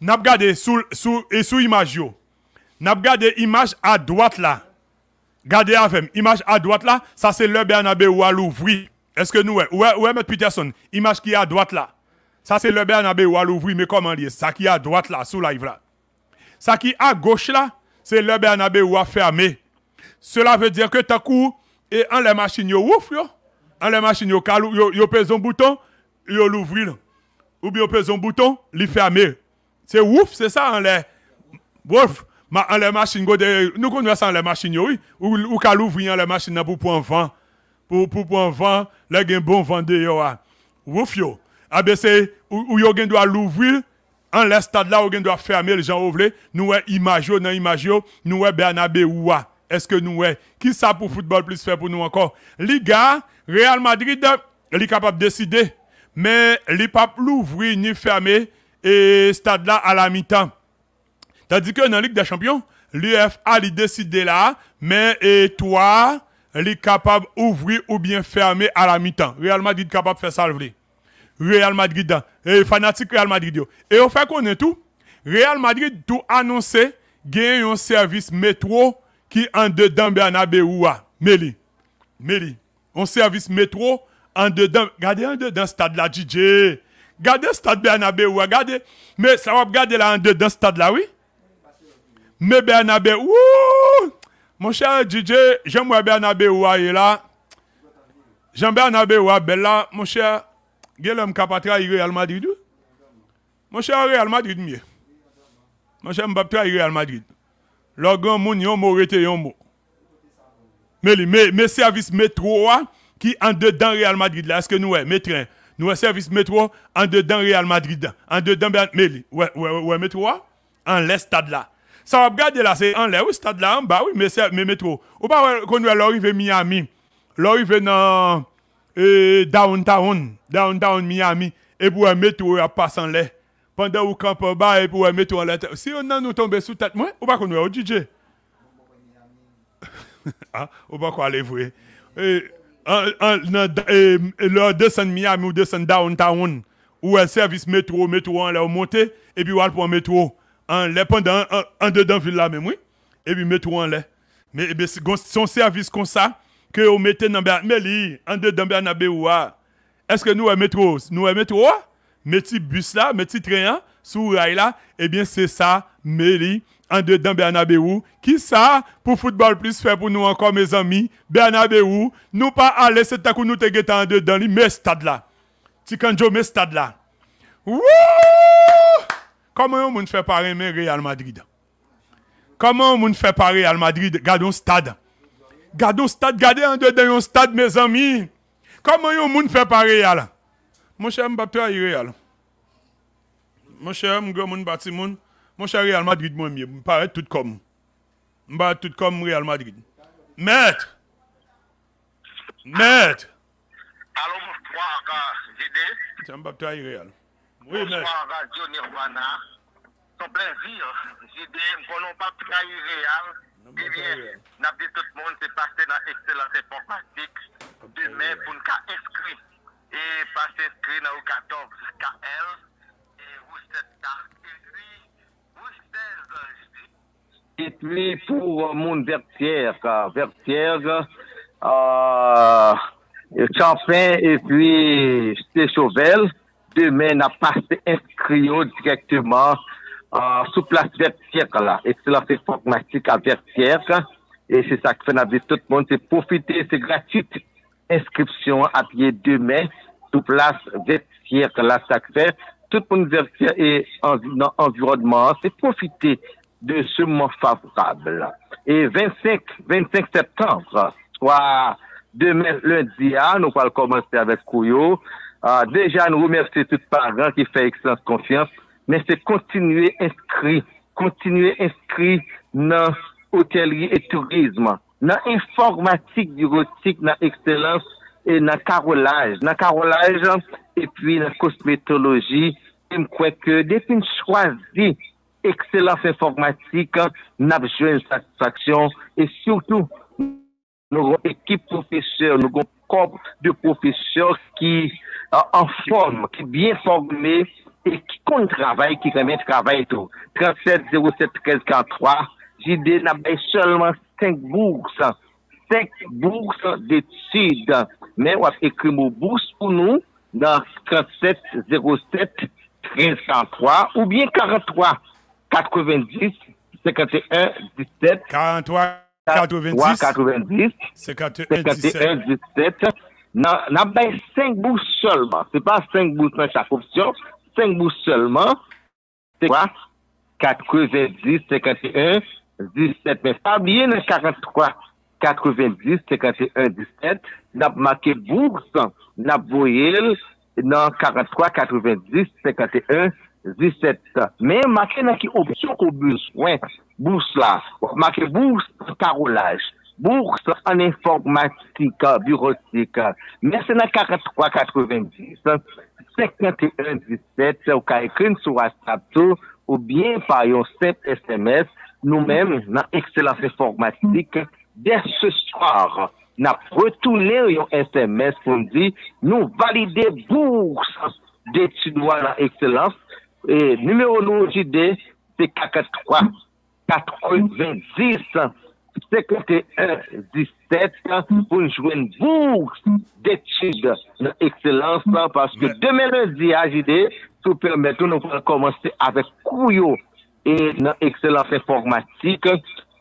Nap gade sou, sou, e sou imaj yo. Nap gade imaj a droite la. Gade avem, imaj a droite la, sa se le Bernabe ou a l'ouvri. Eske nou que ou ouais we met Peterson, imaj ki a droite la. Sa se le Bernabe ou a l'ouvri, me koman ça sa ki a droite la, sou la ivra. Sa qui à gauche là, c'est le Bernabeu ou a fermé. Cela veut dire que ta cou et en les machines yo ouf yo, en les machines yo kalou yo, yo pèse bouton, yo l'ouvrir. Ou bien on pèse un bouton, il ferme. C'est ouf, c'est ça en hein, les. Ouf, ma, en hein, les machines, nous connaissons hein, les machines, oui. Ou, ou qu'à l'ouvrir en les machines pour point vent. Pour, pour point vent, les un bon vent de yo. Ah. Ouf yo. Ah ben, c'est, ou, ou yo doit l'ouvrir. En les là, ou doit fermer les gens ouvrent. Nous, image est dans nous, Bernabé oua ah. est-ce que nous est... qui ça pour football plus fait pour nous encore Liga Real Madrid est capable de décider mais les pas l'ouvrir ni fermer et stade là à la mi-temps. Tandis que dans la Ligue des Champions, l'UFA a décidé là, mais et toi, est capable d'ouvrir ou bien fermer à la mi-temps. Real Madrid capable de faire ça. Real Madrid, hein. et fanatique Real Madrid. Et au fait qu'on est tout, Real Madrid tout annoncé, gagne un service métro qui en dedans Bernabeu. Meli, Méli. un service métro en dedans, regardez en dedans stade là, DJ. Regardez stade oua. regardez. Mais ça va regarder là en dedans stade là, oui. Mais Bernabe, ouh! Mon cher DJ, j'aime Bernabe ou est là. Jean ou là, mon cher, Guillaume Capatra, il Real Madrid. Mon cher Real Madrid, mieux. Mon cher Mbappé, il Real Madrid. Le grand monde, yon mot, yon mot. Mais, mais, services métro, hein? qui en dedans Real Madrid là. Est-ce que nous, sommes métro? nous, un service métro en dedans Real Madrid, en dedans Meli, ouais, ouais, ouais, métro, hein? en l'est stade là. Ça va regarder là, c'est en l'est, oui, stade là, en bas, oui, mais, métro. Ou pas, quand nous arrivons Miami, l'arrivée dans euh, downtown, downtown Miami, et pour un métro, il passe en l'air. Pendant au camp en bas, et pour un métro en l'air. Si on a nous tombé sous tête, moi, ou pas qu'on nous au DJ. ah, [LAUGHS] hein? ou pas quoi, aller voir. Euh, euh, leur euh, descend Miami ou descend downtown ou un service métro, métro en l'air monte et puis pour métro en les pendant en dedans ville là oui, et puis métro en l'air. Mais eh son service comme ça, que vous mettez dans en dedans ah. est-ce que nous métro, nous un métro, ah? bus là, train, hein, sous là, eh bien c'est ça, Meli en-dedans, dan qui ça, pour football plus pour pour pour nous mes mes nous Bernabeu, pas pas à se que nous te guettons en-dedans, li, me stad la. Ti kanjo me stad la. Comment on yon moun fè pare Real Madrid? Comment on moun fait pare Real Madrid? Gardez un stad. stade, un stad, gade un dedans mes amis. Comment on Comment on yon moun fè pare Real? Mon cher m il est Real. mon cher, mon grand monde, Mwen chan Real Madrid mwen miye, mwen paret tout kom. Mwen paret tout kom Real Madrid. Mètre! Mètre! Alo mwen fwa akar, jide? Tè mwen pa ptayi Real. Mwen fwa akar, Jony Rwana. Sò blen zir, jide, mwen pa ptayi Real. Deme, non, eh nabdi tout moun se pase na ekselase formatik. Deme, pou nka eskri. E pase eskri na ou katov, zika el. E ou sèd karki. Et puis pour euh, mon vertière, vertière, euh, et puis Chauvel. demain a pas inscrit directement euh, sous place vertière là. Et c'est la fête pragmatique à vertière Et c'est ça que fait de tout le monde, c'est profiter, c'est gratuit. Inscription à pied demain sous place vertière là, ça tout pou nou verser nan environnement, se profite de seman favorable. Et 25 septembre, oua, demen lundi, ah, nou pal komanse avèk kouyo, ah, deja nou remerse tout paran ki fè ekselans konfian, men se kontinue inskri, kontinue inskri nan hoteli et tourisme, nan informatik, diurotik, nan ekselans, E nan karolaj, nan karolaj, epi nan kosmetologi, mkwe ke de fin chwazi ekselans informatik, nan apjwen satisfaksyon, e syoutou nou ekip profesyon, euh, nou konp de profesyon ki anform, ki bien formé, e ki kon travay, ki kon travay tou. 37-07-14-3, jide nan bay chalman 5 boursa. 5 bourses d'études mè ou ap ekrimo bourses pou nou nan 3707-1303 ou bè 43-90-51-17 43-90-51-17 nan bè 5 bourses seulement se pa 5 bourses mè chakopsyon 5 bourses seulement 43-90-51-17 mè pa bè nan 43-90-51-17 90, 51, 17, nap make bours, nap voyel, nan 43, 90, 51, 17. Men, make naki opsyon kou beswen, bours la. Make bours tarolaj. Bours an informatika, buretika. Mersen nan 43, 90, 51, 17, ou ka ekren sou astrapto, ou bien payon 7 SMS, nou men nan ekselans informatika, der se soir, na pretou lè yon SMS pou m di, nou valide bours d'etidwa nan ekselans, numérono jide, c'est kaket 3, kaket 20, c'est kaket 1, 17, pou m jwè n'bours d'etidwa nan ekselans, parce que demèlè zi ajide, sou permètou nou pou m komanse avèk kouyo nan ekselans informatik,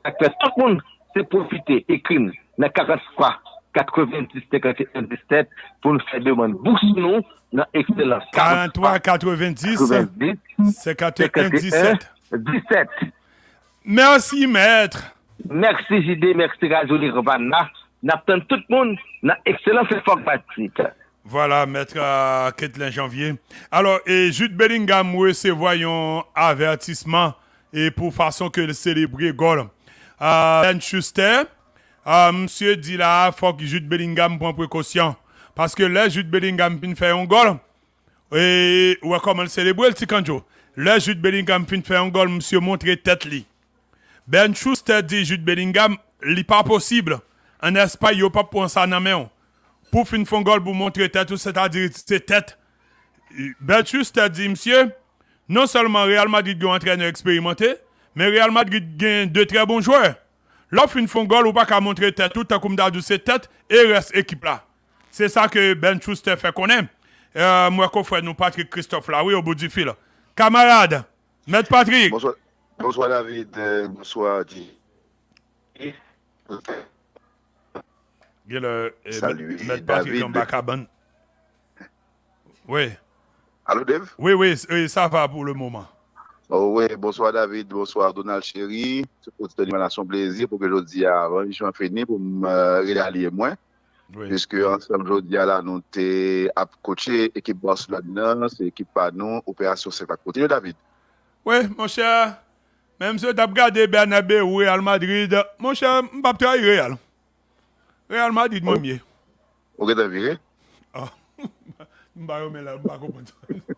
akwè stokoun c'est profiter, écrire, dans 43, 90, 51, 17, pour nous faire demander bourse nous, dans excellence. 43, 90, 90 51, 17. Merci, maître. Merci, JD, merci, Radio On N'attend tout le monde, dans excellence informatique. Voilà, maître Ketlin Janvier. Alors, et Jude Bellingham, c'est un avertissement et pour façon que le célébrer Golem. Euh, ben Schuster, euh, monsieur dit là, faut que Jude Bellingham prenne précaution. Parce que là, Jude Bellingham fin fait un goal. Et on comment le célébrer le Tikanjo. Là, Jude Bellingham fin fait un goal, monsieur montre tête li. Ben Schuster dit Jude Bellingham, n'est pas possible. En Espagne, il a pas pour ça dans Pour fin faire un goal pour montrer tête, c'est-à-dire c'est tête. Ben Schuster dit monsieur, non seulement Real Madrid est un entraîneur expérimenté, mais Real Madrid gagne deux très bons joueurs. L'offre une font goal ou pas qu'à montrer tête tout à comme d'adou ses tête et reste équipe là. C'est ça que Ben Schuster fait qu'on aime. Euh, moi, je fait nous Patrick Christophe là, oui, au bout du fil. Camarade, Maître Patrick. Bonsoir, David, euh, bonsoir Di. Euh, Salut, M. Patrick en Oui. Allô, Dave? Oui, oui, ça va pour le moment. Oh, Ouwe, bonsoir David, bonsoir Donald chéri. Se poti te liman a son plezir pou ke jodi a avan vichon fredni pou m rilalye mwen. Jiske ansam jodi a la nou te ap koche ekip Barcelona, se ekip pa nou, operasyon se kwa kote. Yo David. Ouwe, mwen chè, mwen mse tap gade Bernabe ou Real Madrid. Mwen chè, m pap tè a yi real. Real Madrid mwen mye. Ouwe David. Ouwe David. Ouwe David.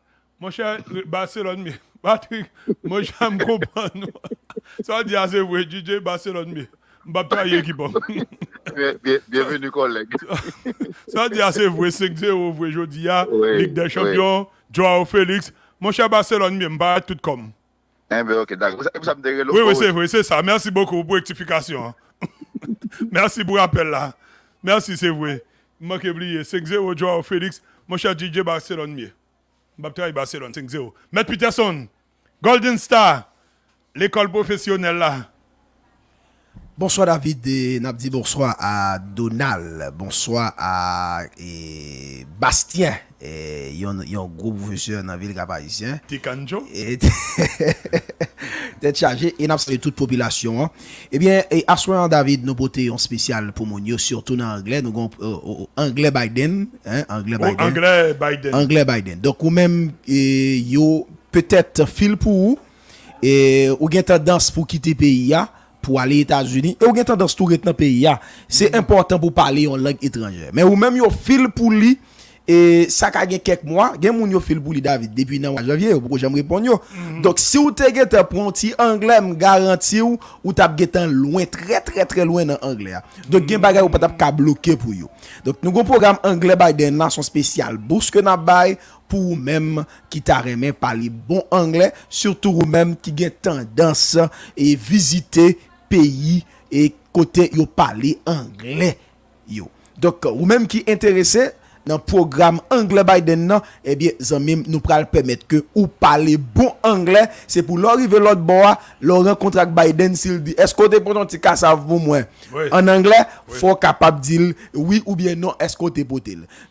Mon cher Barcelone, Patrick, mon cher, me Ça dit assez vrai, DJ Barcelone, mais pas équipe. Bienvenue, collègue. Ça dit assez vrai, 5-0, voyez, je dis, Ligue des Champions, Joao Félix. Mon cher Barcelone, mais pas tout comme. Eh bien, ok, Oui, oui, c'est vrai, c'est ça. Merci beaucoup pour rectification. Hein. [LAUGHS] Merci pour l'appel là. Merci, c'est vrai. Je oublié. 5-0, Joao Félix. Mon cher DJ Barcelone, mieux. Mbappé Barcelone 5-0. Matt Peterson, Golden Star, l'école professionnelle là. Bonsoir David Nabdi, bonsoir à Donald, bonsoir à et Bastien, et yon, yon gros professeur dans la ville gabaritien. Tikanjo. Et [LAUGHS] chargé et toute population. Hein. Eh bien, à soir David, nous portons un spécial pour mon surtout en anglais, nous avons euh, euh, euh, anglais Biden, hein, anglais oh, Biden. anglais Biden. Anglais Biden. Donc, ou même, yo peut-être fil pour vous, et ou bien tendance pour quitter le pays, hein pour aller aux États-Unis. Et vous avez tendance tout dans le pays. C'est mm-hmm. important pour parler en langue étrangère. Mais ou même, vous fil pour lui. Et ça a quelques mois, Vous avez yo des pour lui, David, depuis le mois de janvier, beaucoup j'aime répondre. Mm-hmm. Donc, si vous avez un petit anglais, je garantis ou vous avez un loin, très très très loin dans l'anglais. Donc, mm-hmm. vous y ou pas choses bloqué pour vous. Donc, nous avons un programme anglais by des nations spéciales. Bourse que nous avons pour vous-même qui pas parler bon anglais, surtout vous-même qui avez tendance et visiter pays et côté yo parler anglais yo. Donc euh, ou même qui intéressé dans le programme anglais Biden non, eh bien nous nous le permettre que ou parler bon anglais, c'est pour l'arrivée l'autre bois, lors rencontre Biden s'il dit est-ce que t'es pour ton petit pour moi en anglais, faut capable dire oui ou bien non, est-ce que t'es pour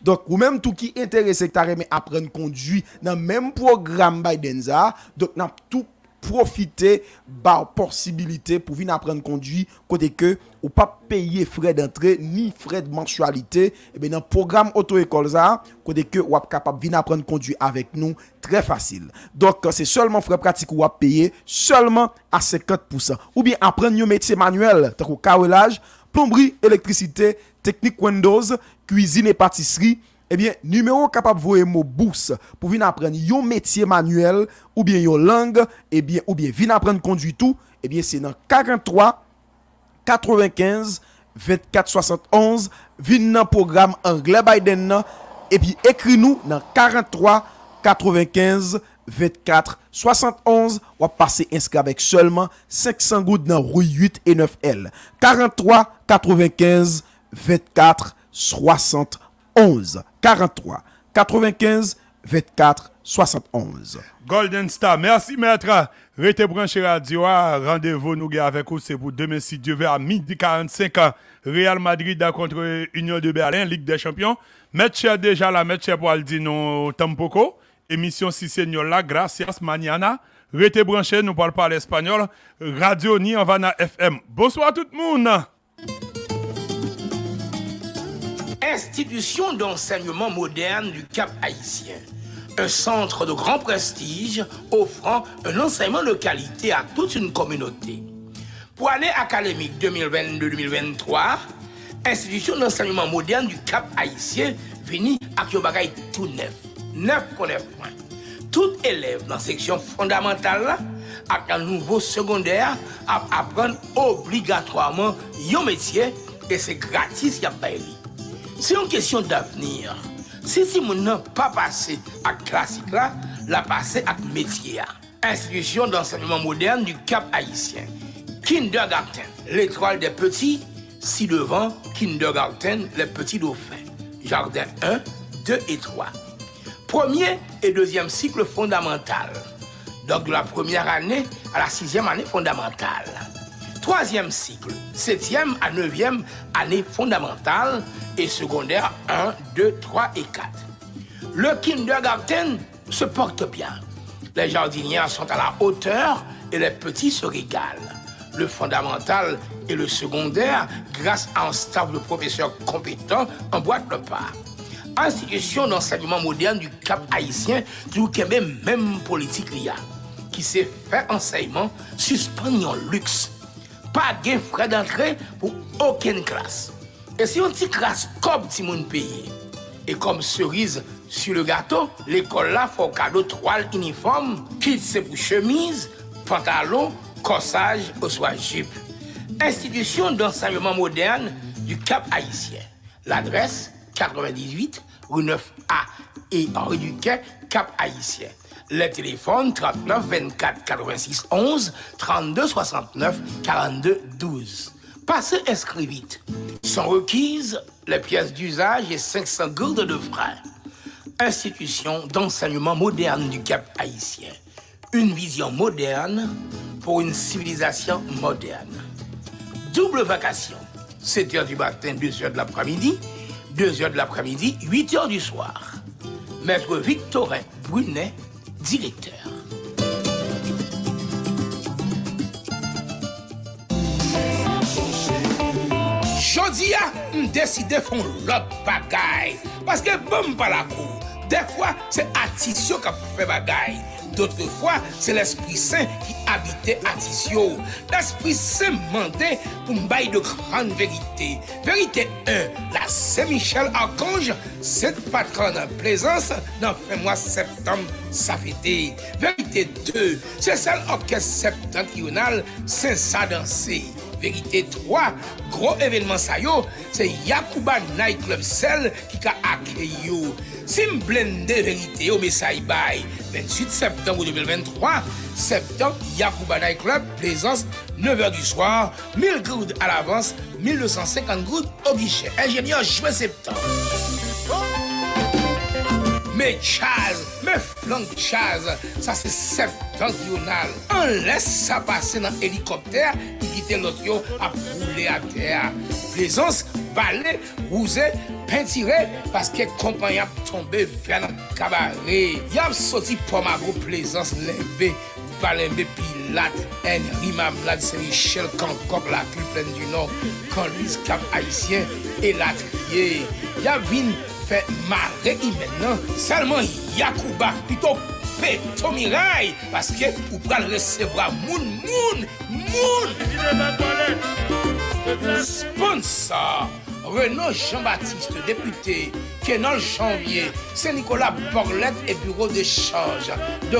Donc ou même tout qui intéressé que avez aimé apprendre conduire dans même programme Biden ça, donc n'a tout Profite ba posibilite pou vin apren kondwi kode ke ou pa peye frey d'entre ni frey d'mansualite. Ebe nan program oto ekol za kode ke ou ap kapap vin apren kondwi avek nou tre fasil. Dok se solman frey pratik ou ap peye solman a 50%. Ou bi apren nyo metye manuel tako kawelaj, plombri, elektrisite, teknik windows, kuisine patisri. Ebyen, eh numero kapap voye mou bous pou vin apren yo metye manuel, oubyen yo lang, ebyen oubyen vin apren konduitou, ebyen se nan 43 95 24 71, vin nan program Angle Biden nan, ebyen ekri nou nan 43 95 24 71, wap pase inskrabek selman, 500 gout nan rou 8 et 9 L. 43 95 24 71. 11 43 95 24 71. Golden Star, merci maître. Rete branché radio. Hein. Rendez-vous nous avec vous. C'est pour demain, si Dieu veut, à midi 45. Hein. Real Madrid contre Union de Berlin, Ligue des Champions. Match déjà la match pour Tampoco. Émission si senior là, gracias, mañana. Restez branché, nous parlons pas l'espagnol. Radio Ni, vana FM. Bonsoir tout le monde. institution d'enseignement moderne du Cap haïtien. Un centre de grand prestige offrant un enseignement de qualité à toute une communauté. Pour l'année académique 2022-2023, institution d'enseignement moderne du Cap haïtien finit à Kyobagaï tout neuf. Neuf connaît points. Tout élève dans la section fondamentale à un nouveau secondaire, à apprendre obligatoirement un métier et c'est gratis, il n'y a pas c'est une question d'avenir. Si si nous n'a pas passé à classique là, l'a passé à métier. Hein. Institution d'enseignement moderne du Cap haïtien. Kindergarten, l'étoile des petits, ci-devant, Kindergarten, les petits dauphins. Jardin 1, 2 et 3. Premier et deuxième cycle fondamental. Donc de la première année à la sixième année fondamentale troisième cycle, septième à neuvième année fondamentale et secondaire 1, 2, 3 et 4. Le kindergarten se porte bien. Les jardinières sont à la hauteur et les petits se régalent. Le fondamental et le secondaire, grâce à un staff de professeurs compétents, emboîtent le pas. Institution d'enseignement moderne du Cap haïtien qui nous même même politique a, qui s'est fait enseignement, suspendant en luxe pas de frais d'entrée pour aucune classe. Et si on dit classe comme ti moun paye, et comme cerise sur le gâteau, l'école là cadeau trois uniformes, qui c'est pour chemise, pantalon, corsage ou soit jupe. Institution d'enseignement moderne du Cap Haïtien. L'adresse 98 rue 9A et Henri Duquet, Cap Haïtien. Le téléphone 39 24 86 11 32 69 42 12. Passez vite. Sont requises les pièces d'usage et 500 gourdes de frein. Institution d'enseignement moderne du Cap haïtien. Une vision moderne pour une civilisation moderne. Double vacation. 7 h du matin, 2 h de l'après-midi, 2 h de l'après-midi, 8 h du soir. Maître Victorin Brunet Directeur Jodia, décidé décide de faire l'autre bagaille. Parce que bon, par la cour, des fois, c'est attitude qui fait bagaille. D'autres fois, c'est l'Esprit Saint qui habitait à Tissio. L'Esprit Saint mentait pour me de grandes vérités. Vérité 1, la Saint-Michel Archange, cette patronne en plaisance, dans le mois septembre, sa fête. Vérité 2, c'est celle orchestre septentrional, saint danser. Vérité 3, gros événement sa yo, c'est Yakuba Night Club qui a accueilli accueilli yo. vérité de vérité, yo me y 28 septembre 2023, septembre Yakuba Night Club, 9h du soir, 1000 gouttes à l'avance, 1250 gouttes au guichet. Ingénieur juin septembre. Mais Charles flanc chasse ça c'est septentrional. On laisse ça passer dans l'hélicoptère qui quitte l'autre a rouler à terre. Plaisance, balai, rousé, peintiré, parce que compagnie a tombé vers le cabaret. Y a sorti pour ma gros plaisance, levé, balembé pilate, rima blade c'est Michel comme la plus pleine du nom, quand Cap Haïtien et la y'a vine fait maintenant. Seulement Yakuba, plutôt péto miraille, parce que vous pouvez recevoir moun, moun, moun. Sponsor. Renaud Jean-Baptiste, député, le Janvier, c'est nicolas Borlette et bureau d'échange de